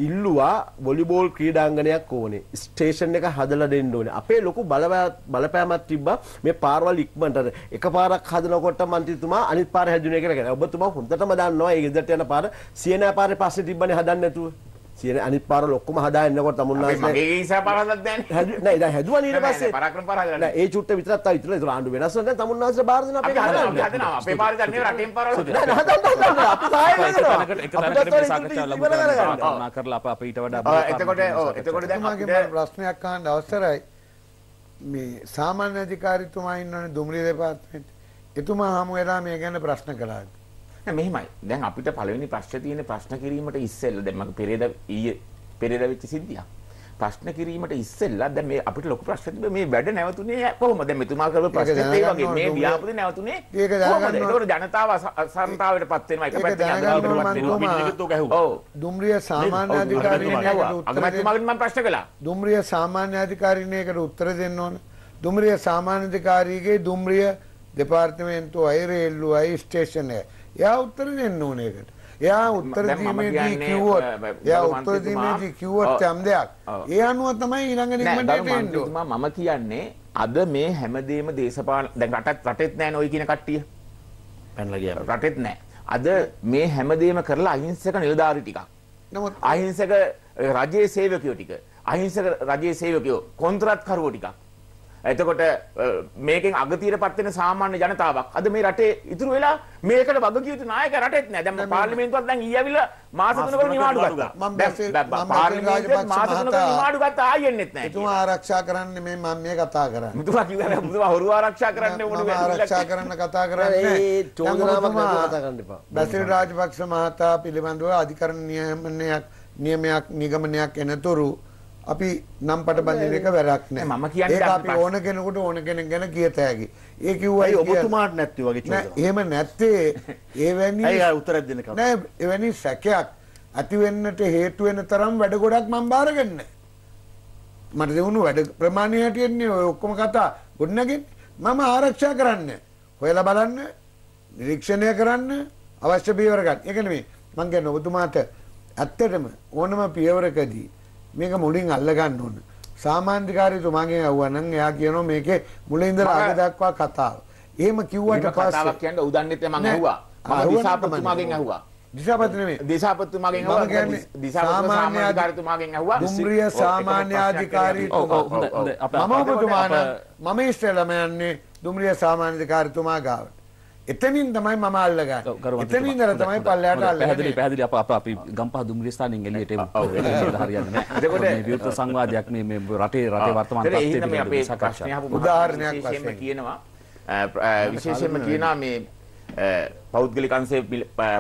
ඉල්ලුවා බොලිබෝල් ක්‍රීඩාංගණයක් ඕනේ ස්ටේෂන් එක හදලා දෙන්න ඕනේ අපේ ලොකු බලපෑමක් තිබ්බා මේ පාරවල් ඉක්මනට එකපාරක් හදනකොට මන්ත්‍රීතුමා අනිත් පාර හැදුනේ කියලා කියනවා ඔබතුමා හොඳටම දන්නවා ඒ ගෙදරට යන පාර සියනෑ පාරේ පස්සේ තිබ්බනේ හදන්න නැතුව සියන අනිත් පාර ලොක්කම හදාන්නකොට තමුන්නාසේ මගේ නිසා පාරක් දැන් *laughs* නෑ දැන් හැදුවා ඊට පස්සේ පරාක්‍රම පාර හදලා නෑ ඒ චුට්ට විතරක් තා විතර ඒක ආණ්ඩු වෙනස් වෙන දැන් තමුන්නාසේ බාර දෙන අපේ හදනවා හදනවා අපේ පාර දැන් නේ රටෙන් පාර නෑ නෑ හදන්න හදන්න අපි *laughs* සාහය වෙනවා එක තැනකට සාකච්ඡා ලබු කරලා කල්පනා කරලා අප අප ඊට වඩා එතකොට ඔව් එතකොට දැන් මගේ ප්‍රශ්නයක් අහන්න අවසරයි මේ සාමාන්‍ය අධිකාරීතුමා ඉන්නවනේ දුම්රිය දෙපාර්තමේන්තුවේ එතුමා හමු වෙලා මේ ගැන ප්‍රශ්න කළා නෑ මෙහෙමයි. දැන් අපිට පළවෙනි ප්‍රශ්නේ තියෙන ප්‍රශ්න කිරීමට ඉස්සෙල්ලා දැන් මගේ පෙරේද ඊයේ පෙරේද වෙච්ච සිද්ධියක්. ප්‍රශ්න කිරීමට ඉස්සෙල්ලා දැන් මේ අපිට ලොකු ප්‍රශ්න තිබ්බ මේ වැඩ නැවතුනේ කොහොමද? දැන් මෙතුමා කරපු ප්‍රශ්නෙත් ඒ වගේ මේ ව්‍යාපෘති නැවතුනේ කොහොමද? ඒකවල ජනතාව අසන්තාවයටපත් වෙනවා එක පැත්තකින් අඳුරාගන්නවත් වෙනවා. පිළිගත්තු ගැහුවා. ඔව්. දුම්රිය සාමාන්‍ය අධිකාරිණේකට අගමැතිතුමාගෙන් මම ප්‍රශ්න කළා. දුම්රිය සාමාන්‍ය අධිකාරිණේකට උත්තර දෙන්න ඕන. දුම්රිය සාමාන්‍ය අධිකාරියගේ දුම්රිය දෙපාර්තමේන්තුව අය රේල්ලුවයි ස්ටේෂන් එකයි එයා උත්තර දෙන්න ඕනේ ඒකට. එයා උත්තර දීමේදී කිව්වොත් එයා උත්තර දීමේදී කිව්වොත් යම් දෙයක්. ඒ අනුව තමයි ඊළඟ නිගමනයට එන්නේ. මම කියන්නේ අද මේ හැමදේම දේශපාලන දැන් රටත් රටෙත් නැහැ නෝයි කියන කට්ටිය. පැනලා ගියා. රටෙත් නැහැ. අද මේ හැමදේම කරලා අහිංසක නිලධාරි ටිකක්. නමුත් අහිංසක රජයේ සේවකයෝ ටික. අහිංසක රජයේ සේවකයෝ කොන්ත්‍රාත්කරුවෝ ටිකක්. එතකොට මේකෙන් අගතියට පත්වෙන සාමාන්‍ය ජනතාවක් අද මේ රටේ ඉතුරු වෙලා මේකට වග කිය යුතු නායක රටෙත් නෑ. දැන් පාර්ලිමේන්තුවත් දැන් ඊයේ ඇවිල්ලා මාස තුනකට නිවාඩු ගත්තා. දැන් පාර්ලිමේන්තුවත් මාස තුනකට නිවාඩු ගත්තා ආයෙන්නෙත් නෑ. මුතුමා ආරක්ෂා කරන්න මේ මම මේ කතා කරන්නේ. මුතුමා කිව්වා මුතුමා හොරු ආරක්ෂා කරන්න ඕනේ. මම ආරක්ෂා කරන්න කතා කරන්නේ. ඒ චෝදනාවක් නෑ කතා කරන්න එපා. බැසිල් රාජපක්ෂ මහතා පිළිබඳව අධිකරණ නියමනයක් නියමයක් නිගමනයක් එනතුරු අපි නම් පටබඳින එක වැරක් නෑ මම කියන්නේ ඒක අපි ඕන කෙනෙකුට ඕන කෙනෙක් ගැන කියත හැකි. ඒ කිව්වයි ඔබතුමාට නැති වගේ චෝදනාවක්. එහෙම නැත්තේ එවැනි අය උත්තරයක් දෙන්න කම. නෑ එවැනි සැකයක් ඇති වෙන්නට හේතු වෙන තරම් වැඩ ගොඩක් මම බාරගෙන නෑ. මට දෙවුණු වැඩ ප්‍රමාණය හැටියන්නේ ඔය ඔක්කොම කතා ගොඩනගින් මම ආරක්ෂා කරන්න. හොයලා බලන්න නිරීක්ෂණය කරන්න අවශ්‍ය පියවර ගන්න. ඒ කියන්නේ මං කියන්නේ ඔබතුමාට ඇත්තටම ඕනම පියවරකදී මේක මුලින් අල්ලගන්න ඕන. සාමාන්‍යකාරයතුමාගේ ඇහුවනම් එයා කියනවා මේකේ මුල ඉඳලා අග දක්වා කතාව. එහෙම කිව්වට පස්සේ කතාවක් කියන්න උදන්නෙත් මම ඇහුවා. මම දිසාපතිතුමාගෙන් ඇහුවා. දිසාපති නෙමෙයි. දිසාපතිතුමාගෙන් ඇහුවා. දිසාපති සාමාන්‍යකාරයතුමාගෙන් ඇහුවා. දුම්රිය සාමාන්‍ය අධිකාරීතුමා. මම ඔබතුමාන මම ඉස්සෙල්ලාම යන්නේ දුම්රිය සාමාන්‍ය අධිකාරීතුමා ගාවට. එතනින් තමයි මම අල්ලගන්නේ. එතනින් ඉඳලා තමයි පල්ලයට අල්ලන්නේ. පැහැදිලි පැහැදිලි අප අප අපි ගම්පහ දුම්රිය ස්ථානෙන් එළියට එමු. ඔව් ඒක හරියන්නේ නැහැ. *laughs* එතකොට මේ විවෘත සංවාදයක් මේ මේ රටේ රටේ වර්තමාන තත්ත්වය පිළිබඳව සාකච්ඡා. උදාහරණයක් වශයෙන් කියනවා විශේෂයෙන්ම කියනවා මේ පෞද්ගලික අංශයේ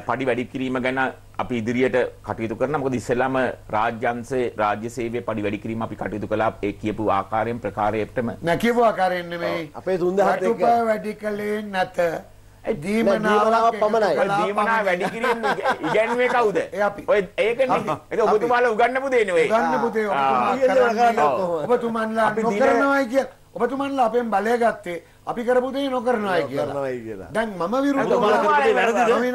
පඩි වැඩි කිරීම ගැන අපි ඉදිරියට කටයුතු කරනවා. මොකද ඉස්සෙල්ලාම රාජ්‍ය අංශයේ රාජ්‍ය සේවයේ පඩි වැඩි කිරීම අපි කටයුතු කළා ඒ කියපු ආකාරයෙන් ප්‍රකාරයටම. නෑ කියපු ආකාරයෙන් නෙමෙයි. අපේ 3000 එක වැඩි කළේ නැත. දීමනාවක් පමණයි. දීමනා වැඩි කිරීම ඉගැන්වේ කවුද? ඔය ඒකනේ. ඒක ඔබතුමාලා උගන්නපු දෙන්නේ ඔය. උගන්නපු දේ ඔබතුමාලා නොකරනවායි කියලා. ඔබතුමාලා අපෙන් බලය ගත්තේ අපි කරපු දේ නොකරනවායි කියලා. දැන් මම විරුද්ධ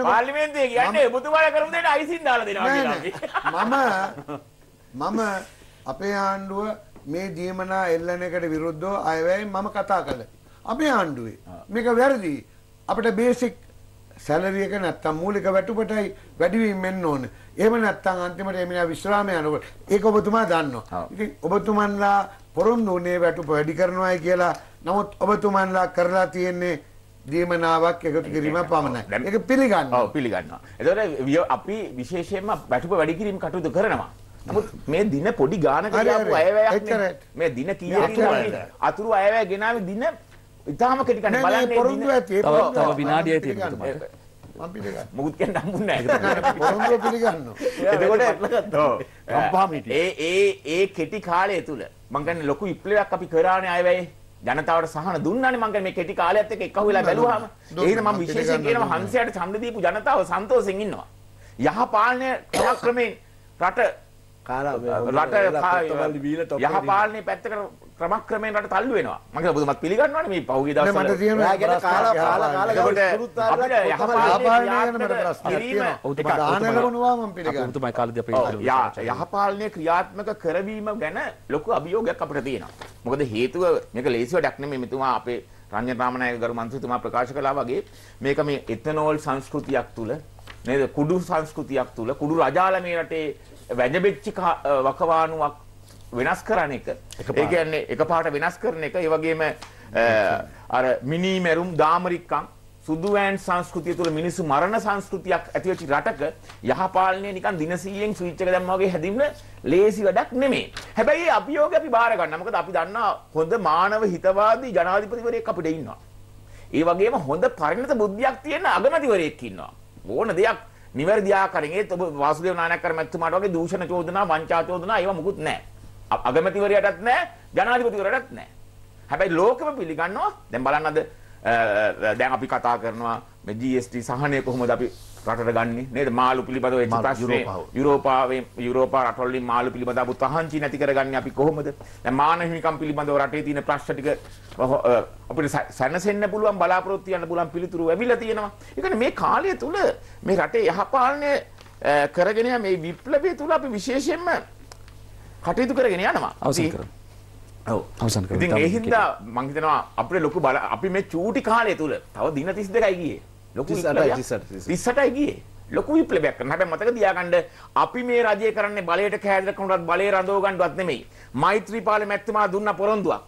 පාර්ලිමේන්තුවේ කියන්නේ ඔබතුමාලා කරපු දේට අයිසින් දාලා දෙනවා කියලා. මම මම අපේ ආණ්ඩුව මේ දීමනා එල්ලන එකට විරුද්ධව අයවැයෙන් මම කතා කළා. අපේ ආණ්ඩුවේ මේක වැරදි. අපිට බේසික් සැලරි එක නැත්තම් මූලික වැටුපටයි වැඩිවීම වෙන්න ඕන. එහෙම නැත්තම් අන්තිමට එමිනා විශ්‍රාමය යනකොට ඒක ඔබතුමා දන්නවා. ඉතින් ඔබතුමන්ලා පොරොන්දු උනේ වැටුප වැඩි කරනවායි කියලා. නමුත් ඔබතුමන්ලා කරලා තියෙන්නේ දීමනාවක් එකතු කිරීම පමණයි. ඒක පිළිගන්නවා. ඔව් පිළිගන්නවා. එතකොට අපි විශේෂයෙන්ම වැටුප වැඩි කිරීම කටයුතු කරනවා. නමුත් මේ දින පොඩි ගානකට ආපු අයවැයක් මේ දින කීයකින් අතුරු අයවැය ගෙනාවේ දින ඉතාලම කෙටි කන්නේ බලන්නේ පොරොන්දු ඇති තව තව විනාඩියයි තියෙනවා මට මම පිළිගන්නවා මොකුත් කියන්න හම්බුන්නේ නැහැ පොරොන්දු පිළිගන්නවා එතකොට *laughs* ඔව් කම්පාම හිටියේ ඒ ඒ ඒ කෙටි කාලය තුල මම කියන්නේ ලොකු ඉප්ලයක් අපි කරානේ ආයෙවැයි ජනතාවට සහන දුන්නානේ මම කියන්නේ මේ කෙටි කාලයත් එක්ක එකහු වෙලා බැලුවාම එහෙනම් මම විශේෂයෙන් කියනවා හන්සයාට ඡන්ද දීපු ජනතාව සන්තෝෂෙන් ඉන්නවා යහ පාලනය ක්‍රමයෙන් රට රට යහ පාලනේ පැත්තකට ක්‍රමක්‍රමයෙන් රට තල්ලු වෙනවා. මම කියලා බුදුමත් පිළිගන්නවානේ මේ පහුගිය දවස්වල. මට තියෙන කාලා කාලා කාලා ගුරුත් ආරලා යහපාලනය ගැන මට ප්‍රශ්නයක් තියෙනවා. ඔව් දාන ලබනවා මම පිළිගන්නවා. ඔබතුමයි කාලදී අපේ ඉතිරි යහපාලනය ක්‍රියාත්මක කරවීම ගැන ලොකු අභියෝගයක් අපිට තියෙනවා. මොකද හේතුව මේක ලේසි වැඩක් නෙමෙයි මෙතුමා අපේ රංජන රාමනායක ගරු මන්ත්‍රීතුමා ප්‍රකාශ කළා වගේ මේක මේ එතනෝල් සංස්කෘතියක් තුල නේද කුඩු සංස්කෘතියක් තුල කුඩු රජාල මේ රටේ වැජබෙච්චි වකවානුවක් වෙනස් කරන එක. ඒ කියන්නේ එකපාරට වෙනස් කරන එක. ඒ වගේම අර මිනි මෙරුම් දාමරික්කම් සුදුවෑන් සංස්කෘතිය තුළ මිනිස්සු මරණ සංස්කෘතියක් ඇති වෙච්ච රටක යහපාලනය නිකන් දිනසීයෙන් ස්විච් එක දැම්මා වගේ හැදින්න ලේසි වැඩක් නෙමෙයි. හැබැයි මේ අභියෝගය අපි බාර ගන්නවා. මොකද අපි දන්නා හොඳ මානව හිතවාදී ජනාධිපතිවරයෙක් අපිට ඉන්නවා. ඒ වගේම හොඳ පරිණත බුද්ධියක් තියෙන අගමැතිවරයෙක් ඉන්නවා. ඕන දෙයක් නිවැරදි ආකාරයෙන් ඒත් ඔබ වාසුදේව නායකකර මැතිතුමාට වගේ දූෂණ චෝදනා වංචා චෝදනා ඒවා මොකුත් නැහැ. අගමැතිවරයාටත් නැහැ ජනාධිපතිවරයාටත් නැහැ. හැබැයි ලෝකෙම පිළිගන්නවා දැන් බලන්න අද දැන් අපි කතා කරනවා මේ GST සහනය කොහොමද අපි රටට ගන්නෙ නේද මාළු පිළිබඳව එච්ච ප්‍රශ්නේ යුරෝපාවේ යුරෝපා රටවල මාළු පිළිබඳව අපු තහංචි නැති කරගන්නේ අපි කොහොමද දැන් මාන හිමිකම් පිළිබඳව රටේ තියෙන ප්‍රශ්න ටික අපිට සැනසෙන්න පුළුවන් බලාපොරොත්තු වෙන්න පුළුවන් පිළිතුරු ඇවිල්ලා තියෙනවා ඒ කියන්නේ මේ කාලය තුල මේ රටේ යහපාලනය කරගෙන මේ විප්ලවය තුල අපි විශේෂයෙන්ම කටයුතු කරගෙන යනවා අවසන් කරමු. අවසන් කර ඉතින් ඒ හින්දා මං හිතනවා අපේ ලොකු බල අපි මේ චූටි කාලය තුල තව දින 32යි ගියේ ලොකු 38යි 38යි ගියේ ලොකු විප්ලවයක් කරන හැබැයි මතක තියාගන්න අපි මේ රජය කරන්නේ බලයට කෑදර කරනවත් බලේ රඳව ගන්නවත් නෙමෙයි මෛත්‍රීපාල මැතිතුමා දුන්න පොරොන්දුවක්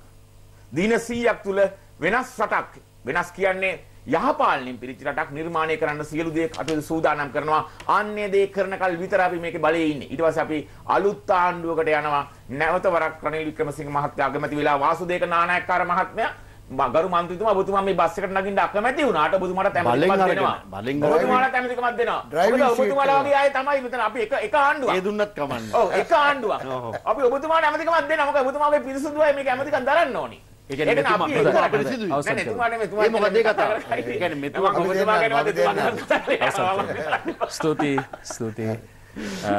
දින 100ක් තුල වෙනස් රටක් වෙනස් කියන්නේ යහපාලනයෙන් පිරිච්ච රටක් නිර්මාණය කරන්න සියලු දේ කටයුතු සූදානම් කරනවා. අන්නේ දේ කරනකල් විතර අපි මේකේ බලයේ ඉන්නේ. ඊට පස්සේ අපි අලුත් ආණ්ඩුවකට යනවා. නැවත වරක් රනිල් වික්‍රමසිංහ මහත්තයා අගමැති වෙලා වාසුදේක නානායක්කාර මහත්මයා ගරු මන්ත්‍රීතුමා ඔබතුමා මේ බස් එකට නගින්න අකමැති වුණාට ඔබතුමාට තැමතිකමක් දෙනවා. බලෙන් අරගෙන ඔබතුමාට තැමතිකමක් දෙනවා. ඔබතුමාලා වගේ ආයේ තමයි මෙතන අපි එක එක ආණ්ඩුවක්. ඒ දුන්නත් කමන්නේ. ඔව් එක ආණ්ඩුවක්. අපි ඔබතුමාට ඇමතිකමක් දෙනවා. මොකද ඔබතුමා මේ පිරිසුදුයි මේක ඇමතිකම් දරන්න ඕනේ. ස්තුතියි ස්තුතියි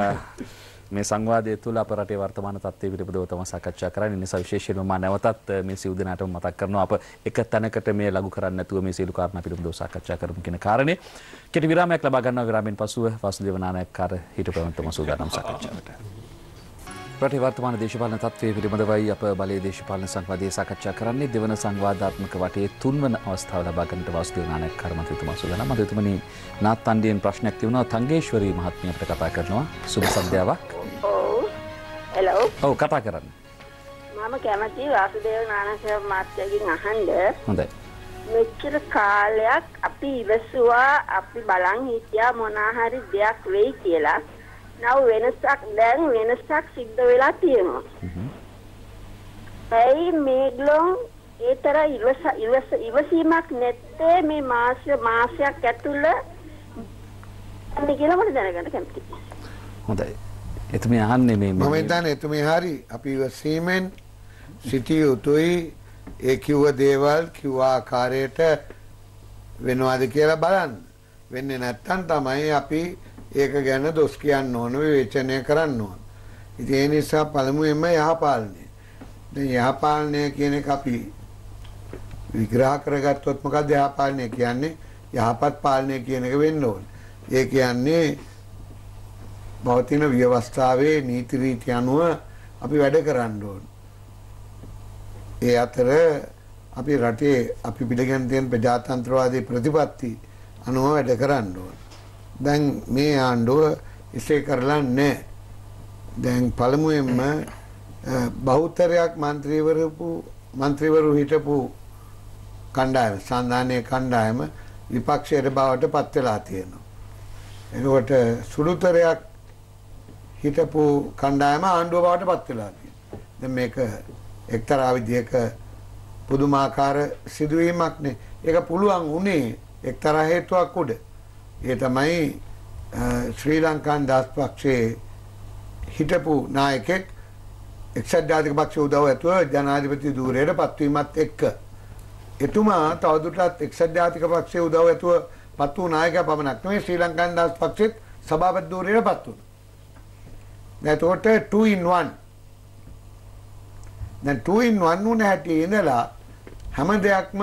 *laughs* මේ සංවාදය තුළ අපරටේ වර්තමාන තත්ත්වය පිළිබඳව තම සාකච්ඡා කරන්නේ නිසා විශේෂයෙන්ම මා නැවතත් මේ සිව් දිනාටම මතක් කරනවා අප එක තැනකට මේ ලඝු කරන්නේ නැතුව මේ සියලු කාරණා පිළිබඳව සාකච්ඡා කරමු කියන කාරණේ කෙටි විරාමයක් ලබා ගන්නවා විරාමයෙන් පසුව වාසුදේව නානායක්කාර හිටපු ප්‍රමුඛ සූදානම් සාකච්ඡාවට රටේ වර්තමාන දේශපාලන තත්ත්වය පිළිබඳවයි අප බලයේ දේශපාලන සංවාදයේ සාකච්ඡා කරන්නේ දෙවන සංවාදාත්මක වටේ තුන්වන අවස්ථාව ලබා ගන්නට වාසුදේව නායක කර්මතුතුමා සූදානම්. අද එතුමනි නාත්තණ්ඩියෙන් ප්‍රශ්නයක් තිබුණා තංගේශ්වරී මහත්මිය අපිට කතා කරනවා. සුබ සන්ධ්‍යාවක්. ඔව්. හලෝ. ඔව් කතා කරන්න. මම කැමති වාසුදේව නායක මහත්මයාගෙන් අහන්න. හොඳයි. මෙච්චර කාලයක් අපි ඉවසුවා අපි බලන් හිටියා මොනාහරි දෙයක් වෙයි කියලා. නැව වෙනසක් දැන් වෙනසක් සිද්ධ වෙලා තියෙනවා. ඇයි මේගොල්ලෝ ඒ තරම් ඉවස ඉවස ඉවසීමක් නැත්තේ මේ මාස මාසයක් ඇතුළ මේ කියලා මට දැනගන්න කැමතියි. හොඳයි. එතුමිය අහන්නේ මේ මම හිතන්නේ එතුමිය හරි අපි ඉවසීමෙන් සිටිය යුතුයි ඒ කිව්ව දේවල් කිව්ව ආකාරයට වෙනවාද කියලා බලන්න. වෙන්නේ නැත්තම් තමයි අපි ඒක ගැන දොස් කියන්න ඕන විවේචනය කරන්න ඕන. ඉතින් ඒ නිසා පළමුවෙන්ම යහපාලනය. දැන් යහපාලනය කියන එක අපි විග්‍රහ කරගත්තොත් මොකක්ද යහපාලනය කියන්නේ? යහපත් පාලනය කියන එක වෙන්න ඕන. ඒ කියන්නේ පවතින ව්‍යවස්ථාවේ නීති රීති අනුව අපි වැඩ කරන්න ඕන. ඒ අතර අපි රටේ අපි පිළිගන්න තියෙන ප්‍රජාතන්ත්‍රවාදී ප්‍රතිපත්ති අනුව වැඩ කරන්න ඕන. දැන් මේ ආණ්ඩුව ඉසේ කරලා නැහැ. දැන් පළමුවෙන්ම බහුතරයක් മന്ത്രിවරුපු മന്ത്രിවරු හිටපු කණ්ඩායම සාධානීය කණ්ඩායම විපක්ෂයට බවට පත් වෙලා තියෙනවා. එතකොට සුළුතරයක් හිටපු කණ්ඩායම ආණ්ඩුව බවට පත් වෙලා තියෙනවා. දැන් මේක එක්තරා විදිහක පුදුමාකාර සිදුවීමක්නේ. ඒක පුළුවන් උනේ එක්තරා හේතුවක් උඩ. ඒ තමයි ශ්‍රී ලංකාන් දහස් පක්ෂයේ හිටපු නායකෙක් එක්සත් ජාතික පක්ෂ උදව් ඇතුව ජනාධිපති ධූරයට පත්වීමත් එක්ක. එතුමා තවදුරටත් එක්සත් ජාතික පක්ෂයේ උදව් ඇතුව පත් වූ නායකයා පමණක් නෙවෙයි ශ්‍රී ලංකාන් දහස් පක්ෂෙත් සභාපති ධූරයට පත් වුණා. දැන් එතකොට 2 in 1 දැන් 2 in 1 වුණ හැටි ඉඳලා හැම දෙයක්ම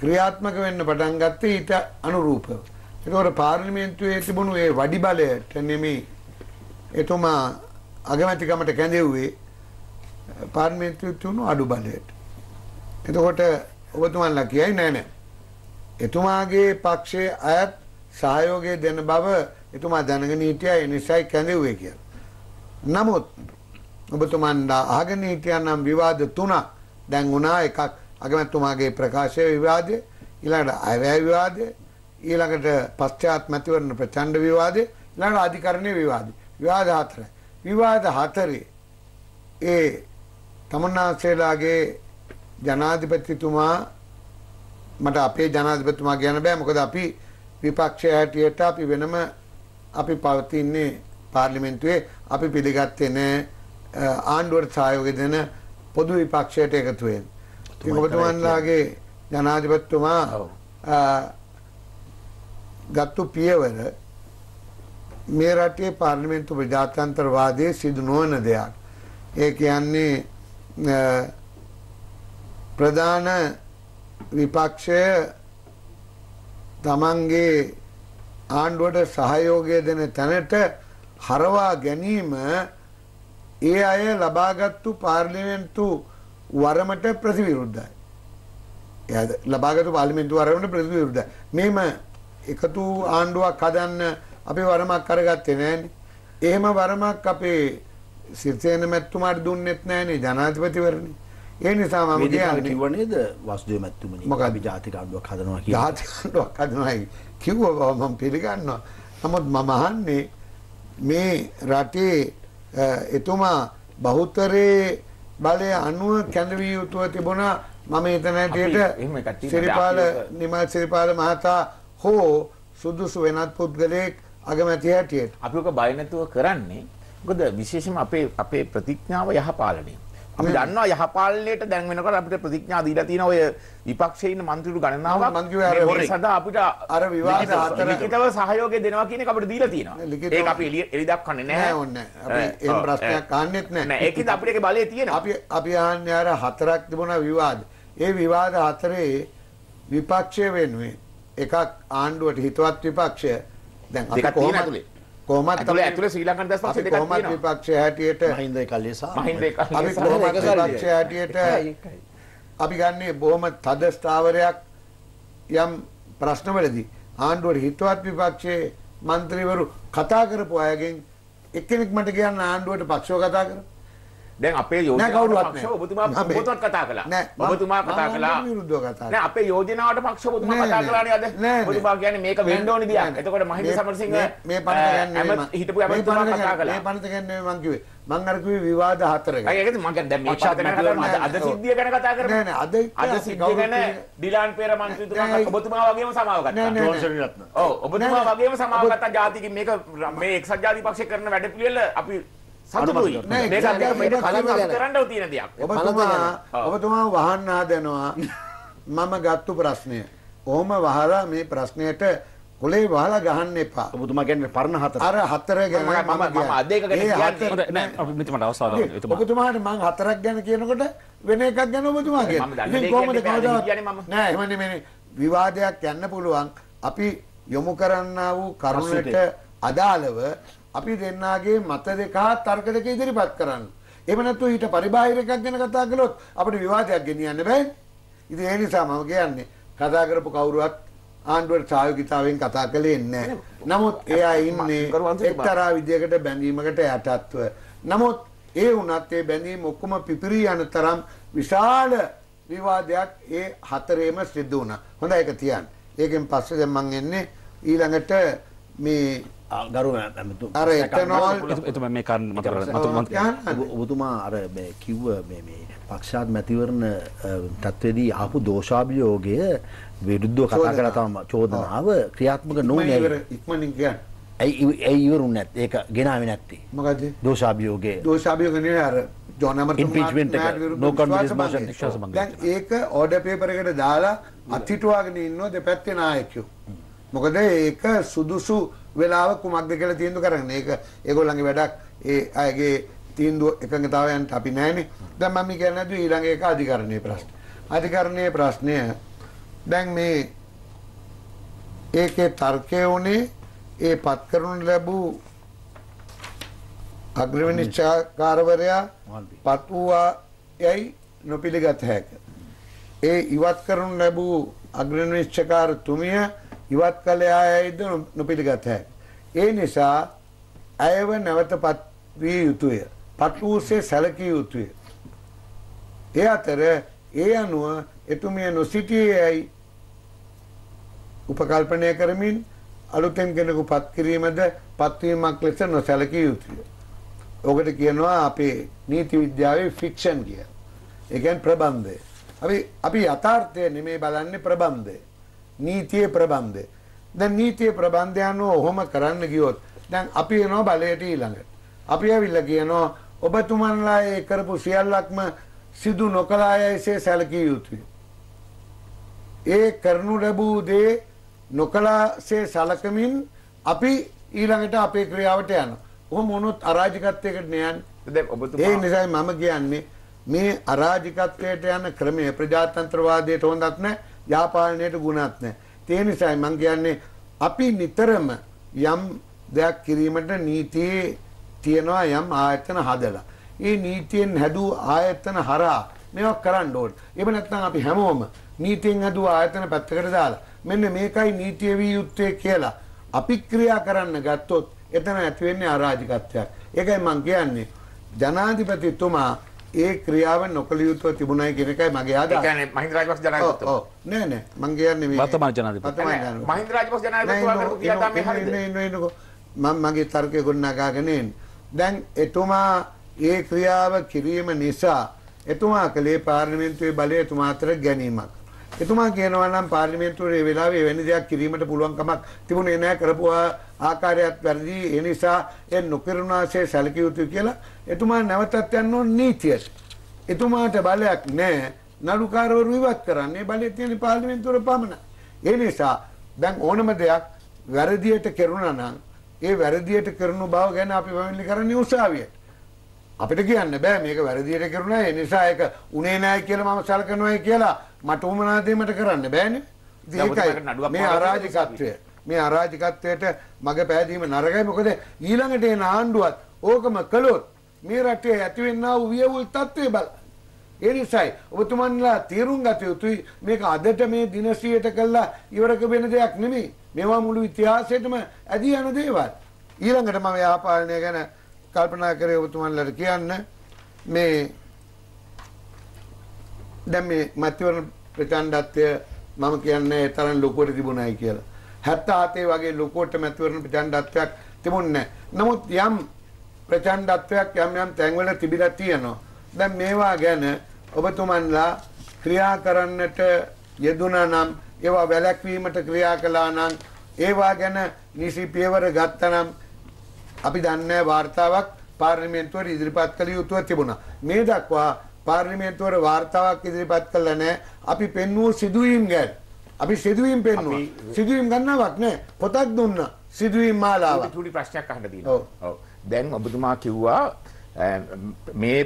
ක්‍රියාත්මක වෙන්න පටන් ගත්තේ ඊට අනුරූපව. ඒකෝර පාර්ලිමේන්තුවේ තිබුණු ඒ වඩි බලයට නෙමේ එතුමා අගමැතිකමට කැඳෙව්වේ පාර්ලිමේන්තුවේ තිබුණු අඩු බලයට. එතකොට ඔබතුමන්ලා කියයි නෑ නෑ. එතුමාගේ පක්ෂයේ අයත් සහයෝගය දෙන බව එතුමා දැනගෙන හිටියා ඒ නිසායි කැඳෙව්වේ කියලා. නමුත් ඔබතුමන්ලා අහගෙන හිටියා නම් විවාද තුනක් දැන් වුණා එකක් අගමැතිතුමාගේ ප්‍රකාශය විවාදය ඊළඟට අයවැය විවාදය ඊළඟට පශ්චාත්මතිවරණ ප්‍රචණ්ඩ විවාදය ඊළඟට අධිකරණීය විවාදය විවාද හතරයි විවාද හතරේ ඒ තමන්නාසේලාගේ ජනාධිපතිතුමා මට අපේ ජනාධිපතිතුමා කියන්න බෑ මොකද අපි විපක්ෂය හැටියට අපි වෙනම අපි පවතින්නේ පාර්ලිමේන්තුවේ අපි පිළිගත්තේ නෑ ආණ්ඩුවට සහයෝගය දෙන පොදු විපක්ෂයට එකතු වෙන. ඔබතුමන්ලාගේ ජනාධිපතිතුමා ගත්තු පියවර මේ රටේ පාර්ලිමේන්තු ප්‍රජාතන්ත්‍රවාදයේ සිදු නොවන දෙයක්. ඒ කියන්නේ ප්‍රධාන විපක්ෂය තමන්ගේ ආණ්ඩුවට සහයෝගය දෙන තැනට හරවා ගැනීම ඒ අය ලබාගත්තු පාර්ලිමේන්තු වරමට ප්‍රතිවිරුද්ධයි. ලබාගත්තු පාර්ලිමේන්තු වරමට ප්‍රතිවිරුද්ධයි. මෙම එකතු ආණ්ඩුවක් හදන්න අපි වරමක් කරගත්තේ නෑනේ. එහෙම වරමක් අපේ සිරිසේන මැතිතුමාට දුන්නෙත් නෑනේ ජනාධිපතිවරණි. ඒ නිසා මම කියන්නේ කිව්ව නේද වස්දුවේ මැතිතුමනි. මොකද අපි ජාතික ආණ්ඩුවක් හදනවා කියලා. ජාතික ආණ්ඩුවක් හදනවා කිව්වා මම පිළිගන්නවා. නමුත් මම අහන්නේ මේ රටේ එතුමා බහුතරේ බලය අනුව කැඳවිය යුතුව තිබුණා මම හිතන හැටියට සිරිපාල නිමල් සිරිපාල මහතා හෝ සුදුසු වෙනත් පුද්ගලයෙක් අගමැති හැටියට. අපි ඔක බය නැතුව කරන්නේ. මොකද විශේෂයෙන්ම අපේ අපේ ප්‍රතිඥාව යහපාලනය. අපි දන්නවා යහපාලනයට දැන් වෙනකොට අපිට ප්‍රතිඥා දීලා තියෙන ඔය විපක්ෂයේ ඉන්න මන්ත්‍රීතු ගණනාවක් මේ සඳහා අපිට අර විවාද හතර ලිඛිතව සහයෝගය දෙනවා කියන එක අපිට දීලා තියෙනවා. ඒක අපි එළිය එළි දක්වන්නේ නැහැ. නෑ ඕනේ. අපි එහෙම ප්‍රශ්නයක් අහන්නෙත් නෑ. නෑ ඒකෙත් අපිට ඒකේ බලය තියෙනවා. අපි අපි අහන්නේ අර හතරක් තිබුණා විවාද. ඒ විවාද හතරේ විපක්ෂය වෙනුවෙන් එකක් ආණ්ඩුවට හිතවත් විපක්ෂය දැන් අපි කොහොමද කොහොමත් තමයි ඇතුලේ ශ්‍රී ලංකන් දැස් පස්සේ දෙකක් තියෙනවා කොහොමත් විපක්ෂය හැටියට මහින්ද කල්ලේසා මහින්ද කල්ලේසා අපි කොහොමත් විපක්ෂය හැටියට අපි ගන්නේ බොහොම තද ස්ථාවරයක් යම් ප්‍රශ්නවලදී ආණ්ඩුවට හිතවත් විපක්ෂයේ മന്ത്രിවරු කතා කරපු අයගෙන් එක්කෙනෙක් මට කියන්න ආණ්ඩුවට පක්ෂව කතා කරා දැන් අපේ යෝජනාවට පක්ෂව ඔබතුමා පොතක් කතා කළා. ඔබතුමා කතා කළා. නෑ අපේ යෝජනාවට පක්ෂව ඔබතුමා කතා කළානේ අද. ඔබතුමා කියන්නේ මේක වෙන්න ඕනි දියක්. එතකොට මහින්ද සමරසිංහ මේ පණ ගන්නේ මම හිටපු අපතුමා කතා කළා. මේ පණ ගන්නේ මම කිව්වේ. මං අර කිව්වේ විවාද හතරක. අය ඒකද මම දැන් මේ ක්ෂාතන කරනවා අද සිද්ධිය ගැන කතා කරමු. නෑ නෑ අද අද සිද්ධිය ගැන ඩිලාන් පෙර මන්ත්‍රීතුමා ඔබතුමා වගේම සමාව ගත්තා. ජෝන්සන් රත්න. ඔව් ඔබතුමා වගේම සමාව ගත්තා ජාතිකින් මේක මේ එක්සත් ජාතික පක්ෂය කරන වැඩ පිළිවෙල අපි සතුටුයි කරන්න තියෙන දෙයක් ඔබතුමා ඔබතුමා වහන්න හදනවා *laughs* මම ගත්තු ප්‍රශ්නය ඕම වහලා මේ ප්‍රශ්නයට කොලේ වහලා ගහන්න එපා ඔබතුමා කියන්නේ පරණ හතර අර හතර ගැන මම මම අද එක ගැන ඔබතුමාට අවසාව ඔබතුමාට මම හතරක් ගැන කියනකොට වෙන එකක් ගැන ඔබතුමා කියන්නේ කොහොමද කවදාවත් නෑ එහෙම නෙමෙයි විවාදයක් යන්න පුළුවන් අපි යොමු කරන්නා වූ කරුණට අදාළව අපි දෙන්නාගේ මත දෙක හා තර්ක දෙක ඉදිරිපත් කරන්න. එහෙම නැත්නම් ඊට පරිබාහිර එකක් ගැන කතා කළොත් අපිට විවාදයක් ගෙනියන්න බෑ. ඉතින් ඒ නිසා මම කියන්නේ කතා කරපු කවුරුවත් ආණ්ඩුවට සහයෝගිතාවෙන් කතා කළේ නැහැ. නමුත් එයා ඉන්නේ එක්තරා විදියකට බැඳීමකට යටත්ව. නමුත් ඒ වුණත් ඒ බැඳීම් ඔක්කොම පිපිරී යන තරම් විශාල විවාදයක් ඒ හතරේම සිද්ධ වුණා. හොඳයි ඒක තියන්න. ඒකෙන් පස්සේ දැන් මම එන්නේ ඊළඟට මේ ගරු අර එතනවල් මේ කන් මත ඔබතුමා අර කිව්ව පක්ෂාත් මැතිවරණ තත්වදී ආපු දෝෂාභියෝගය විරුද්ධව කතා කර තම චෝදනාව ක්‍රියාත්මක නොන ඉක්මනින් ගන්න ඇයි ඇයි ඉවරුන් නැත් ඒක ගෙනාවේ නැත්තේ මොකද දෝෂාභියෝගේ දෝෂාභියෝගනේ අර ජොනමර් ඉම්පීච්මන්ට් එක නෝ කන්ෆිඩන්ස් මෝෂන් ශාසන මංගල දැන් ඒක ඕඩර් පේපර් එකට දාලා අතිටුවාගෙන ඉන්නෝ දෙපැත්තේ නායකයෝ මොකද ඒක සුදුසු වෙලාව කුමක්ද කියලා තීන්දුව කරගන්න. ඒක ඒගොල්ලන්ගේ වැඩක් ඒ අයගේ තීන්දුව එකඟතාවයන්ට අපි නැහැනේ. දැන් මම කියන්නේ නැතුව ඊළඟ එක අධිකරණයේ ප්‍රශ්න. අධිකරණයේ ප්‍රශ්නය දැන් මේ ඒකේ තර්කය උනේ ඒ පත් කරනු ලැබූ අග්‍රවිනිශ්චාකාරවරයා පත් වූවා යයි නොපිළිගත හැක. ඒ ඉවත් කරනු ලැබූ අග්‍රනිශ්චකාරතුමිය ඉවත් කළ යයිද නොපිළිගත හැකි. ඒ නිසා ඇයව නැවතපත් විය යුතුය. පත් වූසේ සැලකිය යුතුය. ඒ අතර ඒ අනුව එතුමිය නොසිටියේයි උපකල්පනය කරමින් අලුතෙන් කෙනෙකු පත් කිරීමද පත්වීමක් ලෙස නොසැලකිය යුතුය. ඔකට කියනවා අපේ නීති විද්‍යාවේ ෆික්ෂන් කිය. ඒ කියන්නේ ප්‍රබන්ධය. අපි අපි යථාර්ථය නෙමෙයි බලන්නේ ප්‍රබන්ධය. නීතියේ ප්‍රබන්ධය. දැන් නීතියේ ප්‍රබන්ධය අනුව ඔහොම කරන්න ගියොත් දැන් අපි එනවා බලයට ඊළඟට. අපි ඇවිල්ලා කියනවා ඔබතුමන්ලා ඒ කරපු සියල්ලක්ම සිදු නොකලායයිසේ සැලකිය යුතුය. ඒ කරනු ලැබූ දේ නොකලාසේ සලකමින් අපි ඊළඟට අපේ ක්‍රියාවට යනවා. ඔහොම වුණොත් අරාජකත්වයකට නෑන්. දැන් ඔබතුමා ඒ නිසායි මම කියන්නේ මේ අරාජකත්වයට යන ක්‍රමය ප්‍රජාතන්ත්‍රවාදයට හොඳක් නෑ. යාපාලනයට ගුණත් නැහැ. ඒ නිසායි මම කියන්නේ අපි නිතරම යම් දෙයක් කිරීමට නීතියේ තියෙනවා යම් ආයතන හදලා. ඒ නීතියෙන් හැදූ ආයතන හරහා මේවා කරන්න ඕනේ. එහෙම නැත්නම් අපි හැමෝම නීතියෙන් හැදූ ආයතන පැත්තකට දාලා මෙන්න මේකයි නීතිය විය යුත්තේ කියලා අපි ක්‍රියා කරන්න ගත්තොත් එතන ඇති වෙන්නේ අරාජකත්වයක්. ඒකයි මම කියන්නේ ජනාධිපතිතුමා ඒ ක්‍රියාව නොකළ යුතුව තිබුණයි කියන එකයි මගේ ආදා. ඒ කියන්නේ මහින්ද රාජපක්ෂ ජනාධිපතිතුමා. ඔව්. නෑ නෑ මං කියන්නේ මේ වර්තමාන ජනාධිපතිතුමා. මහින්ද රාජපක්ෂ ජනාධිපතිතුමා කරපු ක්‍රියාව මේ හරියද? නෑ නෑ නෑ මම මගේ තර්කය ගොඩනගාගෙන එන්නේ. දැන් එතුමා ඒ ක්‍රියාව කිරීම නිසා එතුමා කලේ පාර්ලිමේන්තුවේ බලය එතුමා අතර ගැනීමක්. එතුමා කියනවා නම් පාර්ලිමේන්තුවේ මේ වෙලාවේ එවැනි දෙයක් කිරීමට පුළුවන් කමක් තිබුණේ නැහැ කරපු ආකාරයත් වැරදි. ඒ නිසා ඒ නොකිරුණාසේ සැලකිය යුතුයි කියලා එතුමා නැවතත් යන්න ඕන නීතියට. එතුමාට බලයක් නැහැ. නඩුකාරවරු ඉවත් කරන්නේ බලය තියෙන පාර්ලිමේන්තුවර පමණයි. ඒ නිසා දැන් ඕනම දෙයක් වැරදියට කෙරුණා නම් ඒ වැරදියට කරන බව ගැන අපි පැමිණිලි කරන්නේ උසාවියට. අපිට කියන්න බෑ මේක වැරදියට කරුණා ඒ නිසා ඒක උනේ නැහැ කියලා මම සලකනවායි කියලා මට උමනා දෙයකට කරන්න බෑනේ. ඒකයි මේ අරාජකත්වය. මේ අරාජකත්වයට මග පෑදීම නරකයි මොකද ඊළඟට එන ආණ්ඩුවත් ඕකම කළොත් මේ රටේ ඇතිවෙන්නා වූ වියවුල් තත්ත්වය බලන්න. ඒ නිසායි ඔබතුමන්ලා තීරුම් ගත යුතුයි මේක අදට මේ දිනසියට කළා ඉවරක වෙන දෙයක් නෙමෙයි. මේවා මුළු ඉතිහාසයටම ඇදී යන දේවල්. ඊළඟට මම යාපාලනය ගැන කල්පනා කරේ ඔබතුමන්ලට කියන්න මේ දැන් මේ මැතිවරණ ප්‍රචණ්ඩත්වය මම කියන්නේ තරම් ලොකුවට තිබුණයි කියලා. 77 වගේ ලොකුවට මැතිවරණ ප්‍රචණ්ඩත්වයක් තිබුණේ නැහැ. නමුත් යම් ප්‍රචණ්ඩත්වයක් යම් යම් තැන්වල තිබිලා තියෙනවා. දැන් මේවා ගැන ඔබතුමන්ලා ක්‍රියා කරන්නට යෙදුනා නම් ඒවා වැළැක්වීමට ක්‍රියා කළා නම් ඒවා ගැන නිසි පියවර ගත්තා නම් අපි දන්නේ වාර්තාවක් පාර්ලිමේන්තුවට ඉදිරිපත් කළ යුතුව තිබුණා. මේ දක්වා පාර්ලිමේන්තුවට වාර්තාවක් ඉදිරිපත් කළා නැහැ. අපි පෙන්වූ සිදුවීම් ගැන අපි සිදුවීම් පෙන්වුවා. සිදුවීම් ගන්නවක් නැහැ. පොතක් දුන්නා. සිදුවීම් මාලාවක්. තුඩි ප්‍රශ්නයක් අහන්න තියෙනවා. ඔව්. දැන් ඔබතුමා කිව්වා මේ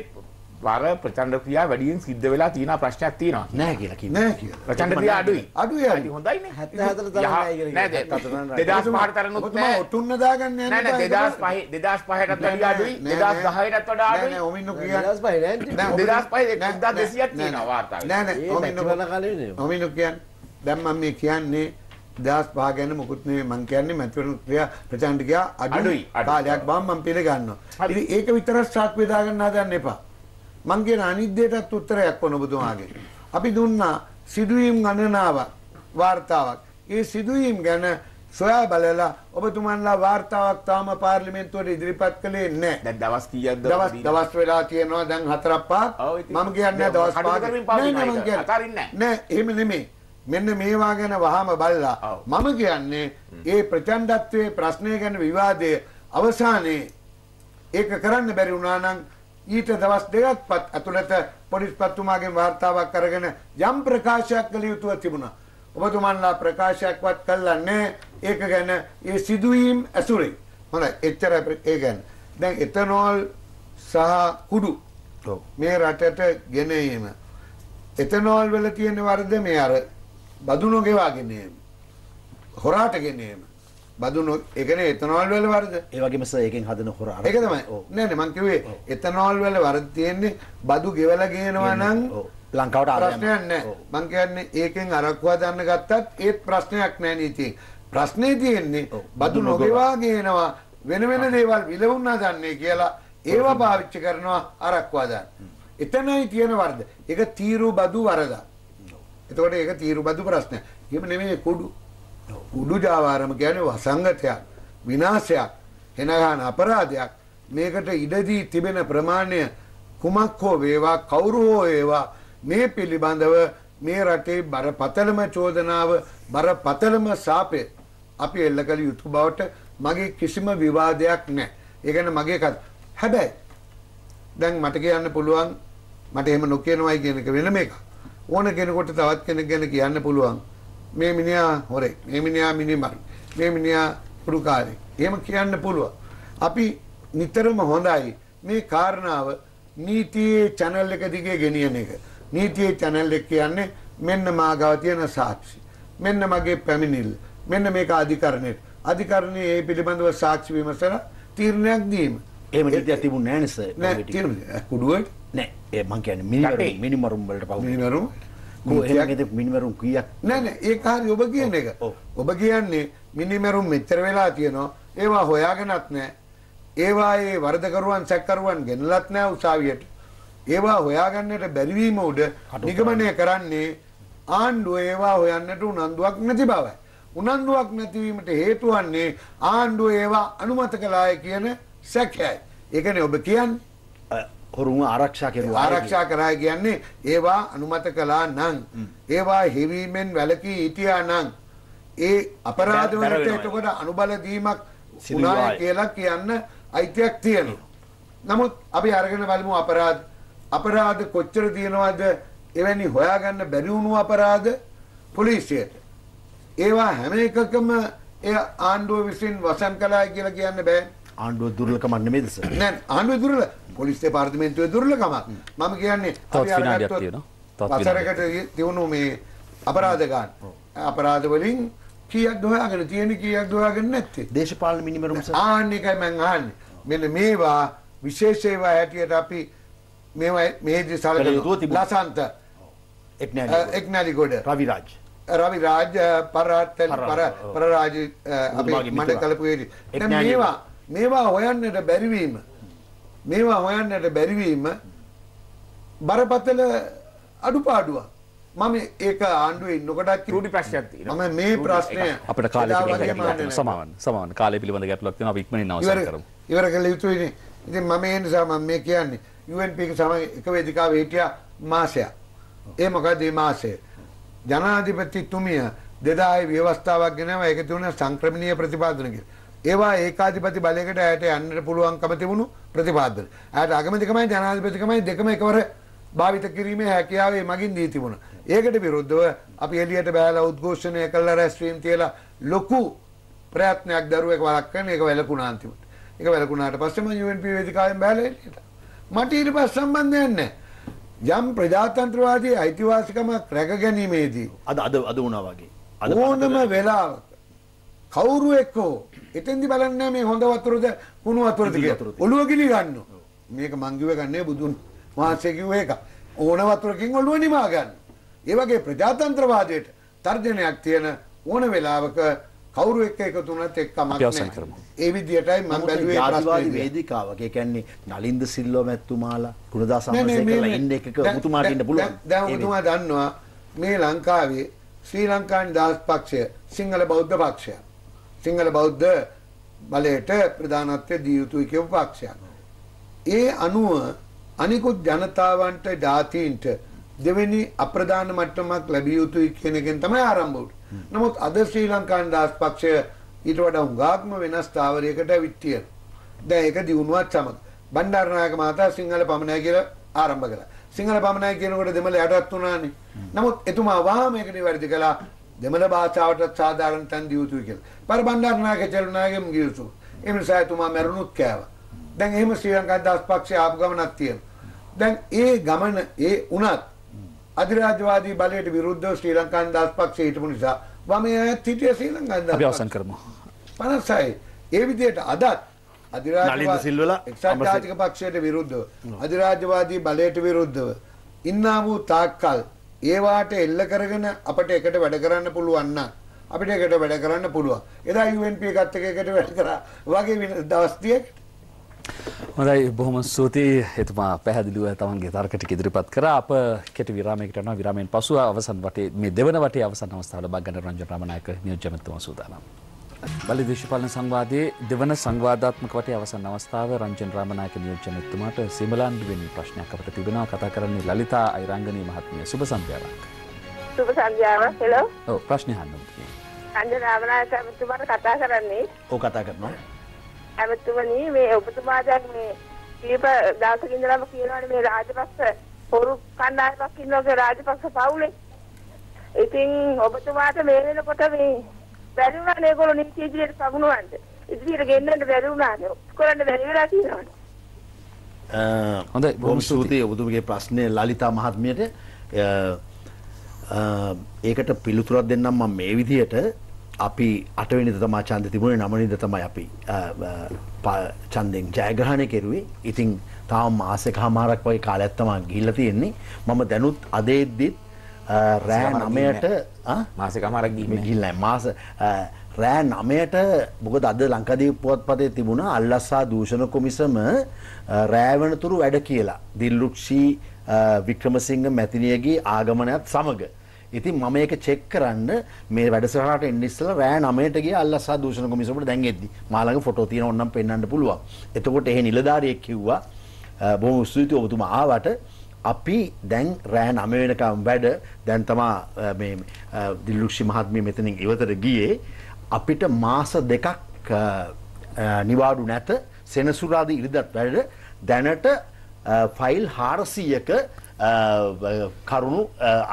වර ප්‍රචණ්ඩ ක්‍රියා වැඩියෙන් සිද්ධ වෙලා තියෙන ප්‍රශ්නයක් තියෙනවා නෑ කියලා කිව්වා නෑ කියලා ප්‍රචණ්ඩ ක්‍රියා අඩුයි අඩුයි අඩුයි හොඳයිනේ 74 තරමයි කියලා නෑ 2005 තරනොත් නෑ ඔටුන්න දාගන්න යන්න නෑ නෑ 2005 2005ටත් වඩා අඩුයි 2010ටත් වඩා අඩුයි නෑ ඔමින්නු කියන්නේ 2005 නෑ 2005 1200ක් තියෙනවා වාර්තාවේ නෑ නෑ ඔමින්නු කරන කලින් ඔමින්නු කියන්නේ දැන් මම මේ කියන්නේ දහස් පහ ගැන මොකුත් නෙවෙයි මං කියන්නේ මැතිවරණ ක්‍රියා ප්‍රචාරණට ගියා අඩුයි කාලයක් බාම් මං පිළ ගන්නවා ඉතින් ඒක විතර ස්ටාක් වේදා ගන්න හදන්න එපා මං කියන අනිද්දයටත් උත්තරයක් වුණ ඔබතුමාගේ අපි දුන්නා සිදුවීම් ගණනාවක් වාර්තාවක් ඒ සිදුවීම් ගැන සොයා බලලා ඔබතුමන්ලා වාර්තාවක් තාම පාර්ලිමේන්තුවට ඉදිරිපත් කළේ නැහැ. දැන් දවස් කීයක්ද? දවස් දවස් වෙලා තියෙනවා දැන් හතරක් පහක්. මම කියන්නේ දවස් පහක්. නෑ නෑ මම කියන්නේ. නෑ එහෙම නෙමෙයි. මෙන්න මේවා ගැන වහම බලලා මම කියන්නේ ඒ ප්‍රචණ්ඩත්වයේ ප්‍රශ්නය ගැන විවාදය අවසානයේ ඒක කරන්න බැරි වුණා නම් ඊට දවස් දෙකක් ඇතුළත පොලිස්පතිතුමාගෙන් වාර්තාවක් අරගෙන යම් ප්‍රකාශයක් කළ යුතුව තිබුණා. ඔබතුමන්ලා ප්‍රකාශයක්වත් කළා නැහැ. ඒක ගැන ඒ සිදුවීම් ඇසුරේ. හොඳයි. එච්චර ඒ ගැන. දැන් එතනෝල් සහ කුඩු මේ රටට ගෙන එීම. එතනෝල් වල තියෙන වර්ධ මේ අර බදුනෝ ගෙවාගෙන එම. හොරාට ගෙන එම. බදුනෝ ඒ කියන්නේ එතනෝල් වල වර්ධ. ඒ වගේම සර් එකෙන් හදන හොර අර. ඒක තමයි. නෑ නෑ මං කිව්වේ එතනෝල් වල වර්ධ තියෙන්නේ බදු ගෙවලා ගේනවා නම් ලංකාවට ආරම්භ ප්‍රශ්නයක් නෑ. මං කියන්නේ ඒකෙන් අරක්කුව දාන්න ගත්තත් ඒත් ප්‍රශ්නයක් නෑ නීතියෙන්. ප්‍රශ්නේ තියෙන්නේ බදු නොගෙවා ගේනවා වෙන වෙන දේවල් විලවුන්නා දන්නේ කියලා ඒවා පාවිච්චි කරනවා අරක්වා දාන්න. එතනයි තියෙන වරද. ඒක තීරු බදු වරදක්. එතකොට ඒක තීරුබදු ප්‍රශ්නයක්. එහෙම නෙමෙයි කුඩු. කුඩු ජාවාරම කියන්නේ වසංගතයක්, විනාශයක්, හෙනගහන අපරාධයක්. මේකට ඉඩදී තිබෙන ප්‍රමාණය කුමක් හෝ වේවා කවුරු හෝ වේවා මේ පිළිබඳව මේ රටේ බරපතලම චෝදනාව බරපතලම සාපේ අපි එල්ල කළ යුතු බවට මගේ කිසිම විවාදයක් නැහැ. ඒ කියන්නේ මගේ කත් හැබැයි දැන් මට කියන්න පුළුවන් මට එහෙම නොකියනවයි කියන එක වෙනම එකක්. ඕන කෙනෙකුට තවත් කෙනෙක් ගැන කියන්න පුළුවන් මේ මිනිහා හොරේ මේ මිනිහා මිනිමර් මේ මිනිහා පුරුකාරේ එහෙම කියන්න පුළුවන් අපි නිතරම හොඳයි මේ කාරණාව නීතියේ channel එක දිගේ ගෙනියන එක නීතියේ channel එක කියන්නේ මෙන්න මා ගාව තියෙන සාක්ෂි මෙන්න මගේ පැමිණිල්ල මෙන්න මේක අධිකරණයට අධිකරණයේ ඒ පිළිබඳව සාක්ෂි විමසලා තීරණයක් දීම එහෙම නීතියක් තිබුණ නැහැ නේද සර් කුඩුවට ඒමං කියන මිනිවරු මිනිමරුම්වලට පහ මිනිවරු මිනිවරුම් කියක් නෑන ඒ හරි ඔබ කියන එක ඔබ කියන්නේ මිනිමැරුම් මෙච්චර වෙලා තියෙනවා ඒවා හොයාගෙනත් නෑ ඒවා ඒ වර්ධකරුවන් සැක්කරුවන් ගෙනලත් නෑ උසාවියට ඒවා හොයාගන්නට බැරිවීම උඩ නිගමනය කරන්නේ ආණ්ඩුව ඒවා හොයන්නට උනන්දුවක් නැති බවයි. උනන්දුවක් නැතිවීමට හේතුවන්නේ ආණ්ඩුව ඒවා අනුමත කලාය කියන සැකයයි. ඒකනේ ඔබ කියන්නේ හොරුන් ආරක්ෂා කෙරුවා ආරක්ෂා කරා කියන්නේ ඒවා අනුමත කළා නම් ඒවා හිවීමෙන් වැළකී හිටියා නම් ඒ අපරාධ වලට එතකොට අනුබල දීමක් වුණා කියලා කියන්න අයිතියක් තියෙනවා. නමුත් අපි අරගෙන බලමු අපරාධ අපරාධ කොච්චර තියෙනවද එවැනි හොයාගන්න බැරි වුණු අපරාධ පොලිසියට. ඒවා හැම එකකම ඒ ආණ්ඩුව විසින් වසන් කළා කියලා කියන්න බෑ. ආණ්ඩුව දුර්ලකමක් නෙමෙයිද සර්? නෑ ආණ්ඩුව දුර්ලක පොලිස් දෙපාර්තමේන්තුවේ දුර්ලභමක්. මම කියන්නේ අපි අරගත්තොත් වසරකට තියුණු මේ අපරාධ ගන්න. අපරාධ වලින් කීයක් හොයාගෙන තියෙන කීයක් හොයාගෙන නැත්තේ. දේශපාලන මිනිමරුම් සර්. ආන්න එකයි මම අහන්නේ. මෙන්න මේවා විශේෂ ඒවා හැටියට අපි මේවා මෙහෙදි සලකන ලසන්ත එක්නාලි ගොඩ රවිරාජ් රවිරාජ් පරාතල් පර පරරාජ අපේ මණ්ඩල කලපුවේදී මේවා මේවා හොයන්නට බැරිවීම මේවා හොයන්නට බැරිවීම බරපතල අඩුපාඩුවක්. මම ඒක ආණ්ඩුවේ ඉන්නකොටත් රුඩි ප්‍රශ්නයක් තියෙනවා. මම මේ ප්‍රශ්නය අපිට කාලය පිළිබඳ සමාවන් සමාවන් කාලය පිළිබඳ ගැටලුවක් තියෙනවා අපි ඉක්මනින් අවසන් කරමු. ඉවර කළ යුතුයිනේ. ඉතින් මම ඒ නිසා මම මේ කියන්නේ UNP එක සමග එක වේදිකාවේ හිටියා මාසයක්. ඒ මොකද මේ මාසය? ජනාධිපතිතුමිය 2000 ව්‍යවස්ථාවක් ගෙනාවා ඒක තුන සංක්‍රමණීය ප්‍රතිපාදන කියලා. ඒවා ඒකාධිපති බලයකට ඇයට යන්නට පුළුවන්කම තිබුණු ප්‍රතිපාදන. ඇයට අගමතිකමයි ජනාධිපතිකමයි දෙකම එකවර භාවිත කිරීමේ හැකියාවේ මගින් දී තිබුණ. ඒකට විරුද්ධව අපි එලියට බෑලා උද්ඝෝෂණය කළා රැස්වීම් තියලා ලොකු ප්‍රයත්නයක් දරුවෙක් වළක්වන්න ඒක වැළකුණා අන්තිමට. ඒක වැළකුණාට පස්සේ මම UNP වේදිකාවෙන් බෑලා එලියට. මට ඊට පස්සේ සම්බන්ධයක් නැහැ. යම් ප්‍රජාතන්ත්‍රවාදී අයිතිවාසිකමක් රැක ගැනීමේදී අද අද අද වුණා වගේ. ඕනම වෙලාවක කවුරු එක්කෝ එතෙන්දි බලන්නේ මේ හොඳ වතුරද කුණු වතුරද කියලා. ඔළුව ගිලි ගන්න. මේක මං කිව්ව එක නේ බුදුන් වහන්සේ කිව්ව එක. ඕන වතුරකින් ඔළුව නිමා ගන්න. ඒ වගේ ප්‍රජාතන්ත්‍රවාදයට තර්ජනයක් තියෙන ඕන වෙලාවක කවුරු එක්ක එකතු වුණත් එක්කමක් නැහැ. ඒ විදියටයි මම බැලුවේ ආදිවාදී වේදිකාවක. ඒ කියන්නේ නලින්ද සිල්වා මැතිතුමාලා ගුණදාස අමරසේකරලා ඉන්න එකක ඔබතුමාට ඉන්න පුළුවන්. දැන් ඔබතුමා දන්නවා මේ ලංකාවේ ශ්‍රී ලංකානි දාස් පක්ෂය සිංහල බෞද්ධ පක්ෂය. සිංහල බෞද්ධ බලයට ප්‍රධානත්වය දිය යුතුයි කියව පක්ෂයක්. ඒ අනුව අනිකුත් ජනතාවන්ට ජාතීන්ට දෙවෙනි අප්‍රධාන මට්ටමක් ලැබිය යුතුයි කියන එකෙන් තමයි ආරම්භ වුනේ. නමුත් අද ශ්‍රී ලංකා නිදහස් පක්ෂය ඊට වඩා උඟාක්ම වෙනස් ස්ථාවරයකට විත්තිය. දැන් ඒක දියුණුවත් සමග බණ්ඩාරනායක මහතා සිංහල පමණයි කියලා ආරම්භ කළා. සිංහල පමණයි කියනකොට දෙමළ යටත් වුණානේ. නමුත් එතුමා වහා මේක නිවැරදි කළා. දෙමළ භාෂාවටත් සාධාරණ තැන් දිය යුතුයි කියලා. පර බණ්ඩාරනායක චරණායකම ගියසු. ඒ නිසා එතුමා මැරුණුත් කෑවා. දැන් එහෙම ශ්‍රී ලංකා දාස් පක්ෂය ආපු ගමනක් තියෙනවා. දැන් ඒ ගමන ඒ උනත් අධිරාජ්‍යවාදී බලයට විරුද්ධව ශ්‍රී ලංකන් දාස් පක්ෂය හිටපු නිසා වම ඇත් හිටිය ශ්‍රී ලංකන් දාස් අපි අවසන් කරමු. 56 ඒ විදිහට අදත් අධිරාජ්‍යවාදී පක්ෂයට විරුද්ධව අධිරාජ්‍යවාදී බලයට විරුද්ධව ඉන්නා වූ තාක්කල් ඒ වාට එල්ල කරගෙන අපිට එකට වැඩ කරන්න පුළුවන් නම් අපිට එකට වැඩ කරන්න පුළුවන්. එදා UNP එකත් එක්ක එකට වැඩ කරා වගේ දවස් 30කට. හොඳයි බොහොම ස්තුතියි එතුමා පැහැදිලිව තමන්ගේ තර්ක ටික ඉදිරිපත් කරා අප කෙටි විරාමයකට යනවා විරාමයෙන් පසුව අවසන් වටේ මේ දෙවන වටේ අවසන් අවස්ථාව ලබා ගන්න රංජන රාමනායක නියෝජ්‍යමතුමා සූදානම්. බල දේශපාලන සංවාදයේ දෙවන සංවාධාත්මක වටේ අවසන් අවස්ථාව රංජන් රාමනායක නියෝජනතුමාට සිමලාන්ඩුවෙන් ප්‍රශ්නයක් අපට තිබෙනවා කතා කරන්නේ ලලිතා අයිරංගනී මහත්මිය සුබ සන්ධ්‍යාවක්. සුබ සන්ධ්‍යාවක්. හෙලෝ. ඔව් ප්‍රශ්න අහන්න ඕනේ. රංජන් රාමනායක ඔබතුමාට කතා කරන්නේ. ඔව් කතා කරනවා. අමතුමනි මේ ඔබතුමා දැන් මේ කීප දවසක ඉඳලාම කියනවානේ මේ රාජපක්ෂ හොරු කණ්ඩායමක් ඉන්නවා රාජපක්ෂ පවුලේ. ඉතින් ඔබතුමාට මේ වෙනකොට මේ බැරි වුණානේ ඒගොල්ලෝ නීති ඉදිරියට සමුනවන්න. ඉදිරියට ගෙන්නන්න බැරි වුණානේ. ඔක්කොරන්න බැරි වෙලා තියෙනවානේ. හොඳ බොහොම ස්තුතියි ඔබතුමගේ ප්‍රශ්නය ලලිතා මහත්මියට ඒකට පිළිතුරක් දෙන්නම් මම මේ විදියට අපි අටවෙනිද තමා චන්ද තිබුණේ නමනිද තමයි අපි චන්දෙන් ජයග්‍රහණය කෙරුවේ ඉතින් තාම මාසක හමාරක් වගේ කාලයක්ත්තමා ගිල්ල තියෙන්නේ මම දැනුත් අදේද්දිත් රෑ නමයට මාසකමරක් ගිල්ල මාස රෑ නමයට මොකද අද ලංකදී පුවත්පතේ තිබුණ අල්ලස්සා දූෂණ කොමිසම රෑවනතුරු වැඩ කියලා. දිල්ලුක්ෂී වික්‍රමසිංහ මැතිනියගේ ආගමනයත් සමඟ. ඉතින් මම ඒක චෙක් කරන්න මේ වැඩසහට ඉන්ඩිස්සල රෑ නමයටගේ අල්ලස්සා දූෂණ කොමිසමට දැන්ගෙද්දි මාළඟ ෆොටෝ තියෙන ඔන්නම් පෙන්න්න පුළුවන්. එතකොට එහෙ නිලධාරයෙක් කිව්වා බොහොම ස්තුතියි ඔබතුමා ආවට අපි දැන් රෑ නම වෙනකම් වැඩ දැන් තමා දිල්ලුක්ෂි මහත්මිය මෙතනින් ඉවතර ගියේ අපිට මාස දෙකක් නිවාඩු නැත සෙනසුරාද ඉරිදත් වැඩ දැනට ෆයිල් හාරසීයක කරුණු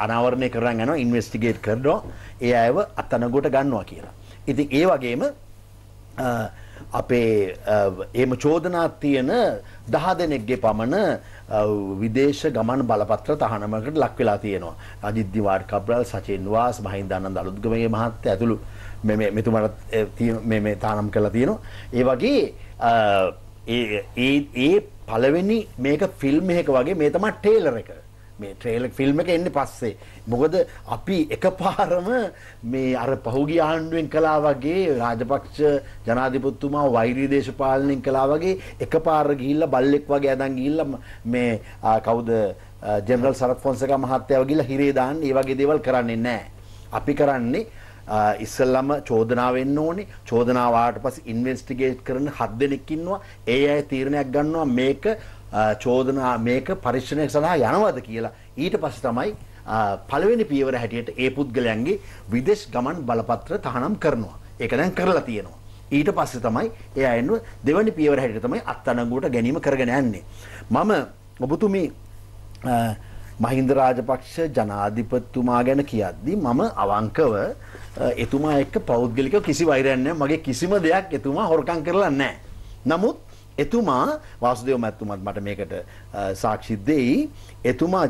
අනවරණය කරන්න යන ඉන්වස්ටිගේට් කරනවා ඒ අයව අත්තනගොට ගන්නවා කියලා. ඉති ඒ වගේම අපේ එම චෝදනාත් තියෙන දහ දෙනෙක්ගේ පමණ විදේශ ගමන් බලපත්‍ර තහනමකට ලක් වෙලා තියෙනවා. අජිත් දිවාර් කබ්‍රල් සචින් වාස් මහින්දානන්ද අලුත්ගමගේ මහත්තයා ඇතුළු මේ මෙතුමට මේ මේ තහනම් කරලා තියෙනවා. ඒ වගේ ඒ පළවෙනි මේක ෆිල්ම් එකක වගේ මේ තමයි ටේලර් එක. මේ ට්‍රේල ෆිල්ම් එක එන්න පස්සේ. මොකද අපි එක පාරම මේ අර පහුගිය ආණ්ඩුවෙන් කලා වගේ රාජපක්ෂ ජනාධිපත්තුමා වෛරී දේශපාලනයෙන් කලා වගේ එක පාර ගිහිල්ලා බල්ලෙක් වගේ ඇදන් ගිහිල්ලා මේ කවුද ජෙනරල් සරත් ෆොන්සක මහත්තයව ගිහිල්ලා හිරේ දාන්න ඒ වගේ දේවල් කරන්නේ නැහැ. අපි කරන්නේ ඉස්සල්ලම චෝදනාවෙන්න ඕනි චෝදනාවාට පස් ඉන්වෙස්ටිගේට් කරන හත් දෙනෙක්කින්නවා ඒ අය තීරණයක් ගන්නවා මේක චෝදනා මේක පරීක්ෂණය සඳහා යනවද කියලා ඊට පස්සේ තමයි පළවෙනි පියවර හැටියට ඒ පුද්ගලයන්ගේ විදේශ ගමන් බලපත්‍ර තහනම් කරනවා. ඒක දැන් කරලා තියෙනවා. ඊට පස්සේ තමයි එයා එන්නව දෙවැනි පියවර හැටියට තමයි අත්අඩංගුවට ගැනීම කරගෙන යන්නේ. මම ඔබතුමී මහින්ද රාජපක්ෂ ජනාධිපතිතුමා ගැන කියද්දි මම අවංකව එතුමා එක්ක පෞද්ගලිකව කිසි වෛරයක් නැහැ. මගේ කිසිම දෙයක් එතුමා හොරකම් කරලා නැහැ. නමුත් එතුමා වාසුදේව මැතිතුමත් මට මේකට සාක්ෂි දෙයි. එතුමා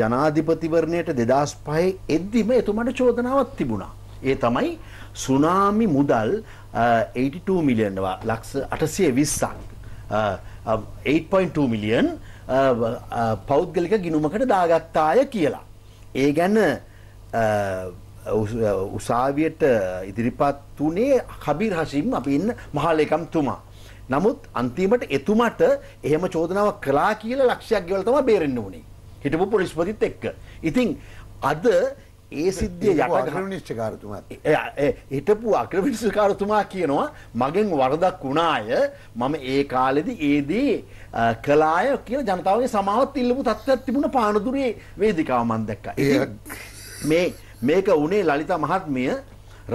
ජනාධිපතිවරණයට 2005 එද්දිම එතුමාට චෝදනාවක් තිබුණා. ඒ තමයි සුනාමි මුදල් 82 මිලියන් ලක්ෂ 820ක් 8.2 මිලියන් පෞද්ගලික ගිනුමකට දාගත්තාය කියලා. ඒ ගැන උසාවියට ඉදිරිපත් වනේ කබිර් හසිම් අපි ඉන්න මහලේකම් තුමා. නමුත් අන්තිමට එතුමට එහෙම චෝදනාවක් කළා කියලා ලක්ෂයක් ගෙවලා තමයි බේරෙන්න උනේ. හිටපු පොලිස්පතිත් එක්ක. ඉතින් අද ඒ සිද්ධිය යටගනිශ්චකාරතුමත් හිටපු අක්‍රමිනිස්කාරතුමා කියනවා මගෙන් වරදක් වුණාය මම ඒ කාලෙදි ඒදී කලාය කියන ජනතාවගේ සමාවත් ඉල්ලපු තත්ත්වයක් තිබුණ පානදුරේ වේදිකාව මන් දැක්ක මේ මේක උනේ ලලිත මහත්මිය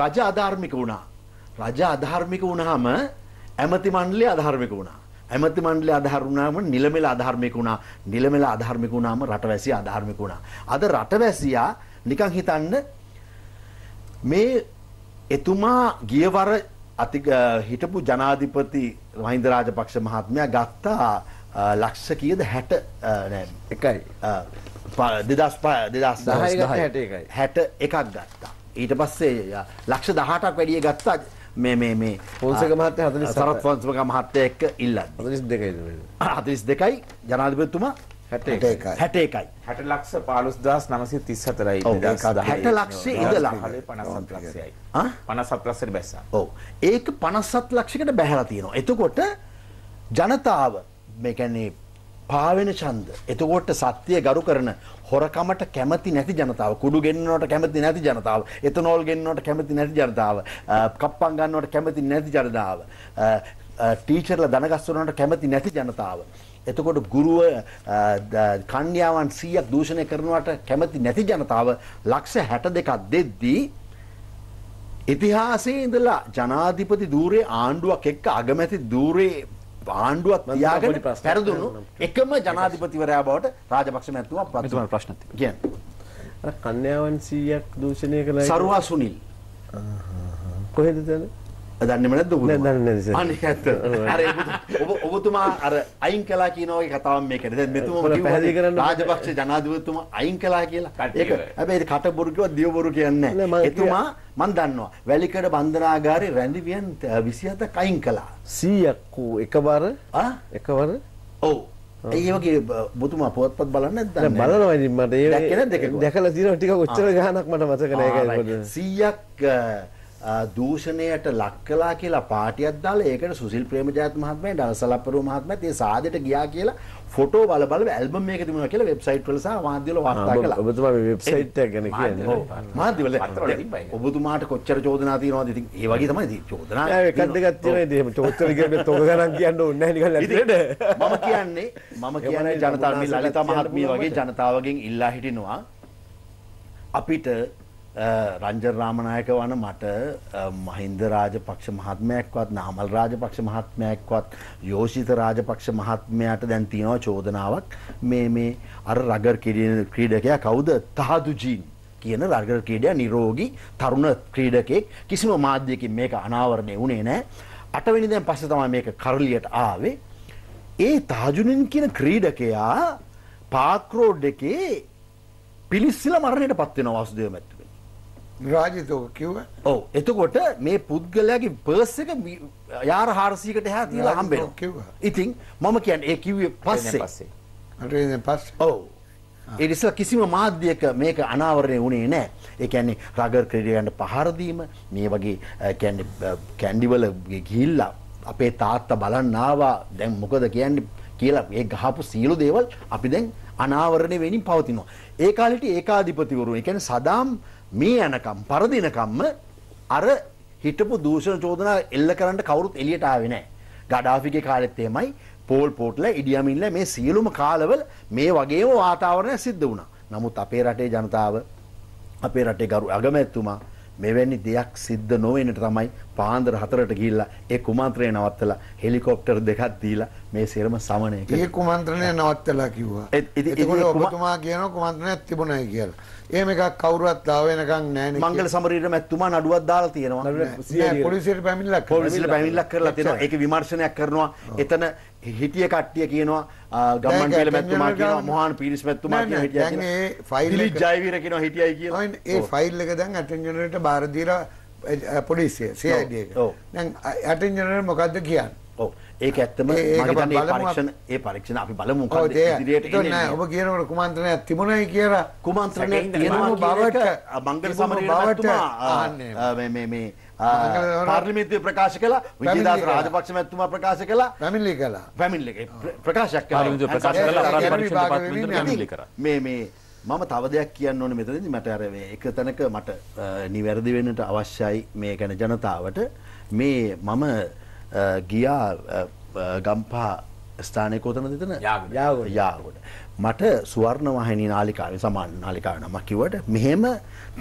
රජ අධාර්මික වුණා රජ අධාර්මික වුණාම ඇමති මණ්ඩලය අධර්මික වුණා. ඇමති මණ්ඩලය අධර්ුණාම නිලමෙල අධර්මික වුණා. නිලමෙල අධර්මික වුණාම රටවැසියා අධර්මික වුණා. අද රටවැසියා නිකන් හිතන්න මේ එතුමා ගියවර අති හිටපු ජනාධිපති මහින්ද රාජපක්ෂ මහත්මයා ගත්තා ලක්ෂ කීයද 60 එකයි. දෙදස් පා දෙදස් දහය හැට එකක් ගත්තා. ඊට පස්සේ ලක්ෂ 18ක් වැඩිය ගත්තා මේ මේ මේ පොන්සේක මහත්තයා 47 සරත් පොන්සේක මහත්තයා එක්ක ඉල්ලන්නේ 42යි 42යි ජනාධිපතිතුමා 61යි 61යි 60 ලක්ෂ 15934යි 60 ලක්ෂ ඉඳලා 57 ලක්ෂයයි ආ 57 ලක්ෂයට බැස්සා ඔව් ඒක 57 ලක්ෂයකට බැහැලා තියෙනවා එතකොට ජනතාව මේ කියන්නේ පාවෙන ඡන්ද. එතකොට සත්‍යය ගරු කරන හොරකමට කැමති නැති ජනතාව, කුඩු ගෙන්නනවට කැමති නැති ජනතාව, එතනෝල් ගෙන්නනවට කැමති නැති ජනතාව, කප්පම් ගන්නවට කැමති නැති ජනතාව, ටීචර්ලා දනගස් වලට කැමති නැති ජනතාව. එතකොට ගුරුව කණ්ඩාවන් සීයක් දූෂණය කරනවට කැමති නැති ජනතාව ලක්ෂ හැට දෙකක් දෙද්දී. ඉතිහාසේ ඉඳලා ජනාධිපති දූරේ ආණ්ඩුවක් එක්ක අගමැති දූරේ ආණ්ඩුවක් තියාගෙන පැරදුණු එකම ජනාධිපතිවරයා බවට රාජපක්ෂ මැතිතුමා ප්‍රතිමා ප්‍රශ්න තියෙනවා. කියන්නේ කන්‍යාවන් 100ක් දූෂණය කළා සරුවා සුනිල්. කොහෙද දැන්? දන්නම නැද්ද ඔබතුමා? අනේ ඇත්ත. අර ඔබතුමා අර අයින් කළා කියන වගේ කතාවක් මේකනේ. දැන් මෙතුම පැහැදිලි කරන්න රාජපක්ෂ ජනාධිපතිතුමා අයින් කළා කියලා. ඒක හැබැයි කට බොරු කිව්වා දිය බොරු කියන්නේ නැහැ. එතුමා මම දන්නවා. වැලිකඩ බන්ධනාගාරේ රැඳිවියන් 27ක් අයින් කළා. 100ක් එකවර ආ එකවර ඔව්. ඒ වගේ බොතුමා පොත්පත් බලන්න නැද්ද බලනවා ඉතින් මට ඒක දැකලා තියෙනවා ටිකක් ඔච්චර ගාණක් මට මතක නැහැ ඒක 100ක් දූෂණයට ලක් කළා කියලා පාටියක් දාලා ඒකට සුසිල් ප්‍රේමජාත මහත්මයා ඩලසලප්පරුව මහත්මයාත් ඒ සාදෙට ගියා කියලා ෆොටෝ බල බල ඇල්බම් එක තිබුණා කියලා වෙබ්සයිට් වල සහ මාධ්‍ය වල වාර්තා කළා. ඔබතුමා මේ වෙබ්සයිට් එක ගැන කියන්නේ. මාධ්‍ය වල ඔබතුමාට කොච්චර චෝදනා තියෙනවද? ඉතින් ඒ වගේ තමයි චෝදනා. එකක් දෙකක් තියෙනවා. ඉතින් එහෙම චෝදනා කියන්නේ තොග ගණන් කියන්න ඕනේ නැහැ නිකන් ලැබෙන්නට. මම කියන්නේ මම කියන්නේ ජනතාව මේ ලලිතා මහත්මිය වගේ ජනතාවගෙන් ඉල්ලා හිටිනවා. අපිට රංජර් රාමණයක වන මට මහින්ද රාජපක්ෂ මහත්මයක්වත් නාමල් රාජපක්ෂ මහත්මයක්වත් යෝෂිත රාජපක්ෂ මහත්මයට දැන් තියෙනවා චෝදනාවක් මේ මේ අර රගර් ක්‍රීඩකයා කවුද තහදුජීන් කියන රගර් ක්‍රීඩයා නිරෝගී තරුණ ක්‍රීඩකෙක් කිසිම මාධ්‍යකින් මේක අනාවරණය වුණේ නෑ අටවෙනි දැන් පස්සේ තමයි මේක කරලියට ආවේ ඒ තාජුනින් කියන ක්‍රීඩකයා පාක්රෝඩ් එකේ පිලිස්සිල මරණයට පත්වෙන වස්දයමත් රාජිතෝක කිව්ව ඔව එතකොට මේ පුද්ගලයාගේ පර්ස් එක යාර 400කට එහා තියලා හම්බෙනවා කිව්වා ඉතින් මම කියන්නේ ඒ කිව්වේ පස්සේ පස්සේ රේනේ පස්සේ ඔව් ඒ නිසා කිසිම මාධ්‍යයක මේක අනාවරණය වුණේ නැහැ ඒ කියන්නේ රගර් ක්‍රීඩකයන්ට පහර දීම මේ වගේ කියන්නේ කැන්ඩිවල ගිහිල්ලා අපේ තාත්තා බලන්න ආවා දැන් මොකද කියන්නේ කියලා ඒ ගහපු සියලු දේවල් අපි දැන් අනාවරණය වෙමින් පවතිනවා ඒ කාලෙට ඒකාධිපතිවරු ඒ කියන්නේ සදාම් මේ යනකම් පරදිනකම්ම අර හිටපු දූෂණ චෝදනා එල්ල කරන්න කවුරුත් එලියට ආවේ නැහැ. ගඩාෆිගේ කාලෙත් එමයි පෝල් පෝට්ල ඉඩියමින්ල මේ සියලුම කාලවල මේ වගේම වාතාවරණය සිද්ධ වුණා. නමුත් අපේ රටේ ජනතාව අපේ රටේ ගරු අගමැත්තුමා මෙවැනි දෙයක් සිද්ධ නොවෙනට තමයි පාන්දර හතරට ගිල්ලා ඒ කුමන්ත්‍රය නවත්තලා හෙලිකොප්ටර් දෙකක් දීලා මේ සිරම සමනය ඒ කුමන්ත්‍රණය නවත්තලා කිව්වා. එතුමා කියන කුමන්ත්‍රණයක් තිබුණයි කියලා. එහෙම එකක් කවුරුවත් දාව වෙනකන් නැහැ නේ. මංගල සමරීරම ඇතුමා නඩුවක් දාලා තියෙනවා. නෑ පොලිසියට පැමිණිලක් කරනවා. පොලිසියට පැමිණිලක් කරලා තියෙනවා. ඒක විමර්ශනයක් කරනවා. එතන හිටිය කට්ටිය කියනවා ගම්මන් පෙළ මැතිතුමා කියනවා මොහාන් පීරිස් මැතිතුමා කියනවා හිටියා කියනවා. දැන් ඒ ෆයිල් එක ජයවීර කියනවා හිටියයි කියලා. ඒ ෆයිල් එක දැන් ඇටන් ජෙනරේටර් බාර දීලා පොලිසිය CID එක. දැන් ඇටන් ජෙනරේටර් මොකද්ද කියන්නේ? ඒක ඇත්තම පරීක්ෂණ ඒ පරීක්ෂණ අපි බලමු ඔබ කියනට කුමන්ත්‍රණය තිබුණයි කියලා කුමන්ත්‍රණය බවට මංගල සමරවටම මේ පාර්ලිමිත්‍ය ප්‍රකාශ කළ විජදාස රාජපක්ෂ මැත්තුමා ප්‍රකාශ කළ පැමිල්ලි කලා පැමිල්ලි ප්‍රකාශයක් මේ මේ මම තව දෙයක් කියන්න ඕන මෙතනදි මට අරවේ එක තැනක මට නිවැරදි වෙන්නට අවශ්‍යයි මේ ගැන ජනතාවට මේ මම ගියා ගම්පා ස්ථානය කෝතන දෙතන යාගොට මට සුවර්ණ වහනි නාලිකාව සමාන් නාලිකාව නම කිවට මෙහෙම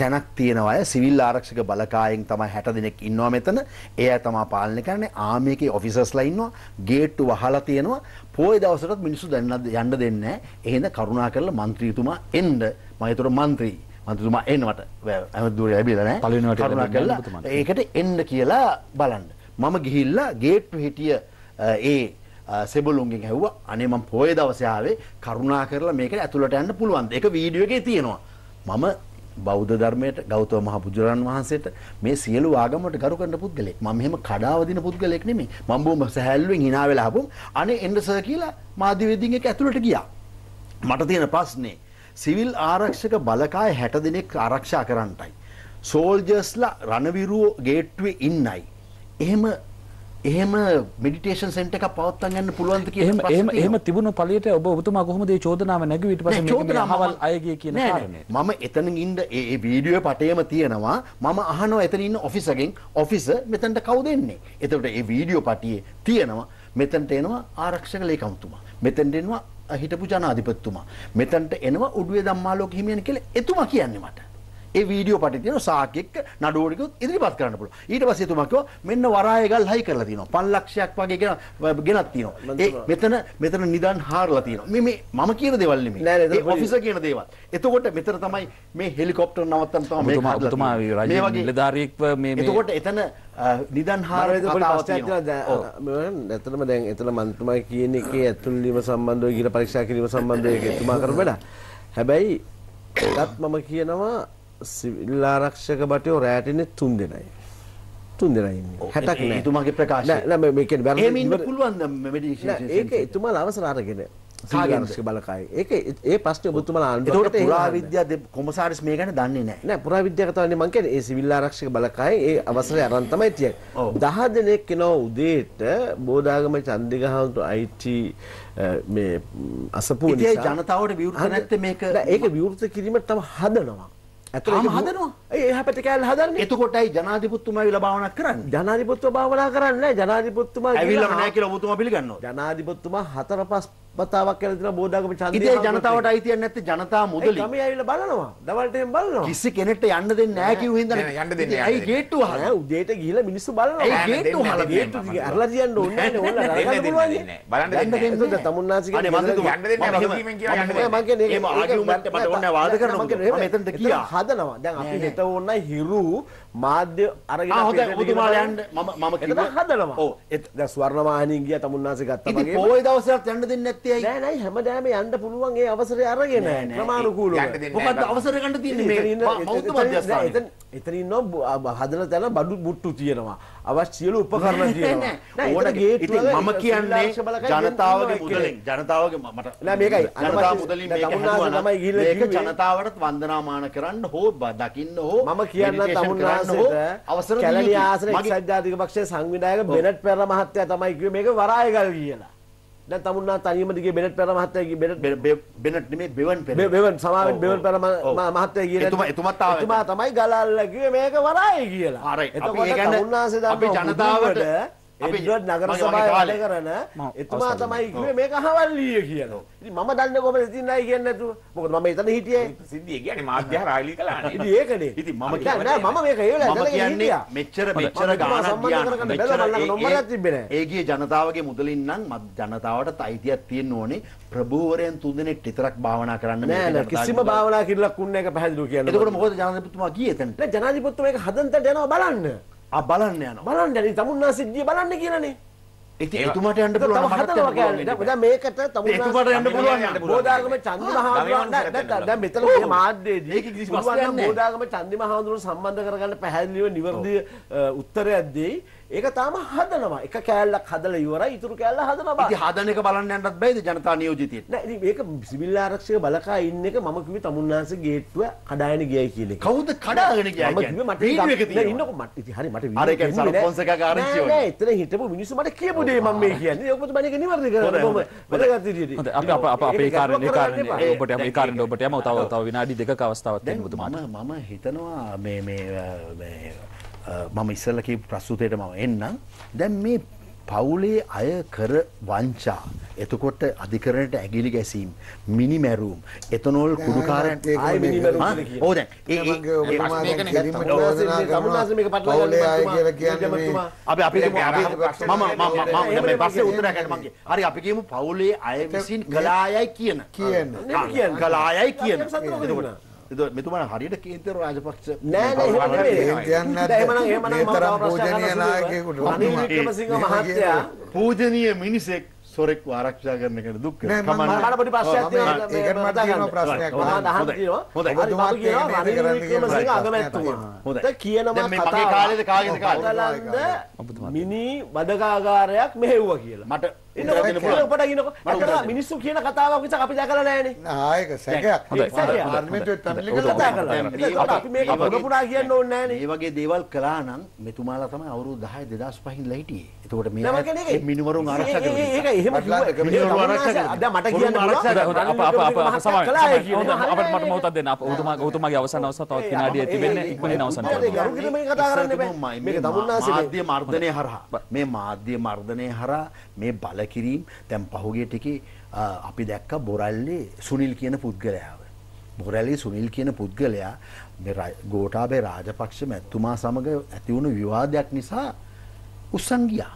තැනක් තියෙනවය සිවිල් ආරක්ෂක බලකායෙන් තමයි හැට දෙනෙක් ඉන්නවා මෙතන එය තමා පාලන කරන්නේ ආමයක ඔෆිසස් ලයින්වා ගේට්ටු වහලා තියෙනවා පෝය දවසටත් මිනිස්සු දෙන්න යන්න දෙන්න එහෙද කරුණා කරල මන්ත්‍රීතුමා එන්ඩ මයතුර මන්ත්‍රී මන්තුතුමා එන්නවට ඇමදුර ඇබිලන පලනට ඒකට එන්න කියලා බලන්න මම ගිහිල්ලා ගේට්ටු හිටිය ඒ සෙබලුන්ගෙන් ඇහුවා අනේ මම පොය දවසේ ආවේ කරුණා කරලා මේකට ඇතුළට යන්න පුළුවන්ද? ඒක වීඩියෝ එකේ තියෙනවා. මම බෞද්ධ ධර්මයට ගෞතම මහ බුදුරන් වහන්සේට මේ සියලු ආගමකට ගරු කරන පුද්ගලෙක්. මම මෙහෙම කඩාව දින පුද්ගලෙක් නෙමෙයි. මම බොහොම සහැල්ලුවෙන් hina වෙලා ආපු. අනේ එන්න සර් කියලා මාධ්‍යවේදීන් එක ඇතුළට ගියා. මට තියෙන ප්‍රශ්නේ සිවිල් ආරක්ෂක බලකාය 60 දිනක් ආරක්ෂා කරන්නටයි. සෝල්ජර්ස්ලා රණවිරුවෝ ගේට්ටුවේ ඉන්නයි. එහෙම එහෙම මෙඩිටේෂන් සෙන්ටර් එකක් පවත්වා ගන්න පුළුවන්ද කියන ප්‍රශ්නේ එහෙම එහෙම තිබුණු පළියට ඔබ ඔබතුමා කොහොමද මේ චෝදනාව නැගුවේ ඊට පස්සේ මේක මේ අහවල් අයගේ කියන කාරණේ මම එතනින් ඉන්න ඒ ඒ වීඩියෝ පටේම තියෙනවා මම අහනවා එතන ඉන්න ඔෆිසර්ගෙන් ඔෆිසර් මෙතනට කවුද එන්නේ එතකොට ඒ වීඩියෝ පටියේ තියෙනවා මෙතනට එනවා ආරක්ෂක ලේකම්තුමා මෙතනට එනවා හිටපු ජනාධිපතිතුමා මෙතනට එනවා උඩුවේ ධම්මාලෝක හිමියන් කියලා එතුමා කියන්නේ මට ඒ වීඩියෝ පටි තියෙන සාකෙක් නඩුවරකුත් ඉදිරිපත් කරන්න පුළුවන්. ඊට පස්සේ එතුමා කිව්වා මෙන්න වරාය ගල් හයි කරලා තියෙනවා. 5 ලක්ෂයක් වගේ ගෙන ගෙනත් තියෙනවා. ඒ මෙතන මෙතන නිදන් හාරලා තියෙනවා. මේ මේ මම කියන දේවල් නෙමෙයි. ඒ ඔෆිසර් කියන දේවල්. එතකොට මෙතන තමයි මේ හෙලිකොප්ටර් නවත්තන්න තමයි මේක හදලා තියෙන්නේ. මේ වගේ නිලධාරියෙක්ව මේ මේ එතකොට එතන නිදන් හාරවේද ඇතනම දැන් එතන මන්තුමා කියන එකේ ඇතුල්වීම සම්බන්ධව ගිහිලා පරීක්ෂා කිරීම සම්බන්ධව ඒක එතුමා කරපු වැඩ. හැබැයි ඒකත් මම කියනවා සිවිල් ආරක්ෂක බටයෝ රැට ඉන්නේ 3 දෙනයි. 3 දෙනයි ඉන්නේ. 60ක් නෑ. එතුමාගේ ප්‍රකාශය. නෑ නෑ මේ කියන්නේ බැලුවා. එහෙම ඉන්න පුළුවන් නම් මෙඩිකේෂන්. ඒක එතුමා අවසර අරගෙන කාගේනස්ක බලකායි. ඒක ඒ ප්‍රශ්නේ ඔබතුමාලා අහන්න. ඒකට පුරාවිද්‍යා කොමසාරිස් මේ ගැන දන්නේ නැහැ. නෑ පුරාවිද්‍යා කතාවනේ මං කියන්නේ ඒ සිවිල් ආරක්ෂක බලකායි ඒ අවසරය අරන් තමයි තියන්නේ. 10 දෙනෙක් කෙනා උදේට බෝධාගම චන්දිගහවන්ට IT මේ අසපු නිසා. ඉතින් ජනතාවට විවෘත නැත්තේ මේක. ඒක විවෘත කිරීමට තම හදනවා. ඇතුළේ හදනවා. ඒ එහා පැත්තේ කෑල්ල හදන්නේ. එතකොටයි ජනාධිපතිතුමා විල භාවනා කරන්නේ. ජනාධිපතිතුමා භාවනා කරන්නේ නැහැ. ජනාධිපතිතුමා ඇවිල්ලා නැහැ කියලා ඔබතුමා පිළිගන්නවා. ජනාධිපතිතුමා හතර පහ වතාවක් කියලා දෙනවා බෝධාගම ඡන්දය. ඉතින් ජනතාවට අයිතියක් නැත්තේ ජනතා මුදලින්. ගමේ ඇවිල්ලා බලනවා. දවල්ට එම් බලනවා. කිසි කෙනෙක්ට යන්න දෙන්නේ නැහැ කිව්ව හින්දා. යන්න දෙන්නේ නැහැ. ඇයි ගේට්ටු අහලා උදේට ගිහිල්ලා මිනිස්සු බලනවා. ඇයි ගේට්ටු අහලා ගේට්ටු දිගේ අරලා තියන්න ඕනේ නැහැ. ඕලා රහන්න පුළුවන්. බලන්න දෙන්නේ නැහැ. තමුන්නාසි කියන්නේ යන්න දෙන්නේ නැහැ. මම කිව්වෙන් කියලා යන්න දෙන්නේ නැහැ. මම කියන්නේ ඒක ආගියුමන්ට් මට ඕනේ වාද කරනවා. මම එතනට කියා. හදනවා. දැන් අපි හිතව ඕනයි හිරු මාධ්‍ය අරගෙන ඔබතුමාලයන්ට මම මම හදලම ඕ ස්වර්ණවාහිනින් ගිය තමුන්නාසේ ගත්තා වගේ පොයි දවසට යන්න දෙන්නේ නැත්තේ ඇයි නෑ නෑ හැමදාම යන්න පුළුවන් ඒ අවසරය අරගෙන ක්‍රමානුකූලව මොකද්ද අවසර ගන්න තියන්නේ මේ බෞද්ධ මධ්‍යස්ථානයේ එතන ඉන්නවා හදලා තැන බඩු මුට්ටු තියෙනවා අවශ්‍යල උපකරණ තියෙනවා ඕන ගේට් මම කියන්නේ ජනතාවගේ මුදලෙන් ජනතාවගේ මට නෑ මේකයි ජනතාව මුදලින් මේක හැදුවා තමයි ගිහිල්ලා මේක ජනතාවට වන්දනාමාන කරන්න හෝ දකින්න හෝ මම කියන්න තමුන්නාසේට අවසර කැලණි ආසන එක්සත් ජාතික පක්ෂයේ සංවිධායක බෙනට් පෙරේරා මහත්තයා තමයි කිව්වේ මේක වරායගල් කියලා දැන් තමුන්නා තනියම දිගේ බෙනට් පෙර මහත්තයා ගිය බෙනට් බෙනට් නෙමෙයි බෙවන් පෙර බෙවන් සමාවෙන් බෙවන් පෙර මහත්තයා ගිය එතුමා එතුමාත් ආවා එතුමා තමයි ගලල්ලා කිව්වේ මේක වරායි කියලා හරි අපි ඒ කියන්නේ අපි ජනතාවට එඩ්වඩ් නගර සභාව වැඩ කරන එතුමා තමයි කිව්වේ මේක අහවල්ලිය කියනවා. ඉතින් මම දන්නේ කොහමද ඉතින් නයි කියන්නේ නැතුව. මොකද මම එතන හිටියේ. සිද්ධිය කියන්නේ මාධ්‍ය රාලි කළානේ. ඉතින් ඒකනේ. ඉතින් මම කියන්නේ මම මේක ඒ වෙලාවේ එතන හිටියා. මෙච්චර මෙච්චර ගාණක් ගියා. මෙච්චර නොම්බලක් තිබ්බේ නෑ. ඒගියේ ජනතාවගේ මුදලින් නම් ජනතාවට අයිතියක් තියෙන්න ඕනේ. ප්‍රභූවරයන් තුන්දෙනෙක් විතරක් භාවනා කරන්න නෑ නෑ කිසිම භාවනා කිරිලක් උන්නේ නැහැ පැහැදිලිව කියන්න. එතකොට මොකද ජනාධිපතිතුමා ගියේ එතනට? නෑ ජනාධිපතිතුමා මේක හදන්තට යනවා බලන්න. බලන්න යන බලන්න තමුන්නා සිද්ධිය බලන්න කියලනේ එතුමට යන්න පුළුවන් මේකට එතුමට යන්න පුළුවන් බෝධාගම චන්දි මහාන්දුරුවන්ට දැන් මෙතන මේ මාධ්‍යයේදී කිසි ප්‍රශ්නයක් නැහැ බෝධාගම චන්දි මහාන්දුරුවන් සම්බන්ධ කරගන්න පැහැදිලිව නිවර්දිය උත්තරයක් දෙයි ඒක තාම හදනවා. එක කෑල්ලක් හදලා ඉවරයි. ඉතුරු කෑල්ල හදනවා බා. ඉතින් හදන එක බලන්න යන්නත් බෑද ජනතා නියෝජිතයෙක්? නෑ ඉතින් මේක සිවිල් ආරක්ෂක බලකා ඉන්න එක මම කිව්වේ තමුන්නාන්සේ ගේට්ටුව කඩාගෙන ගියයි කියලා. කවුද කඩාගෙන ගියා කියන්නේ? මම කිව්වේ මට ඉතින් නෑ ඉන්නකො මට ඉතින් හරි මට අර කියන්නේ සරපොන්ස් එකක් ආරංචි වුණා. නෑ එතන හිටපු මිනිස්සු මට කියපු දේ මම මේ කියන්නේ. ඔබ තුමා මේක නිවැරදි කරනවා. බොහොම වැදගත් විදියට. හොඳයි අපි අප අප අපේ කාරණේ කාරණේ ඔබට අපේ කාරණේ ඔබට යමව තව තව විනාඩි දෙකක අවස්ථාවක් දෙන්න ඔබතුමාට. මම හිතනවා මේ මේ මම ඉස්සල්ලකි ප්‍රස්තුතයට මම එන්නම් දැන් මේ පවුලේ අය කර වංචා එතකොට අධිකරණයට ඇගිලි ගැසීම් මිනිමැරුම් එතනොල් කුඩුකාරට ඕද අප අපි මම පස්සේ උත්තරැකටමගේ හරි අපිගේම පවුලේ අය විසින් කලායයි කියන කියන්න කියන් කලායයි කියන මෙතුමන හරියට කේන්තර රාජපක්ෂ නෑ මහත්තයා පූජනීය මිනිසෙක් සොරෙක් ආරක්ෂා කරන එකට දුක් කියනවා මිනි බදකාගාරයක් මෙහෙව්වා කියලා මට උපට ගනක මිනිස්සු කියන කතාවක් විස අපි දැකල නෑන නායක සැකයක් පුරා කියන්න ඕන්න ඒ වගේ දේවල් කලා නම් මෙතුමාලා තම අවුරු දහය දෙදස් පහින් ලහිටිය එතකොට මේ මිනිවරු අරක්ෂ මට කිය අපට මත දෙන්න උතුමා උතුමගේ අවසන් අවස තවත් නාඩිය තිබෙන ඉක්මන නවසන කතා කරන්න මේ දමුන්නාසේ මාධ්‍ය මර්ධනය හරහා මේ මාධ්‍ය මර්ධනය හරා මේ බලකිරීම් තැන් පහුගේ ටිකි අපි දැක්ක බොරල්ලේ සුනිල් කියන පුද්ගලයාව. බොරැලි සුනිල් කියන පුද්ගලයා ගෝටාබේ රාජපක්ෂ මැත්තුමා සමඟ ඇතිවුණු විවාදයක් නිසා උත්සංගියා.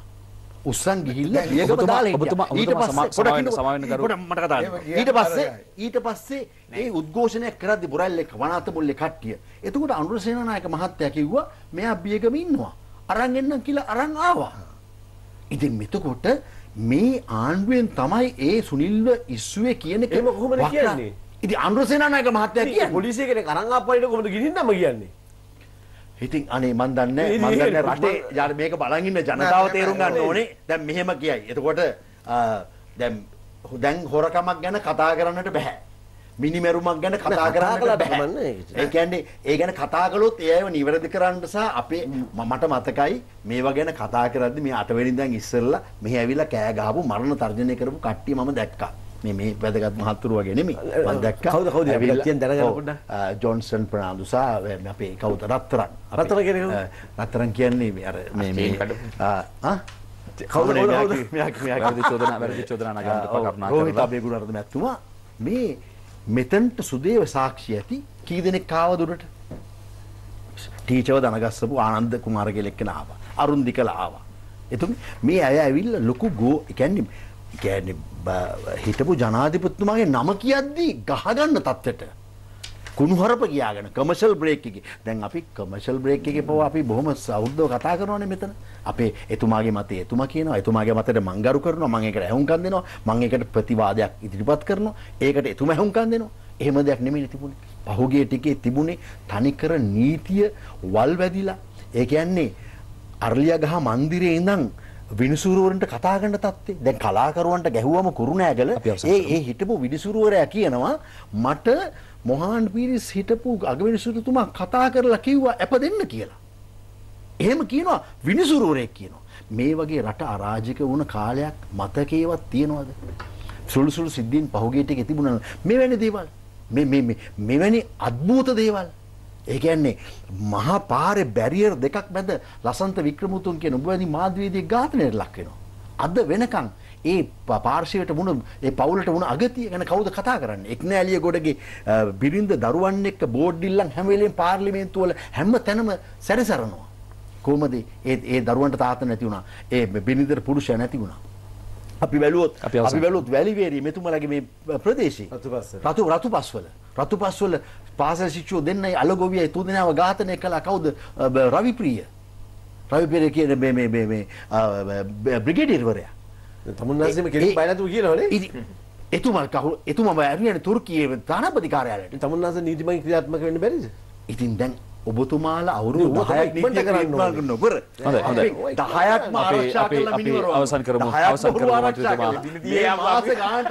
උත්සන් ගිහිල්ල ලියගම දාලා ඊට පස්සේ ඊට පස්සේ ඊට පස්සේ ඒ උද්ඝෝෂණයක් කරද්දි බොරැල්ලේ වනාත මුල්ලේ කට්ටිය. එතකොට අනුරසේනානායක මහත්තයා කිව්වා මෙයා බියගම ඉන්නවා. අරන් එන්නම් කියලා අරන් ආවා. ඉතින් මෙතකොට මේ ආණ්ඩුවෙන් තමයි ඒ සුනිල්ව ඉස්සුවේ කියන එක කොහොමද කියන්නේ? ඉතින් අනුරසේනානායක මහත්තයා කියන්නේ පොලිසිය කෙනෙක් අරන් ආපහාට කොහොමද ගිහින්නම කියන්නේ? ඉතින් අනේ මන් දන්නේ මන් දන්නේ රටේ යාර මේක බලන් ඉන්න ජනතාව තේරුම් ගන්න ඕනේ. දැන් මෙහෙම කියයි. එතකොට දැන් දැන් හොරකමක් ගැන කතා කරන්නට බෑ. මිනිමැරුමක් ගැන කතා කරලා බැහන්න ඒ කියන්නේ ඒ ගැන කතා කළොත් ඒ අයව නිවැරදි කරන්න සහ අපේ මමට මතකයි මේවා ගැන කතා කරද්දි මේ අටවෙනි ඉඳන් ඉස්සෙල්ලා මෙහි ඇවිල්ලා කෑ ගහපු මරණ තර්ජනය කරපු කට්ටිය මම දැක්කා. මේ මේ වැදගත් මහත්තුරු වගේ නෙමෙයි. මම දැක්කා. කවුද කවුද ඇවිල්ලා දැනගන්න පොඩ්ඩක්. ජොන්සන් ප්‍රනාන්දු සහ අපේ කවුද රත්තරන්. රත්තරන් කියන්නේ රත්තරන් කියන්නේ අර මේ මේ ආ කවුද කවුද මෙයා මෙයා කරදි චෝදනා වැඩි චෝදනා නගන්න කරුණා කරලා. රෝහිත අබේගුණරත්න මැතිතුමා මේ මෙතෙන්ට සුදේව සාක්ෂි ඇති කී දෙනෙක් ආව දුරට? ටීචර්ව දනගස්සපු ආනන්ද කුමාර කෙනෙක් ආවා. අරුන්දිකල ආවා. එතුන් මේ අය ඇවිල්ලා ලොකු ගෝ කියන්නේ කියන්නේ හිටපු ජනාධිපතිතුමාගේ නම කියද්දී ගහගන්න තත්ත්වයට කුණුහරප ගියාගෙන කමර්ෂල් බ්‍රේක් එකේ. දැන් අපි කමර්ෂල් බ්‍රේක් එකේ පව අපි බොහොම සෞද්දව කතා කරනවානේ මෙතන. අපේ එතුමාගේ මතය එතුමා කියනවා. එතුමාගේ මතයට මං ගරු කරනවා. මං ඒකට ඇහුම්කන් දෙනවා. මං ඒකට ප්‍රතිවාදයක් ඉදිරිපත් කරනවා. ඒකට එතුමා ඇහුම්කන් දෙනවා. එහෙම දෙයක් නෙමෙයි තිබුණේ. පහුගිය ටිකේ තිබුණේ තනිකර නීතිය වල් වැදිලා. ඒ කියන්නේ අරලියගහ මන්දිරේ ඉඳන් විනිසුරුවරන්ට කතා කරන තත්ත්වේ. දැන් කලාකරුවන්ට ගැහුවම කුරුණෑගල ඒ ඒ හිටපු විනිසුරුවරයා කියනවා මට මොහාන් පිරිස් හිටපු අගවිනිසුරුතුමා කතා කරලා කිව්වා ඇප දෙන්න කියලා. එහෙම කියනවා විනිසුරුවරයෙක් කියනවා. මේ වගේ රට අරාජික වුණ කාලයක් මතකේවත් තියෙනවද. සුළු සුළු සිද්ධීන් පහුගේටක තිබුණන මෙවැනි දේවල් මෙවැනි අත්භූත දේවල්. ඒකන්නේ මහා පාරෙ බැරිියර් දෙකක් මැද ලසන්ත වික්‍රමුතුන් කිය නොබවැනි මාදවේදී ඝාතනයට ලක්වෙනවා. අද වෙනකං ඒ පාර්ශයට වුණ ඒ පවුලට වුණ අගතිය ගැන කවුද කතා කරන්න එක්නෑලිය ගොඩගේ බිරිඳ දරුවන් එක්ක බෝඩ්ඩිල්ලන් හැමවෙලෙන් පාර්ලිමේන්තුවල හැම තැනම සැරිසරනවා. කොහොමද ඒ ඒ දරුවන්ට තාත නැති වුණා. ඒ බිරිඳට පුරුෂය නැති වුණා. අපි වැලුවොත් අපි වැලුවොත් වැලිවේරිය මෙතුමලගේ මේ ප්‍රදේශයේ රතු රතු පස්වල රතු පස්වල පාසල් ශිෂ්‍යෝ දෙන්නයි අලගොවියයි තුදෙනාව ඝාතනය කළා කවුද රවිප්‍රිය රවිප්‍රිය කියන මේ මේ මේ බ්‍රිගේඩියර්වරයා තමුන්සම කෙරෙ බයනතු කියනවනේ එතුමල් කහු එතුම ඇරයන තුර්කිය තානපති කාරයාලට තමුන්ස නීතිමයි ක්‍රියාත්මක වන්න බැරිද ඉතින් දැන් ඔබතුමාල අවුරු දහයක්ට කරන්න නොබර දහයක්ම අවසන් කරම අවසන් කරට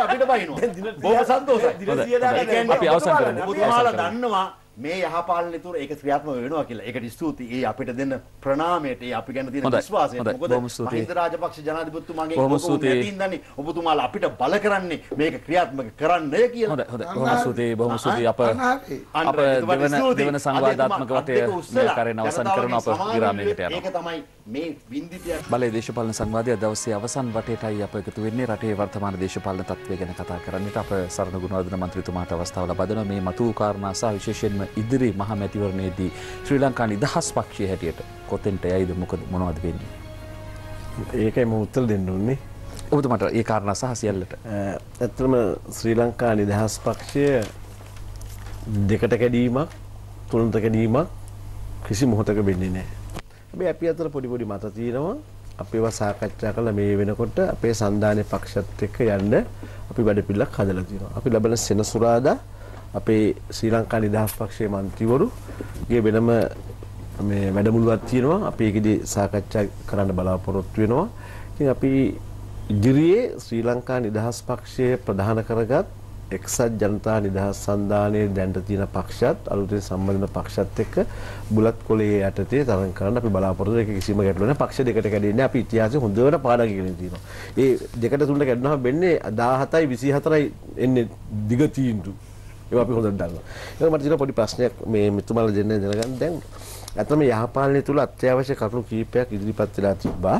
අපිට බහින බෝ සන්තෝස අපි අවසන් කරන්න දන්නවා මේ යහපාලනය තුර ඒක ක්‍රියාත්මක වෙනවා කියලා. ඒකට ස්තුතියි. ඒ අපිට දෙන ප්‍රණාමයට ඒ අපි ගැන තියෙන විශ්වාසයට. මොකද මහින්ද රාජපක්ෂ ජනාධිපතිතුමාගේ නැතිඳන්නේ ඔබතුමාලා අපිට බල කරන්නේ මේක ක්‍රියාත්මක කරන්නය කියලා. හොඳයි. බොහොම ස්තුතියි. බොහොම ස්තුතියි. අප අප දෙවන දෙවන සංවාදාත්මක වටය මේ කරන අවසන් කරන අප විරාමයකට යනවා. ඒක තමයි මේ වින්දිතයක් බලයේ දේශපාලන සංවාදය දවසේ අවසන් වටේටයි අප එකතු වෙන්නේ රටේ වර්තමාන දේශපාලන තත්ත්වය ගැන කතා කරන්නට අප සරණ ගුණවර්ධන මන්ත්‍රීතුමාට අවස්ථාව ලබා දෙනවා මේ මතු කාරණා සහ විශේෂයෙන්ම වගේම ඉදිරි මහමැතිවරණයේදී ශ්‍රී ලංකා නිදහස් පක්ෂය හැටියට කොතෙන්ට යයිද මොකද මොනවද වෙන්නේ. ඒකයිම උත්තර දෙන්න උන්නේ. ඔබතුමට ඒ කාරණ සහ සියල්ලට. ඇත්තම ශ්‍රී ලංකා නිදහස් පක්ෂය දෙකට කැඩීමක් තුළන්ත කැඩීමක් කිසි මොහොතක වෙන්නේ නෑ. හැබැයි අපි අතර පොඩි පොඩි මත තියෙනවා අපිව සාකච්ඡා කළ මේ වෙනකොට අපේ සන්ධානය පක්ෂත් එක්ක යන්න අපි වැඩපිල්ලක් හදලා තියෙනවා. අපි ලබන සෙනසුරාදා අපේ ශ්‍රී ලංකා නිදහස් පක්ෂයේ මන්ත්‍රීවරුගේ වෙනම මේ වැඩමුළුවක් තියෙනවා. අපි ඒකෙදි සාකච්ඡා කරන්න බලාපොරොත්තු වෙනවා. ඉතින් අපි ඉදිරියේ ශ්‍රී ලංකා නිදහස් පක්ෂය ප්‍රධාන කරගත් එක්සත් ජනතා නිදහස් සන්ධානයේ දැන්ට තියෙන පක්ෂත් අලුතෙන් සම්බන්ධන පක්ෂත් එක්ක බුලත් කොළයේ යටතේ තරඟ කරන්න අපි බලාපොරොත්තු ඒක කිසිම ගැටලුවක් නැහැ. පක්ෂ දෙකට කැඩෙන්නේ අපි ඉතිහාසය හොඳට පාඩම් ඉගෙන තියෙනවා. ඒ දෙකට තුනට කැඩුනහම වෙන්නේ 17යි 24යි එන්නේ දිග තීන්දුව. ඒ අපි හොඳට දන්නවා. ඒක මට තියෙන පොඩි ප්‍රශ්නයක් මේ මෙතුමාලා දෙන්න දැනගන්න දැන් ඇත්තම යහපාලනය තුල අත්‍යවශ්‍ය කරුණු කීපයක් ඉදිරිපත් වෙලා තිබ්බා.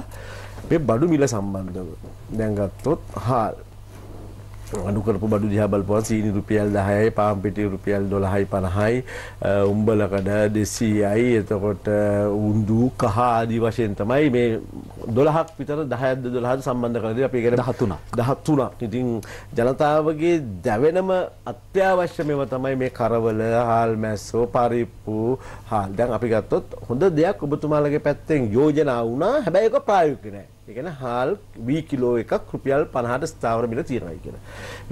මේ බඩු මිල සම්බන්ධව. දැන් ගත්තොත් හාල් අඩුකරපු බඩු දිහබල්පුවන් සීනි රුපියල් දහයයි පාම්පිටි රුපියල් දොළහයි පණහයි උම්බලකඩ දෙසීයයි එතකොට උන්දු කහ ආදී වශයෙන් තමයි මේ දොළහක් විතර දහයද දොළහද සම්බන්ධ කරද අපි ගෙන හතුනා දහත්තුනා ඉතින් ජනතාවගේ දැවෙනම අත්‍යවශ්‍ය මෙම තමයි මේ කරවල හාල් මැස්සෝ පරිප්පු හාල් දැන් අපි ගත්තොත් හොඳ දෙයක් ඔබතුමාලගේ පැත්තෙන් යෝජනා වුණා හැබැයි එක ප්‍රායෝගික නෑ ඒ කියන්නේ හාල් V කිලෝ එකක් රුපියල් 50ට ස්ථාවර මිල තියෙනවා කියන.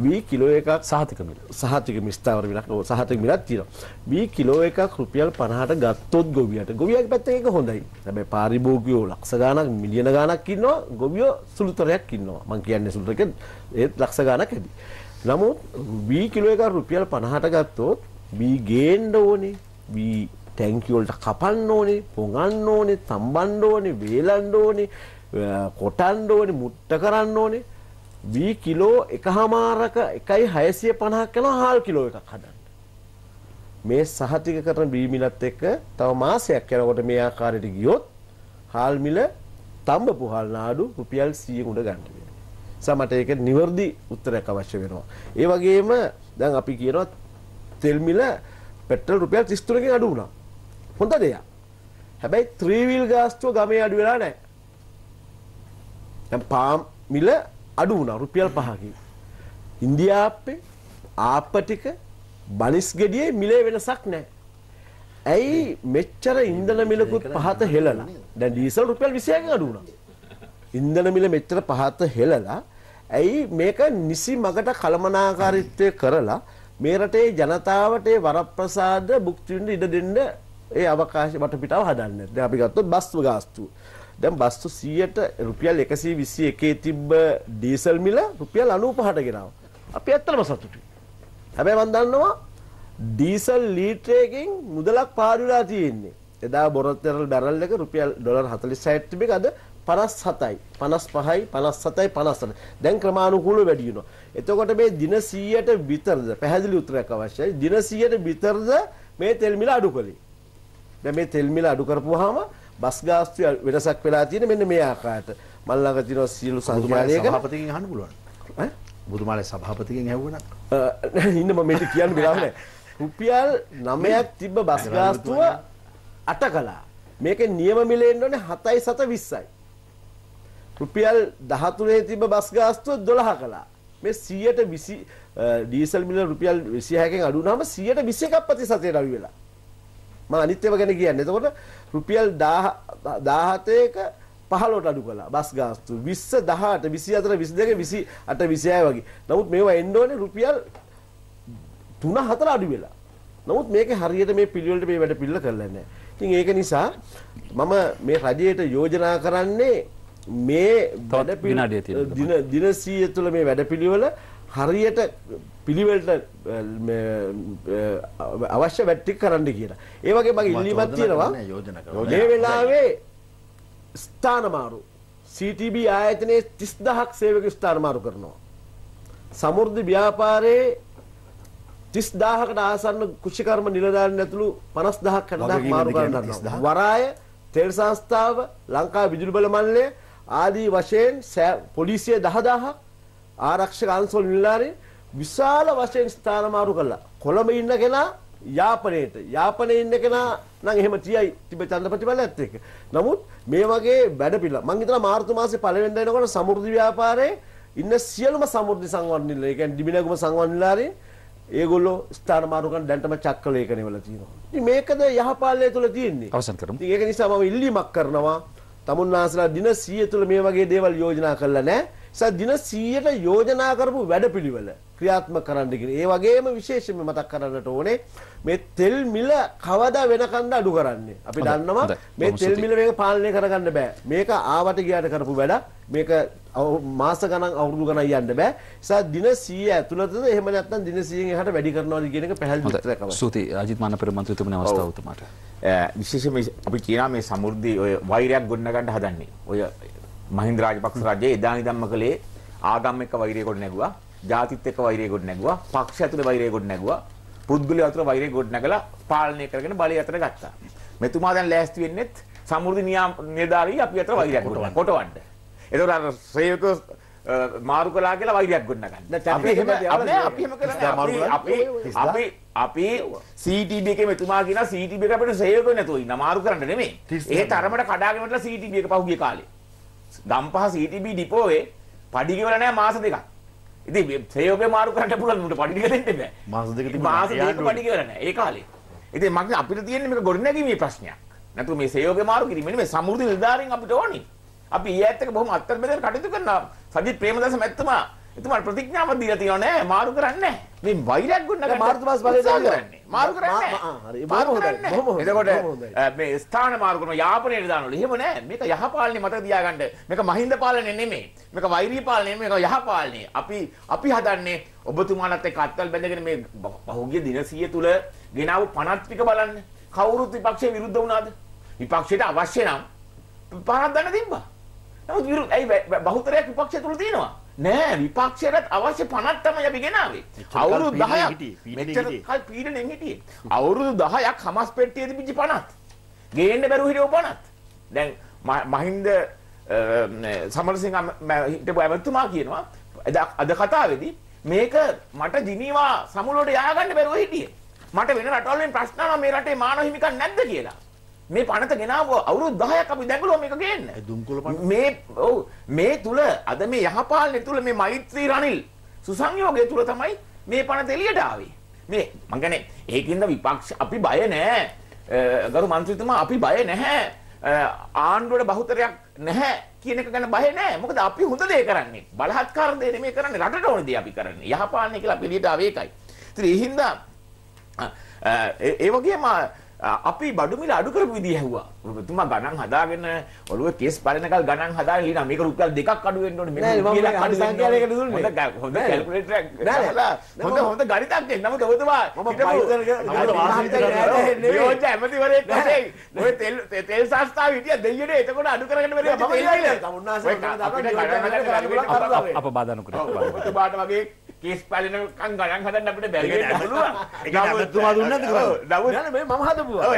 V කිලෝ එකක් සහතික මිල. සහතික මිල ස්ථාවර මිලක් සහතික මිලක් තියෙනවා. V කිලෝ එකක් රුපියල් 50ට ගත්තොත් ගොවියට. ගොවියගේ පැත්තෙන් ඒක හොඳයි. හැබැයි පාරිභෝගිකයෝ ලක්ෂ ගාණක් මිලියන ගාණක් ඉන්නවා. ගොවියෝ සුළුතරයක් ඉන්නවා. මම කියන්නේ සුළුතරක ඒත් ලක්ෂ ගාණක් ඇති. නමුත් V කිලෝ එකක් රුපියල් 50ට ගත්තොත් V ගේන්න ඕනේ. V ටැංකිය වලට කපන්න ඕනේ, පොඟන්න ඕනේ, තම්බන්න ඕනේ, වේලන්න ඕනේ. කොටන්ඩ ඕනේ මුට්ට කරන්න ඕනේ වී කිලෝ එකහමාරක එකයි 650ක් කරනවා හාල් කිලෝ එකක් හදන්න. මේ සහතික කරන බී මිලත් එක්ක තව මාසයක් යනකොට මේ ආකාරයට ගියොත් හාල් මිල තඹපු හාල් නාඩු රුපියල් 100 උඩ ගන්න වෙනවා. සමහරට ඒක නිවර්දි උත්තරයක් අවශ්‍ය වෙනවා. ඒ වගේම දැන් අපි කියනවා තෙල් මිල පෙට්‍රල් රුපියල් 33කින් අඩු වුණා. හොඳ දෙයක්. හැබැයි ත්‍රිවිල් ගාස්තුව ගමේ අඩු වෙලා නැහැ. දැන් පාම් මිල අඩු වුණා රුපියල් 5කින්. ඉන්දියාප්පේ ආප්ප ටික බනිස් ගෙඩියේ මිලේ වෙනසක් නැහැ. ඇයි මෙච්චර ඉන්ධන මිලකුත් පහත හෙළලා දැන් ඩීසල් රුපියල් 20කින් අඩු වුණා. ඉන්ධන මිල මෙච්චර පහත හෙළලා ඇයි මේක නිසි මගට කළමනාකාරීත්වය කරලා මේ රටේ ජනතාවට ඒ වරප්‍රසාද භුක්ති විඳින්න ඉඩ දෙන්න ඒ අවකාශ වටපිටාව හදන්නේ. දැන් අපි ගත්තොත් බස් ගාස්තුව. දැන් බස්තු 100ට රුපියල් 121 තිබ්බ ඩීසල් මිල රුපියල් 95ට ගෙනාවා. අපි ඇත්තටම සතුටුයි. හැබැයි මම දන්නවා ඩීසල් ලීටරයකින් මුදලක් පාඩු වෙලා තියෙන්නේ. එදා බොරතර බැරල් එක රුපියල් ඩොලර් 46 තිබෙක අද 57යි 55යි 57යි 58. දැන් ක්‍රමානුකූලව වැඩි වෙනවා. එතකොට මේ දින 100ට විතරද පැහැදිලි උත්තරයක් අවශ්‍යයි. දින 100ට විතරද මේ තෙල් මිල අඩු කළේ. දැන් මේ තෙල් මිල අඩු කරපුවාම බස් ගාස්තු වෙනසක් වෙලා තියෙන මෙන්න මේ ආකාරයට මම ළඟ තියෙනවා සියලු සහතුමාලයක සභාපතිගෙන් අහන්න පුළුවන් ඈ බුදුමාලේ සභාපතිගෙන් ඇහුවනම් ඉන්න මම මේක කියන්න වෙලාව නැහැ රුපියල් 9ක් තිබ්බ බස් ගාස්තුව 8 කළා මේකේ නියම මිලෙන්න ඕනේ 7යි 7 20යි රුපියල් 13 තිබ්බ බස් ගාස්තුව 12 කළා මේ 100ට 20 ඩීසල් මිල රුපියල් 26කින් අඩු වුණාම 100ට 21ක් ප්‍රතිශතයට අඩු වෙලා ම අනිත්‍යව ගැන කියන්න එතකොට රුපියල් දාහතයක පහලොට අඩු කලා බස් ගාස්තු විස්ස දහට විසි අතර විසි දෙක විසි අට විසිය වගේ නමුත් මේවා එන්ඩෝන රුපියල් තුන හතර අඩු වෙලා නමුත් මේක හරියට මේ පිළිවලට මේ වැඩ පිල්ල කරලන්න ඉතින් ඒක නිසා මම මේ රජයට යෝජනා කරන්නේ මේ වැඩ දින දිනසීය තුළ මේ වැඩ පිළිවල හරියට පිළිවෙලට අවශ්‍ය වැට්ටික් කරන්න කියලා. ඒ වගේ මගේ ඉල්ලීමක් තියෙනවා. මේ වෙලාවේ ස්ථානමාරු CTB ආයතනයේ 30000ක් සේවක ස්ථානමාරු කරනවා. සමෘද්ධි ව්‍යාපාරයේ 30000කට ආසන්න කෘෂිකර්ම නිලධාරීන් ඇතුළු 50000ක් 60000ක් මාරු කරනවා. වරාය, තෙල් සංස්ථාව, ලංකා විදුලි බල මණ්ඩලය ආදී වශයෙන් පොලිසිය 10000ක් ආරක්ෂක අංශවල නිලධාරීන් විශාල වශයෙන් ස්ථාන මාරු කළා. කොළඹ ඉන්න කෙනා යාපනයේට යාපනයේ ඉන්න කෙනා නම් එහෙම තියයි තිබ චන්ද ප්‍රතිඵලයත් එක්ක. නමුත් මේ වගේ වැඩ පිළිලා මම හිතනවා මාර්තු මාසේ පළවෙනිදා එනකොට සමෘද්ධි ව්‍යාපාරයේ ඉන්න සියලුම සමෘද්ධි සංවර්ධන නිල, ඒ කියන්නේ දිබිනගම සංවර්ධන නිලධාරීන් ඒගොල්ලෝ ස්ථාන මාරුකම් දැන්ටම චක්ක ලේඛන වල තියෙනවා. ඉතින් මේකද යහපාලනය තුළ තියෙන්නේ. අවසන් කරමු. ඉතින් ඒක නිසා මම ඉල්ලීමක් කරනවා. තමුන්නාසලා දින 100 තුළ මේ වගේ දේවල් යෝජනා කළා නැහැ. නිසා දින 100ට යෝජනා කරපු වැඩපිළිවෙල ක්‍රියාත්මක කරන්න කියන. ඒ වගේම විශේෂයෙන්ම මතක් කරන්නට ඕනේ මේ තෙල් මිල කවදා වෙනකන්ද අඩු කරන්නේ. අපි දන්නවා මේ තෙල් මිල මේක පාලනය කරගන්න බෑ. මේක ආවට ගියාට කරපු වැඩක්. මේක මාස ගණන් අවුරුදු ගණන් යන්න බෑ. නිසා දින 100 ඇතුළතද එහෙම නැත්නම් දින 100න් එහාට වැඩි කරනවාද කියන එක පැහැදිලි කරගන්න. ස්තුතියි රාජිත් මානපර මන්ත්‍රීතුමනි අවස්ථාව උතුමාට. විශේෂයෙන්ම අපි කියනවා මේ සමෘද්ධි ඔය වෛරයක් ගොඩනගන්න හදන්නේ. ඔය මහින්ද රාජපක්ෂ රජය එදා ඉඳන්ම කළේ ආගම් එක්ක වෛරය ගොඩ නැගුවා, ජාතිත් එක්ක වෛරය ගොඩ නැගුවා, පක්ෂ ඇතුලේ වෛරය ගොඩ නැගුවා, පුද්ගලයා අතර වෛරය ගොඩ නැගලා පාලනය කරගෙන බලය අතර ගත්තා. මෙතුමා දැන් ලෑස්ති වෙන්නේත් සමෘද්ධි නියම නිලධාරී අපි අතර වෛරයක් ගොඩ කොටවන්න. ඒතකොට අර සේවක මාරු කලා කියලා වෛරයක් ගොඩනගන්න. අපි එහෙම අපි එහෙම කරන්නේ අපි අපි අපි CTB එකේ මෙතුමා කියන CTB එක අපිට සේවක නැතුව ඉන්න මාරු කරන්න නෙමෙයි. ඒ තරමට කඩාගෙන වටලා CTB එක පහුගිය කාලේ. දම්පහ CTB ඩිපෝවේ පඩි ගෙවලා නැහැ මාස දෙකක්. ඉතින් ප්‍රයෝගේ මාරු කරන්න පුළුවන් උන්ට පඩි ටික දෙන්න බෑ. මාස දෙක තිබුණා. මාස දෙක පඩි ගෙවලා නැහැ ඒ කාලේ. ඉතින් මගේ අපිට තියෙන්නේ මේක ගොඩනැගීමේ ප්‍රශ්නයක්. නැතු මේ සයෝගේ මාරු කිරීම නෙමෙයි සමෘද්ධි නිලධාරීන් අපිට ඕනේ. අපි ඊයත් එක බොහොම අත්තරබෙදලා කටයුතු කරනවා. සජිත් ප්‍රේමදාස මැතිතුමා එතුමාට ප්‍රතිඥාවක් දීලා තියෙනවා නෑ මාරු කරන්නේ නෑ. මේ වෛරයක් ගොඩනගන්න මාරු බස් බලේ දාගන්නේ. මාරු කරන්නේ නෑ. මාරු කරන්නේ. එතකොට මේ ස්ථාන මාරු කරන යාපනයේ දානවලු. එහෙම නෑ. මේක යහපාලනේ මතක තියාගන්න. මේක මහින්ද පාලනේ නෙමෙයි. මේක වෛරී පාලනේ නෙමෙයි. මේක යහපාලනේ. අපි අපි හදන්නේ ඔබතුමාලත් එක්ක අත්වල බැඳගෙන මේ පහුගිය දින 100 තුල ගෙනාවු 50 ටික බලන්න. කවුරුත් විපක්ෂයේ විරුද්ධ වුණාද? විපක්ෂයට අවශ්‍ය නම් 50ක් දන්න තිබ්බා. නමුත් විරුද්ධ ඇයි බහුතරයක් විපක්ෂය තුල තියෙනවා. නෑ විපක්ෂයට අවශ්‍ය පනත් තමයි අපි ගෙනාවේ. අවුරුදු 10ක් මෙච්චර කල් පීඩණයෙන් හිටියේ. අවුරුදු 10ක් හමස් පෙට්ටියේ තිබිච්ච පනත්. ගේන්න බැරුව හිටියෝ පනත්. දැන් මහින්ද සමරසිංහ හිටපු ඇමතුමා කියනවා අද කතාවේදී මේක මට ජිනීවා සමුළුවට යආගන්න බැරුව හිටියේ. මට වෙන රටවල් වලින් ප්‍රශ්න ආවා මේ රටේ මානව හිමිකම් නැද්ද කියලා. මේ පනත ගෙනාව අවුරුදු 10ක් අපි දැකලා මේක ගේන්න. දුම්කොළ පනත. මේ ඔව් මේ තුල අද මේ යහපාලනය තුල මේ මෛත්‍රී රනිල් සුසංයෝගය තුල තමයි මේ පනත එළියට ආවේ. මේ මං කියන්නේ ඒකින්ද විපක්ෂ අපි බය නැහැ. ගරු මන්ත්‍රීතුමා අපි බය නැහැ. ආණ්ඩුවට බහුතරයක් නැහැ කියන එක ගැන බය නැහැ. මොකද අපි හොඳ දේ කරන්නේ. බලහත්කාර දේ නෙමෙයි කරන්නේ. රටට ඕන දේ අපි කරන්නේ. යහපාලනය කියලා අපි එළියට ආවේ ඒකයි. ඉතින් ඒ හින්දා ඒ වගේම අපි බඩු මිල අඩු කරපු විදිය ඇහුවා. ඔබතුමා ගණන් හදාගෙන ඔළුවේ කේස් බලනකල් ගණන් හදාගෙන ඉන්නා මේක රුපියල් දෙකක් අඩු වෙන්න ඕනේ. මේක රුපියල් අඩු සංඛ්‍යාවයකට දුන්නේ. හොඳ කැල්කියුලේටරයක් නෑ. හොඳ හොඳ ගණිතක් එන්න. නමුත් ඔබතුමා යෝජ ඇමතිවරයෙක් වශයෙන් ඔය තෙල් තෙල් සංස්ථාව හිටිය දෙයියනේ එතකොට අඩු කරගෙන බැරි මම ඉන්නේ. අපිට ගණන් හදාගෙන අප බාධා නොකර. ඔබතුමාට වගේ කේස් පාලනකම් ගණන් හදන්න අපිට බැරි වෙන්න පුළුවන්. ඒක නමතුමා දුන්නද කරන්නේ? නෑ මේ මම හදපුවා.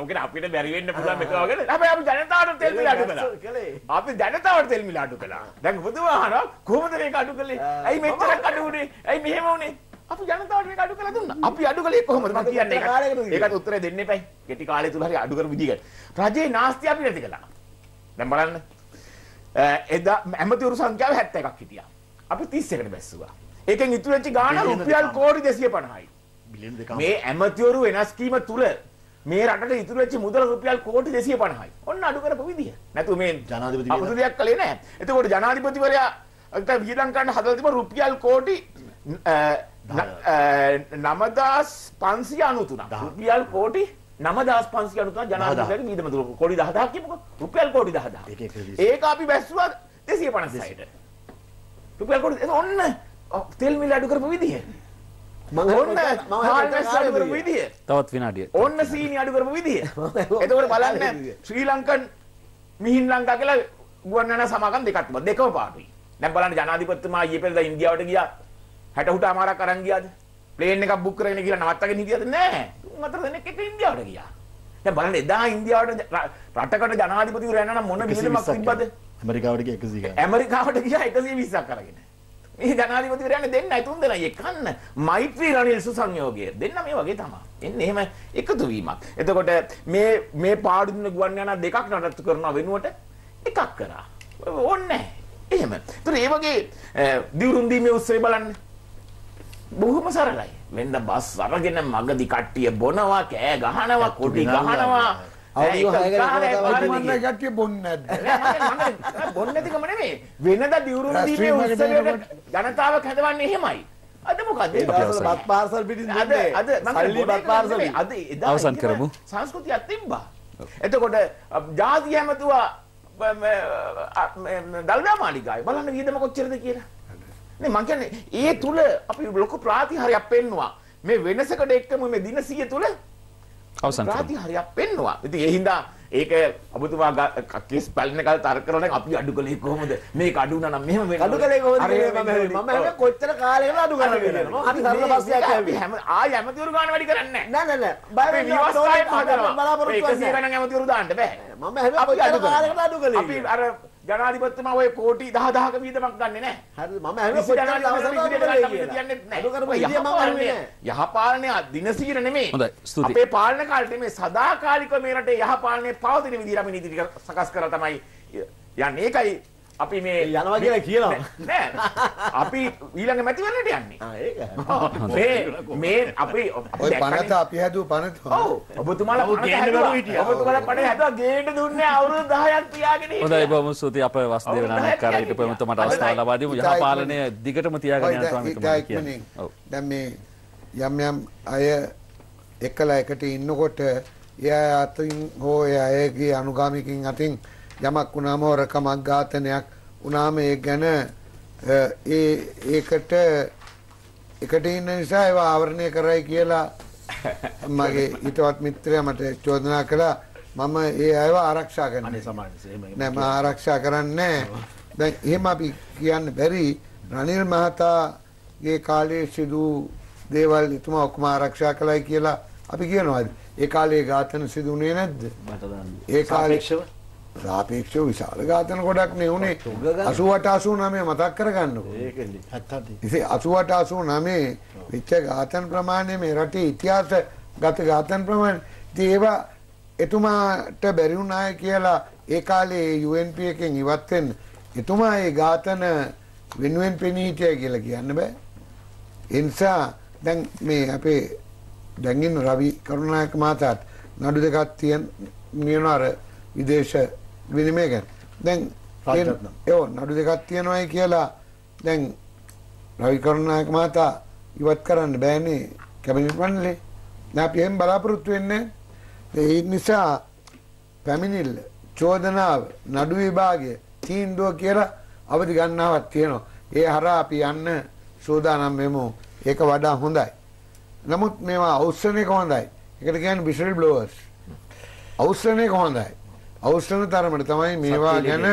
ඔව් ඒක අපිට බැරි වෙන්න පුළුවන් මේක වගේ. හැබැයි අපි ජනතාවට තෙල් මිල අඩු කළා. අපි ජනතාවට තෙල් මිල අඩු කළා. දැන් බුදුහානවා කොහොමද මේක අඩු කළේ? ඇයි මෙච්චරක් අඩු වුනේ? ඇයි මෙහෙම වුනේ? අපි ජනතාවට මේක අඩු කරලා දුන්නා. අපි අඩු කළේ කොහොමද? මම කියන්නේ ඒකට. ඒකට උත්තරය දෙන්න එපයි. කෙටි කාලය තුල හරි අඩු කරපු විදිහකට. රජේ නාස්ති අපි නැති කළා. දැන් බලන්න. එදා ඇමතිවරු සංඛ්‍යාව 71ක් හිටියා. අපි 31කට බැස්සුවා. ඒකෙන් ඉතුරු වෙච්ච ගාණ රුපියල් කෝටි 250යි. බිලියන දෙකක්. මේ ඇමතිවරු වෙනස් කිරීම තුල මේ රටට ඉතුරු වෙච්ච මුදල් රුපියල් කෝටි 250යි. ඔන්න අඩු කරපු විදිය. නැතු මේ ජනාධිපති අපුදු දෙයක් කළේ නැහැ. එතකොට ජනාධිපතිවරයා අන්ත විහි ලංකාවට හදලා තිබුණ රුපියල් කෝටි 9593 රුපියල් කෝටි 9593 ජනාධිපතිවරයාගේ වීදම දුර කෝටි 10000 කියමුකෝ. රුපියල් කෝටි 10000. ඒක අපි බැස්සුවා 256ට. රුපියල් කෝටි ඒක ඔන්න තෙල් මිල අඩු කරපු විදිය මම ඔන්න ආර්මස් අඩු කරපු විදිය තවත් විනාඩිය ඔන්න සීනි අඩු කරපු විදිය එතකොට බලන්න ශ්‍රී ලංකන් මිහින් ලංකා කියලා ගුවන්නාන සමාගම් දෙකක් තිබා දෙකම පාටුයි දැන් බලන්න ජනාධිපතිතුමා ඊයේ පෙරේදා ඉන්දියාවට ගියා 60 හුට අමාරක් අරන් ගියාද ප්ලේන් එකක් බුක් කරගෙන කියලා නවත්තගෙන හිටියද නෑ තුන් හතර දෙනෙක් එක ඉන්දියාවට ගියා දැන් බලන්න එදා ඉන්දියාවට රටකට ජනාධිපතිවරු යනවා නම් මොන විදිහටම තිබ්බද ඇමරිකාවට එකසි ඇමරිකාවට කිය එකසේ විස්සක් කරගෙන මේ ජනාධිපතිවරයන් දෙන්න තුන් දෙනයි එකන්න මෛත්‍රී රනිල් සුසංයෝගය දෙන්න මේ වගේ තමා එන්න එහෙම එකතු වීමක් එතකොට මේ මේ පාඩුන ගුවන් යන දෙකක් නඩත්තු කරනවා වෙනුවට එකක් කරා ඕන්න එහෙම තුර ඒ වගේ දිවුරුන්දීමේ උත්සවේ බලන්න බොහොම සරලයි වෙන්න බස් අරගෙන මගදි කට්ටිය බොනවා කෑ ගහනවා කොටි ගහනවා අවුරුදු 6කට කට්ටිය බොන්නේ නැද්ද බොන්නේ නැතිකම නෙමෙයි වෙනද දියුරුම් දීමේ උත්සවයකට ජනතාවක් හදවන්නේ එහෙමයි අද මොකද බත් පාර්සල් පිටින් දුන්නේ අද සල්ලි බත් පාර්සල් අද එදා අවසන් කරමු සංස්කෘතියක් තිබ්බා එතකොට ජාති හැමතුවා දල්දා මාලිගාවේ බලන්න වියදම කොච්චරද කියලා නේ මං කියන්නේ ඒ තුල අපි ලොකු ප්‍රාතිහාරයක් පෙන්නවා මේ වෙනසකට එක්කම මේ දින 100 තුල අවසන් කරා. හරියක් පෙන්නවා. ඉතින් ඒ හින්දා ඒක ඔබතුමා කිස් පැලිනකල් තර්ක කරන එක අපි අඩු කළේ කොහොමද? මේක අඩු වුණා නම් මෙහෙම වෙනවා. අඩු කළේ කොහොමද? මම හැම කොච්චර කාලයකට අඩු කරගෙන යනවා. හරි සරල ප්‍රශ්නයක් අපි හැම ආය හැමතිවරු ගන්න වැඩි කරන්නේ නැහැ. නෑ නෑ නෑ. බය වෙන්න ඕනේ. බලාපොරොත්තු වෙන්නේ. 100 ගණන් හැමතිවරු දාන්න බෑ. මම හැම කොච්චර කාලයකට අඩු කළේ. අපි අර ජනාධිපතිතුමා ඔය කෝටි 10000ක වියදමක් ගන්නෙ නැහැ. හරිද? මම ඇහුවා කොච්චර දවසකට කියන්නේත් නැහැ. යහපාලනය දිනසීර නෙමෙයි. අපේ පාලන කාලේ මේ සදාකාලිකව මේ රටේ යහපාලනය පවතින විදිහට අපි නීති සකස් කරලා තමයි යන්නේ. ඒකයි අපි මේ යනවා කියලා කියනවා නෑ අපි ඊළඟ මැතිවරණයට යන්නේ මේ මේ අපි ඔය පනත අපි හැදුව පනත ඔව් ඔබතුමාලා පනත හැදුවා ඔබතුමාලා පනත හැදුවා ගේන්න දුන්නේ අවුරුදු 10ක් පියාගෙන හොඳයි බොහොම ස්තුතියි අපේ වස්දේව නායක කර හිටපු එතුමාට අවස්ථාව ලබා දීමු යහපාලනය දිගටම තියාගෙන යනවා මෙතුමා කියන්නේ දැන් මේ යම් යම් අය එකලා එකට ඉන්නකොට එයා අතින් හෝ එයාගේ අනුගාමිකින් අතින් යමක් වුණාම හොරකමක් ඝාතනයක් වුණාම ඒ ගැන ඒ ඒකට එකට ඉන්න නිසා ඒව ආවරණය කරයි කියලා *laughs* මගේ හිතවත් මිත්‍රයා මට චෝදනා කළා මම ඒ අයව ආරක්ෂා කරනවා අනේ සමාජයේ නෑ මම ආරක්ෂා කරන්නේ දැන් එහෙම අපි කියන්න බැරි රනිල් මහතාගේ කාලයේ සිදු දේවල් එතුමා ඔක්කොම ආරක්ෂා කළයි කියලා අපි කියනවාද ඒ කාලේ ඝාතන සිදුුනේ නැද්ද ඒ කාලේක්ෂව සාපේක්ෂව විශාල ඝාතන ගොඩක් නේ උනේ 88 89 මතක් කරගන්නකෝ. ඒකනේ 70. ඉතින් 88 89 විච්ච ඝාතන ප්‍රමාණය මේ රටේ ඉතිහාසගත ඝාතන ප්‍රමාණය. ඉතින් ඒවා එතුමාට බැරි වුණාය කියලා ඒ කාලේ UNP එකෙන් ඉවත් වෙන්න එතුමා ඒ ඝාතන වෙනුවෙන් පෙනී හිටියා කියලා කියන්න බෑ. ඒ නිසා දැන් මේ අපේ දැන් ඉන්න රවි කරුණායක මහතාට නඩු දෙකක් තියෙන නියන අර විදේශ විනිමය ගැන. දැන් ඒ නඩු දෙකක් තියෙනවායි කියලා දැන් රවි කරුණායක මහතා ඉවත් කරන්න බෑනේ කැබිනට් මණ්ඩලේ. දැන් අපි එහෙම බලාපොරොත්තු වෙන්නේ. ඒ නිසා පැමිණිල්ල, චෝදනාව, නඩු විභාගය, තීන්දුව කියලා අවදි ගන්නවක් තියෙනවා. ඒ හරහා අපි යන්න සූදානම් වෙමු. ඒක වඩා හොඳයි. නමුත් මේවා අවශ්‍යනේ කොහොඳයි. ඒකට කියන්නේ විසල් බ්ලෝවර්ස්. අවශ්‍යනේ කොහොඳයි. අවශ්‍යන තරමට තමයි මේවා ගැන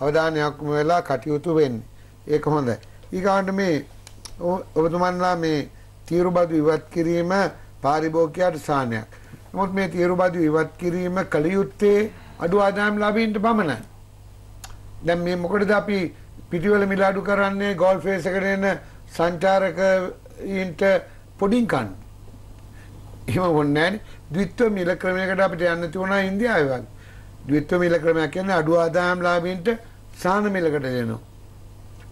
අවධානයක් වෙලා කටයුතු වෙන්නේ. ඒක හොඳයි. ඊගාට මේ ඔබතුමන්ලා මේ තීරුබදු ඉවත් කිරීම පාරිභෝගිකයට සානයක්. නමුත් මේ තීරුබදු ඉවත් කිරීම කළ යුත්තේ අඩු ආදායම් ලාභීන්ට පමණයි. දැන් මේ මොකටද අපි පිටිවල මිල අඩු කරන්නේ ගෝල්ෆ් රේස් එකට එන සංචාරකයින්ට පොඩින් කන්න. එහෙම වුණේ නැහැ. ද්විත්ව මිල ක්‍රමයකට අපිට යන්න තිබුණා ඉන්දියාවේ වගේ. ද්විත්ව මිල ක්‍රමයක් කියන්නේ අඩු ආදායම් ලාභීන්ට සාන මිලකට දෙනවා.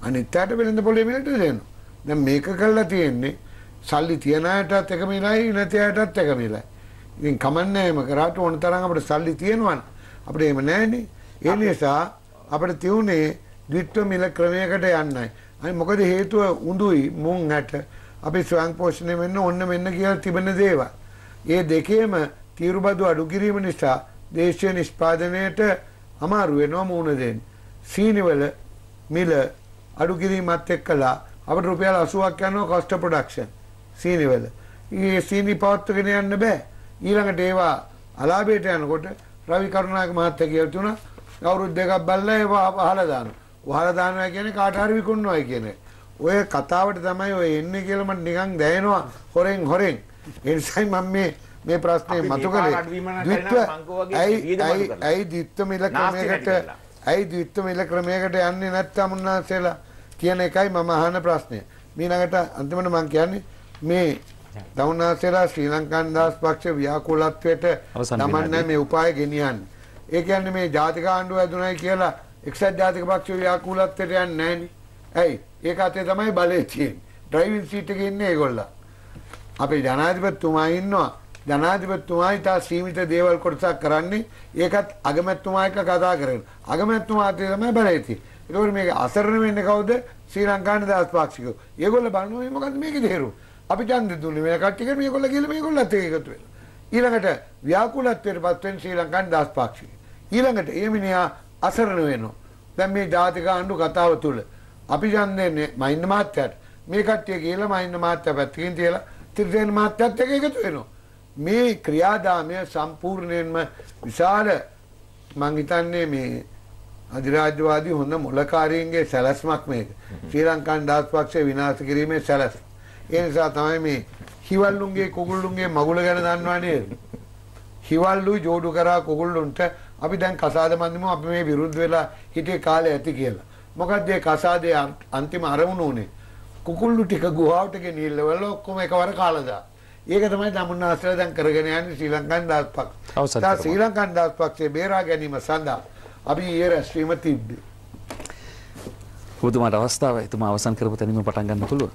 අනිත් අයට වෙළඳ පොලේ මිලට දෙනවා. දැන් මේක කරලා තියෙන්නේ සල්ලි තියන අයටත් එක මිලයි නැති අයටත් එක මිලයි. ඉතින් කමන්නේ එහෙම කරාට ඕන තරම් අපිට සල්ලි තියෙනවා. අපිට එහෙම නැහැනේ. ඒ නිසා අපිට තියුනේ ද්විත්ව මිල ක්‍රමයකට යන්නයි. අනේ මොකද හේතුව උඳුයි මුං ඇට අපි ස්වයං පෝෂණය වෙන්න ඕන්න මෙන්න කියලා තිබෙන දේවල්. ඒ දෙකේම තීරුබදු අඩු කිරීම නිසා දේශීය නිෂ්පාදනයට අමාරු වෙනවා මුහුණ දෙන්න. සීනිවල මිල අඩු කිරීමත් එක්කලා අපිට රුපියල් 80ක් යනවා කොස්ට් ප්‍රොඩක්ෂන් සීනිවල. ඒ සීනි පවත්වගෙන යන්න බෑ. ඊළඟට ඒවා අලාභයට යනකොට රවි කරුණාක මහත්තයා කියලා තුණා අවුරුදු දෙකක් බල්ලා ඒවා අහලා දානවා. වහලා දානවා කියන්නේ කාට හරි විකුණනවායි කියන්නේ. ඔය කතාවට තමයි ඔය එන්නේ කියලා මට නිකන් දැනෙනවා හොරෙන් හොරෙන්. ඒ නිසායි මම මේ මේ ප්‍රශ්නය මතු කළේ ඇයි දිත්ත මිල ක්‍රමයකට ඇයි දිත්ත මිල ක්‍රමයකට යන්නේ නැත්ත අමුන්නාසේලා කියන එකයි මම අහන ප්‍රශ්නය මීනඟට අන්තිමට මං කියන්නේ මේ දවනාසේලා ශ්‍රී ලංකන් දහස් පක්ෂ ව්‍යාකූලත්වයට නමන්න මේ උපාය ගෙනියන් ඒ කියන්නේ මේ ජාතික ආණ්ඩුව ඇදුනයි කියලා එක්සත් ජාතික පක්ෂ ව්‍යාකූලත්වයට යන්නේ නැහෙනි ඇයි ඒක අතේ තමයි බලය තියෙන්නේ ඩ්‍රයිවිං සීට් එකේ ඉන්නේ ඒගොල්ලෝ අපේ ජනාධිපතිතුමා ඉන්නවා ජනාධිපතිතුමා ඉතා සීමිත දේවල් කොටසක් කරන්නේ ඒකත් අගමැතිතුමා එක්ක කතා කරගෙන. අගමැතිතුමා තමයි බලයති. ඒකෝර මේක අසරණ වෙන්නේ කවුද? ශ්‍රී ලංකා නිදහස් පාක්ෂිකයෝ. ඒගොල්ලෝ බලනවා මොකද්ද මේකේ තේරුම. අපි ඡන්දෙ දුන්නේ මේ කට්ටියට මේගොල්ලෝ කියලා මේගොල්ලත් එක්ක එකතු වෙනවා. ඊළඟට ව්‍යාකූලත්වයට පත් වෙන ශ්‍රී ලංකා නිදහස් පාක්ෂිකයෝ. ඊළඟට ඒ මිනිහා අසරණ වෙනවා. දැන් මේ ජාතික ආණ්ඩු කතාව තුළ අපි ඡන්දෙන්නේ මහින්ද මහත්තයාට මේ කට්ටිය කියලා මහින්ද මහත්තයා පැත්තකින් තියලා ත්‍රිදේන මහත්තයත් එක්ක එකතු වෙනවා. මේ ක්‍රියාදාමය සම්පූර්ණයෙන්ම විශාල මං හිතන්නේ මේ අධිරාජ්‍යවාදී හොඳ මොලකාරීන්ගේ සැලැස්මක් මේක. ශ්‍රී ලංකන් දාස් පක්ෂය විනාශ කිරීමේ සැලැස්ම. ඒ නිසා තමයි මේ හිවල්ලුන්ගේ කුකුල්ලුන්ගේ මගුල ගැන දන්නවා නේද? හිවල්ලු جوړු කරා කුකුල්ලුන්ට අපි දැන් කසාද මන්දිම අපි මේ විරුද්ධ වෙලා හිටියේ කාලේ ඇති කියලා. මොකද මේ කසාදේ අන්තිම අරමුණ උනේ කුකුල්ලු ටික ගුහාවට ගෙනිහිල්ලවල ඔක්කොම එකවර කාලා දාලා ඒක තමයි දමුන්නාස්ත්‍රය දැන් කරගෙන යන්නේ ශ්‍රී ලංකන් දාස් පක්ෂ. අවසන්. ශ්‍රී ලංකන් දාස් පක්ෂයේ බේරා ගැනීම සඳහා අපි ඊයේ රැස්වීම තිබ්බේ. ඔබතුමාට අවස්ථාව එතුමා අවසන් කරපු තැනින්ම පටන් ගන්න පුළුවන්.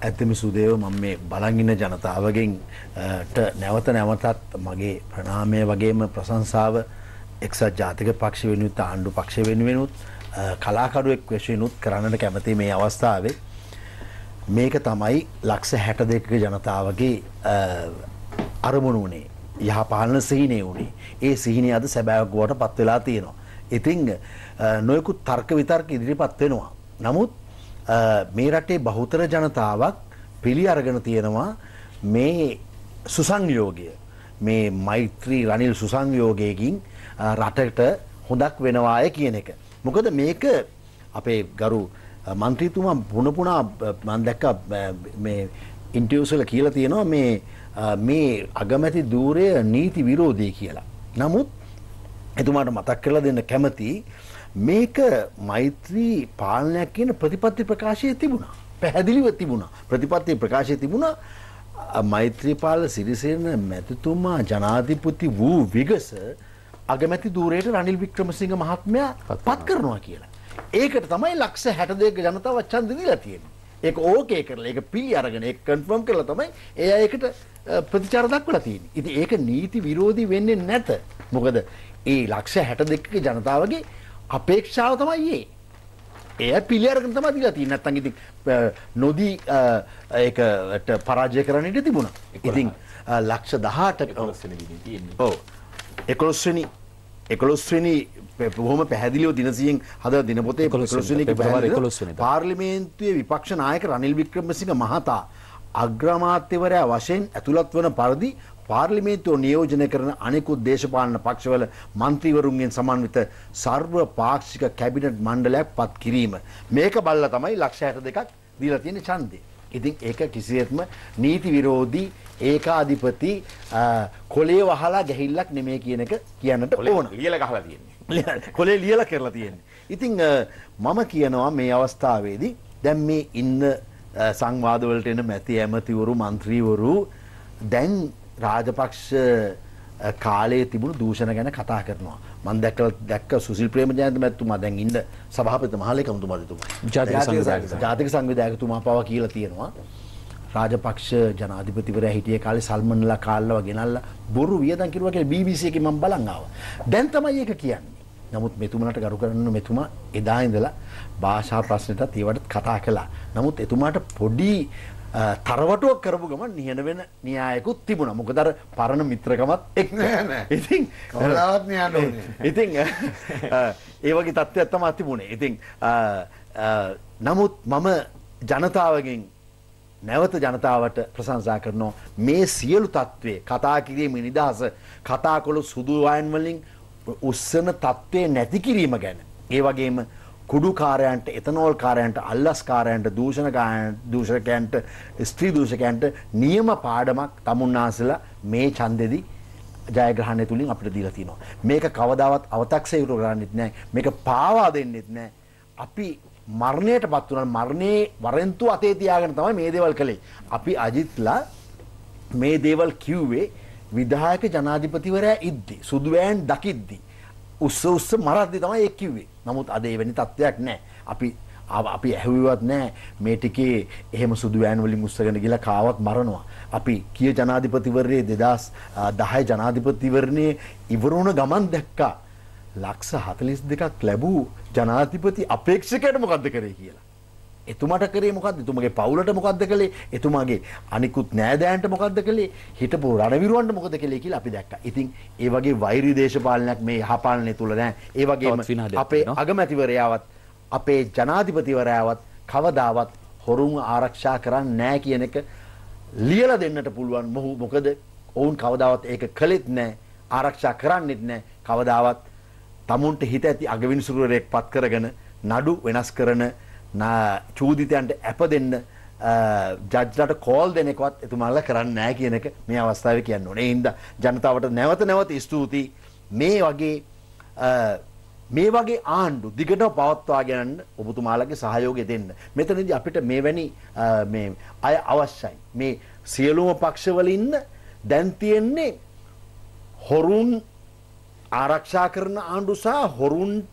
ඇත්තම සුදේව මම මේ බලන් ඉන්න ජනතාවගෙන් ට නැවත නැවතත් මගේ ප්‍රණාමය වගේම ප්‍රශංසාව එක්සත් ජාතික පක්ෂ වෙනුත් ආණ්ඩු පක්ෂ වෙනුවෙනුත් කලාකරුවෙක් වෙනුත් කරන්නට කැමති මේ අවස්ථාවේ මේක තමයි ලක්ෂ හැට දෙක ජනතාවගේ අරමුණ වනේ යහපාලන සිහිනය වුණේ ඒ සිහිනය අද සැබෑක්ගුවට පත්වෙලා තියෙනවා. ඉතිං නොයකුත් තර්ක විතර්ක ඉදිරිපත් වෙනවා. නමුත් මේ රටේ බහුතර ජනතාවක් පිළි අරගෙන තියෙනවා මේ සුසංයෝගය මේ මෛත්‍රී රනිල් සුසංයෝගයකින් රටට හොඳක් වෙනවාය කියන එක. මොකද මේක අපේ ගරු මන්ත්‍රීතුමා පුනපුනා මන් දැක්ක ඉන්ටියවසල කියලා තියෙනවා මේ මේ අගමැති දූරය නීති විරෝධය කියලා. නමුත් එතුමාට මතක් කරලා දෙන්න කැමති මේක මෛත්‍රී පාලනයක් කියන ප්‍රතිපත්ති ප්‍රකාශය තිබුණා. පැහැදිලිව තිබුණා. ප්‍රතිපත්ති ප්‍රකාශය තිබුණා මෛත්‍රීපාල සිරිසේන මැතිතුමා ජනාධිපති වූ විගස අගමැති දූරයට රනිල් වික්‍රමසිංහ මහත්මයා පත් කරනවා කියලා. ඒකට තමයි ලක්ෂ 62ක ජනතාව ඡන්ද දීලා තියෙන්නේ. ඒක ඕකේ කරලා ඒක පිළි අරගෙන ඒක කන්ෆර්ම් කරලා තමයි ඒ අය ඒකට ප්‍රතිචාර දක්වලා තියෙන්නේ. ඉතින් ඒක නීති විරෝධී වෙන්නේ නැත. මොකද ඒ ලක්ෂ 62ක ජනතාවගේ අපේක්ෂාව තමයි ඒ. එය පිළි අරගෙන තමයි දීලා තියෙන්නේ. නැත්තම් ඉතින් නොදී ඒකට පරාජය කරන්න ඉඩ තිබුණා. ඉතින් ලක්ෂ 18ට ඔව් 11 වෙනි එකොස්වෙනි පොහොම පැහැදිලිව දිනසියෙන් හද දිනපොතේ කොලොස්වනි පාර්ලිමේන්තුවේ විපක්ෂ නායක රනිල් වික්‍රමසිංහ මහතා අග්‍රමාත්‍යවරයා වශයෙන් ඇතුළත් වන පරිදි පාර්ලිමේන්තුව නියෝජනය කරන අනෙකුත් දේශපාලන පක්ෂවල මන්ත්‍රීවරුන්ගෙන් සමන්විත සර්ව පාක්ෂික කැබිනට් මණ්ඩලයක් පත් කිරීම. මේක බල්ල තමයි ලක්ෂ ඇට දෙකක් දීලා තියෙන ඡන්දේ. ඉතින් ඒක කිසියෙත්ම නීති විරෝධී ඒකාධිපති කොලේ වහලා ගැහිල්ලක් නෙමේ කියන එක කියන්නට ඕන. ලියලා ගහලා තියෙන්නේ. කොලේ ලියලා කරලා තියෙන්නේ. ඉතින් මම කියනවා මේ අවස්ථාවේදී දැන් මේ ඉන්න සංවාදවලට එන මැති ඇමතිවරු മന്ത്രിවරු දැන් රාජපක්ෂ කාලයේ තිබුණු දූෂණ ගැන කතා කරනවා. මම දැක්කලා දැක්ක සුසිල් ප්‍රේමජයන්ත මැතිතුමා දැන් ඉන්න සභාපති මහලේකම්තුමාතුමා. ජාතික සංවිධායකතුමා පවා කියලා තියෙනවා. රාජපක්ෂ ජනාධිපතිවරයා හිටිය කාලේ සල්මන්ලා කාල්ලව ගෙනල්ලා බොරු වියදම් කිරුවා කියලා BBC එකේ මම බලන් ආවා. දැන් තමයි ඒක කියන්නේ. නමුත් මෙතුමනට ගරු කරන්න මෙතුමා එදා ඉඳලා භාෂා ප්‍රශ්නෙටත් ඒවටත් කතා කළා. නමුත් එතුමාට පොඩි තරවටුවක් කරපු ගමන් නිහඬ වෙන න්‍යායකුත් තිබුණා. මොකද අර පරණ මිත්‍රකමත් එක්ක. ඉතින් කවදාවත් න්‍යාය නෝනේ. ඉතින් ඒ වගේ තත්ත්වයක් තමයි තිබුණේ. ඉතින් නමුත් මම ජනතාවගෙන් නැවත ජනතාවට ප්‍රශංසා කරනවා මේ සියලු තත්ත්වයේ කතා කිරීමේ නිදහස කතා කළු සුදු වයින් වලින් උස්සන තත්ත්වයේ නැති කිරීම ගැන ඒ වගේම කුඩුකාරයන්ට එතනෝල් කාරයන්ට අල්ලස්කාරයන්ට දූෂණකාරයන්ට දූෂකයන්ට ස්ත්‍රී දූෂකයන්ට නියම පාඩමක් තමුන්නාසලා මේ ඡන්දෙදී ජයග්‍රහණය තුලින් අපිට දීලා තිනවා මේක කවදාවත් අව탁සය යුතු කරන්නෙත් නැහැ මේක පාවා දෙන්නෙත් නැහැ අපි මරණයට පත් වුණා මරණේ වරෙන්තු අතේ තියාගෙන තමයි මේ දේවල් කළේ. අපි අජිත්ලා මේ දේවල් කිව්වේ විධායක ජනාධිපතිවරයා ඉද්දි සුදුවෑන් දකිද්දි උස්ස උස්ස මරද්දි තමයි ඒ කිව්වේ. නමුත් අද එවැනි තත්ත්වයක් නැහැ. අපි අපි ඇහුවත් නෑ මේ ටිකේ එහෙම සුදුවෑන් වලින් මුස්සගෙන ගිලා කාවත් මරනවා. අපි කිය ජනාධිපතිවරයේ 2010 ජනාධිපතිවරණයේ ඉවර වුණ ගමන් දැක්කා ලක්ෂ හතලිස් දෙකක් ලැබූ ජනාධිපති අපේක්ෂකයට මොකක්ද කරේ කියලා. එතුමට කරේ මොකක්ද එතුමගේ පවුලට මොකක්ද කළේ එතුමාගේ අනිකුත් නෑදෑන්ට මොකක්ද කළේ හිටපු රණවිරුවන්ට මොකද කළේ කියලා අපි දැක්ක. ඉතින් ඒ වගේ වෛරි දේශපාලනයක් මේ යහපාලනය තුල නෑ. ඒ වගේම අපේ අගමැතිවරයාවත් අපේ ජනාධිපතිවරයාවත් කවදාවත් හොරුන් ආරක්ෂා කරන්න නෑ කියන එක ලියල දෙන්නට පුළුවන් මොහු මොකද ඔවුන් කවදාවත් ඒක කළෙත් නෑ ආරක්ෂා කරන්නෙත් නෑ කවදාවත් තමුන්ට හිත ඇති අගවිනිසුරුවරයෙක් පත් කරගෙන නඩු වෙනස් කරන චූදිතයන්ට ඇප දෙන්න ජජ්ලට කෝල් දෙනෙකවත් එතුමල්ල කරන්න නෑ කියන එක මේ අවස්ථාව කියන්න ඕනේ ඉන්ද ජනතාවට නැවත නැවත ස්තුූති මේ වගේ මේ වගේ ආණ්ඩු දිගට පවත්වා ගැනන්න ඔබතුමාලගේ සහයෝගය දෙන්න. මෙතනද අපිට මෙවැනි අය අවශ්‍යයි. මේ සියලුම පක්ෂවලින්න දැන්තියෙන්නේ හොරුන් ආරක්ෂා කරන ආණ්ඩු සහ හොරුන්ට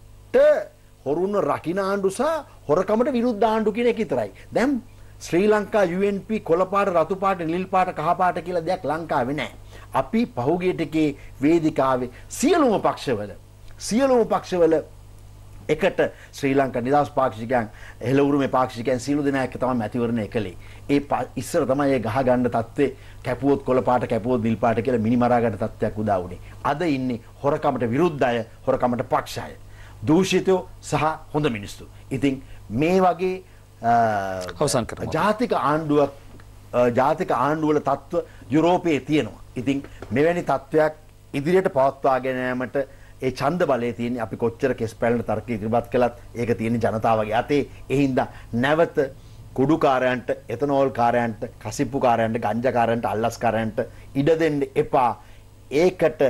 හොරුන්න රකින ආණ්ඩු සහ හොරකමට විරුද්ධ ආණ්ඩු කියන එක විතරයි. දැන් ශ්‍රී ලංකා UNP කොළපාට රතුපාට නිල්පාට කහපාට කියලා දෙයක් ලංකාවේ නැහැ. අපි පහුගිය ටිකේ වේදිකාවේ සියලුම පක්ෂවල සියලුම පක්ෂවල එකට ශ්‍රී ලංක නිදස් පාක්ෂිකයන් හෙලවුරුම පාක්ෂිකයන් සියලු දෙනා එක තමයි මැතිවරණය කළේ. ඒ ඉස්සර තමයි ඒ ගහ ගන්න තත්ත්වේ කැපුවොත් කොළ පාට කැපුවොත් නිල් පාට කියලා මිනිමරා ගන්න තත්ත්වයක් උදා වුණේ. අද ඉන්නේ හොරකමට විරුද්ධ අය, හොරකමට පක්ෂ අය. දූෂිතයෝ සහ හොඳ මිනිස්සු. ඉතින් මේ වගේ අවසන් කරමු. ජාතික ආණ්ඩුවක් ජාතික ආණ්ඩුවල තත්ත්ව යුරෝපයේ තියෙනවා. ඉතින් මෙවැනි තත්ත්වයක් ඉදිරියට පවත්වාගෙන යාමට ඒ ඡන්ද බලයේ තියෙන අපි කොච්චර කෙස් පැලෙන තර්ක ඉදිරිපත් කළත් ඒක තියෙන ජනතාවගේ අතේ. ඒ හින්දා නැවත කුඩුකාරයන්ට එතනෝල් කාරයන්ට කසිප්පුකාරයන්ට ගංජකාරයන්ට අල්ලස්කාරයන්ට ඉඩ දෙන්න එපා ඒකට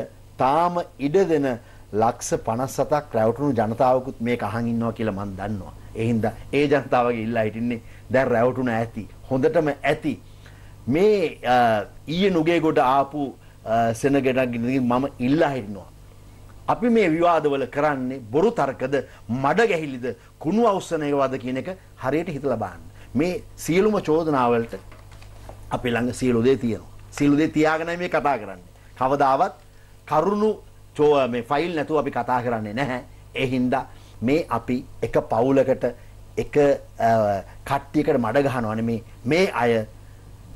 තාම ඉඩ දෙන ලක්ෂ 57ක් රැවටුණු ජනතාවකුත් මේක අහන් ඉන්නවා කියලා මම දන්නවා. ඒ හින්දා ඒ ජනතාවගේ ඉල්ලා හිටින්නේ දැන් රැවටුණ ඇති. හොඳටම ඇති. මේ ඊයේ නුගේගොඩ ආපු සෙනගෙනක් මම ඉල්ලා හිටිනවා. අපි මේ විවාදවල කරන්නේ බොරු තර්කද මඩ ගැහිලිද කුණු අවසනයවද කියන එක හරියට හිතලා බලන්න. මේ සියලුම චෝදනාවලට අපි ළඟ සියලු දේ තියෙනවා. සියලු දේ තියාගෙනයි මේ කතා කරන්නේ. කවදාවත් කරුණු මේ ෆයිල් නැතුව අපි කතා කරන්නේ නැහැ. ඒ හින්දා මේ අපි එක පවුලකට එක කට්ටියකට මඩ ගහනවනේ මේ මේ අය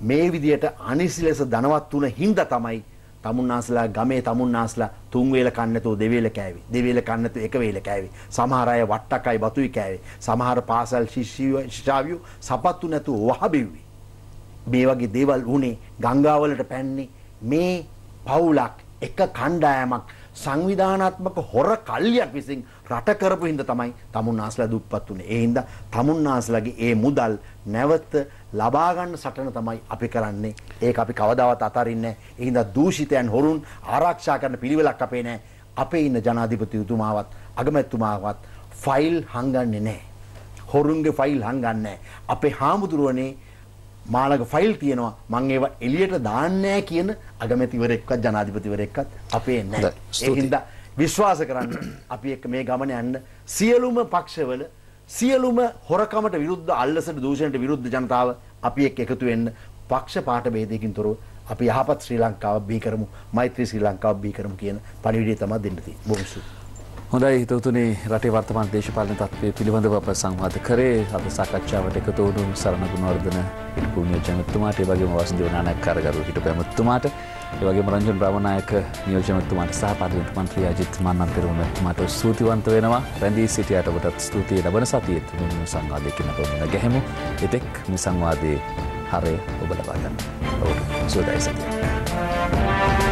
මේ විදියට අනිසි ලෙස ධනවත් වුණ හින්දා තමයි තමුන්නාසලා ගමේ තමුන්නාසලා තුන් වේල කන්නතෝ දෙවේල කෑවේ. දෙවේල කන්නතෝ එක වේල කෑවේ. සමහර අය වට්ටක්කයි බතුයි කෑවේ. සමහර පාසල් ශිෂ්‍යාවියෝ සපත්තු නැතුව වහබෙව්වේ. මේ වගේ දේවල් වුණේ ගංගාවලට පැන්නේ මේ පවුලක් එක කණ්ඩායමක් සංවිධානාත්මක හොර කල්ලියක් විසින් රට කරපු හින්දා තමයි තමුන්නාසලා දුප්පත් උනේ. ඒ හින්දා තමුන්නාසලාගේ ඒ මුදල් නැවත ලබා ගන්න සටන තමයි අපි කරන්නේ. ඒක අපි කවදාවත් අතාරින්නේ නැහැ. ඒ හින්දා දූෂිතයන් හොරුන් ආරක්ෂා කරන පිළිවෙලක් අපේ නැහැ. අපේ ඉන්න ජනාධිපතිතුමාවත් අගමැතිතුමාවත් ෆයිල් හංගන්නේ නැහැ. හොරුන්ගේ ෆයිල් හංගන්නේ නැහැ. අපේ හාමුදුරුවනේ මාළග ෆයිල් තියෙනවා මං ඒවා එලියට දාන්නේ කියන අගමැතිවරයෙක්වත් ජනාධිපතිවරයෙක්වත් අපේ නැහැ. ඒ හින්දා විශ්වාස කරන්න *coughs* අපි එක්ක මේ ගමන යන්න සියලුම පක්ෂවල සියලුම හොරකමට විරුද්ධ අල්ලසට දූෂණයට විරුද්ධ ජනතාව අපි එක්ක එකතු වෙන්න පක්ෂ පාට ભેදයකින් තොරව අපි යහපත් ශ්‍රී ලංකාව බිහි කරමු මෛත්‍රී ශ්‍රී ලංකාව බිහි කරමු කියන පණිවිඩය තමයි දෙන්න තියෙන්නේ බොහොම ස්තුතියි හොඳයි හිතවතුනි රටේ වර්තමාන දේශපාලන තත්ත්වය පිළිබඳව අප සංවාද කරේ අද සාකච්ඡාවට එකතු වුණු සරණ ගුණවර්ධන හිටපු නියෝජ්‍ය ඇමතුමාට ඒ වගේම වාසුදේව නානායක්කාර ගරු හිටපු ඇමතුමාට ඒවගේ රංජන් බ්‍රමණයක නියෝජමතුමට සහ පරිත මන්ත්‍රී අජිත් මන්නන් පෙරුම මට සූතිවන්ත වෙනවා රැඳී සිටියට ඔබටත් ස්තුතියි ලබන සතියත් මුළු සංවාදයකින පොමුණ ගැහෙමු එතෙක් මේ සංවාදයේ හරය ඔබ ලබාගන්න ඔවුට සූදායි සතිය.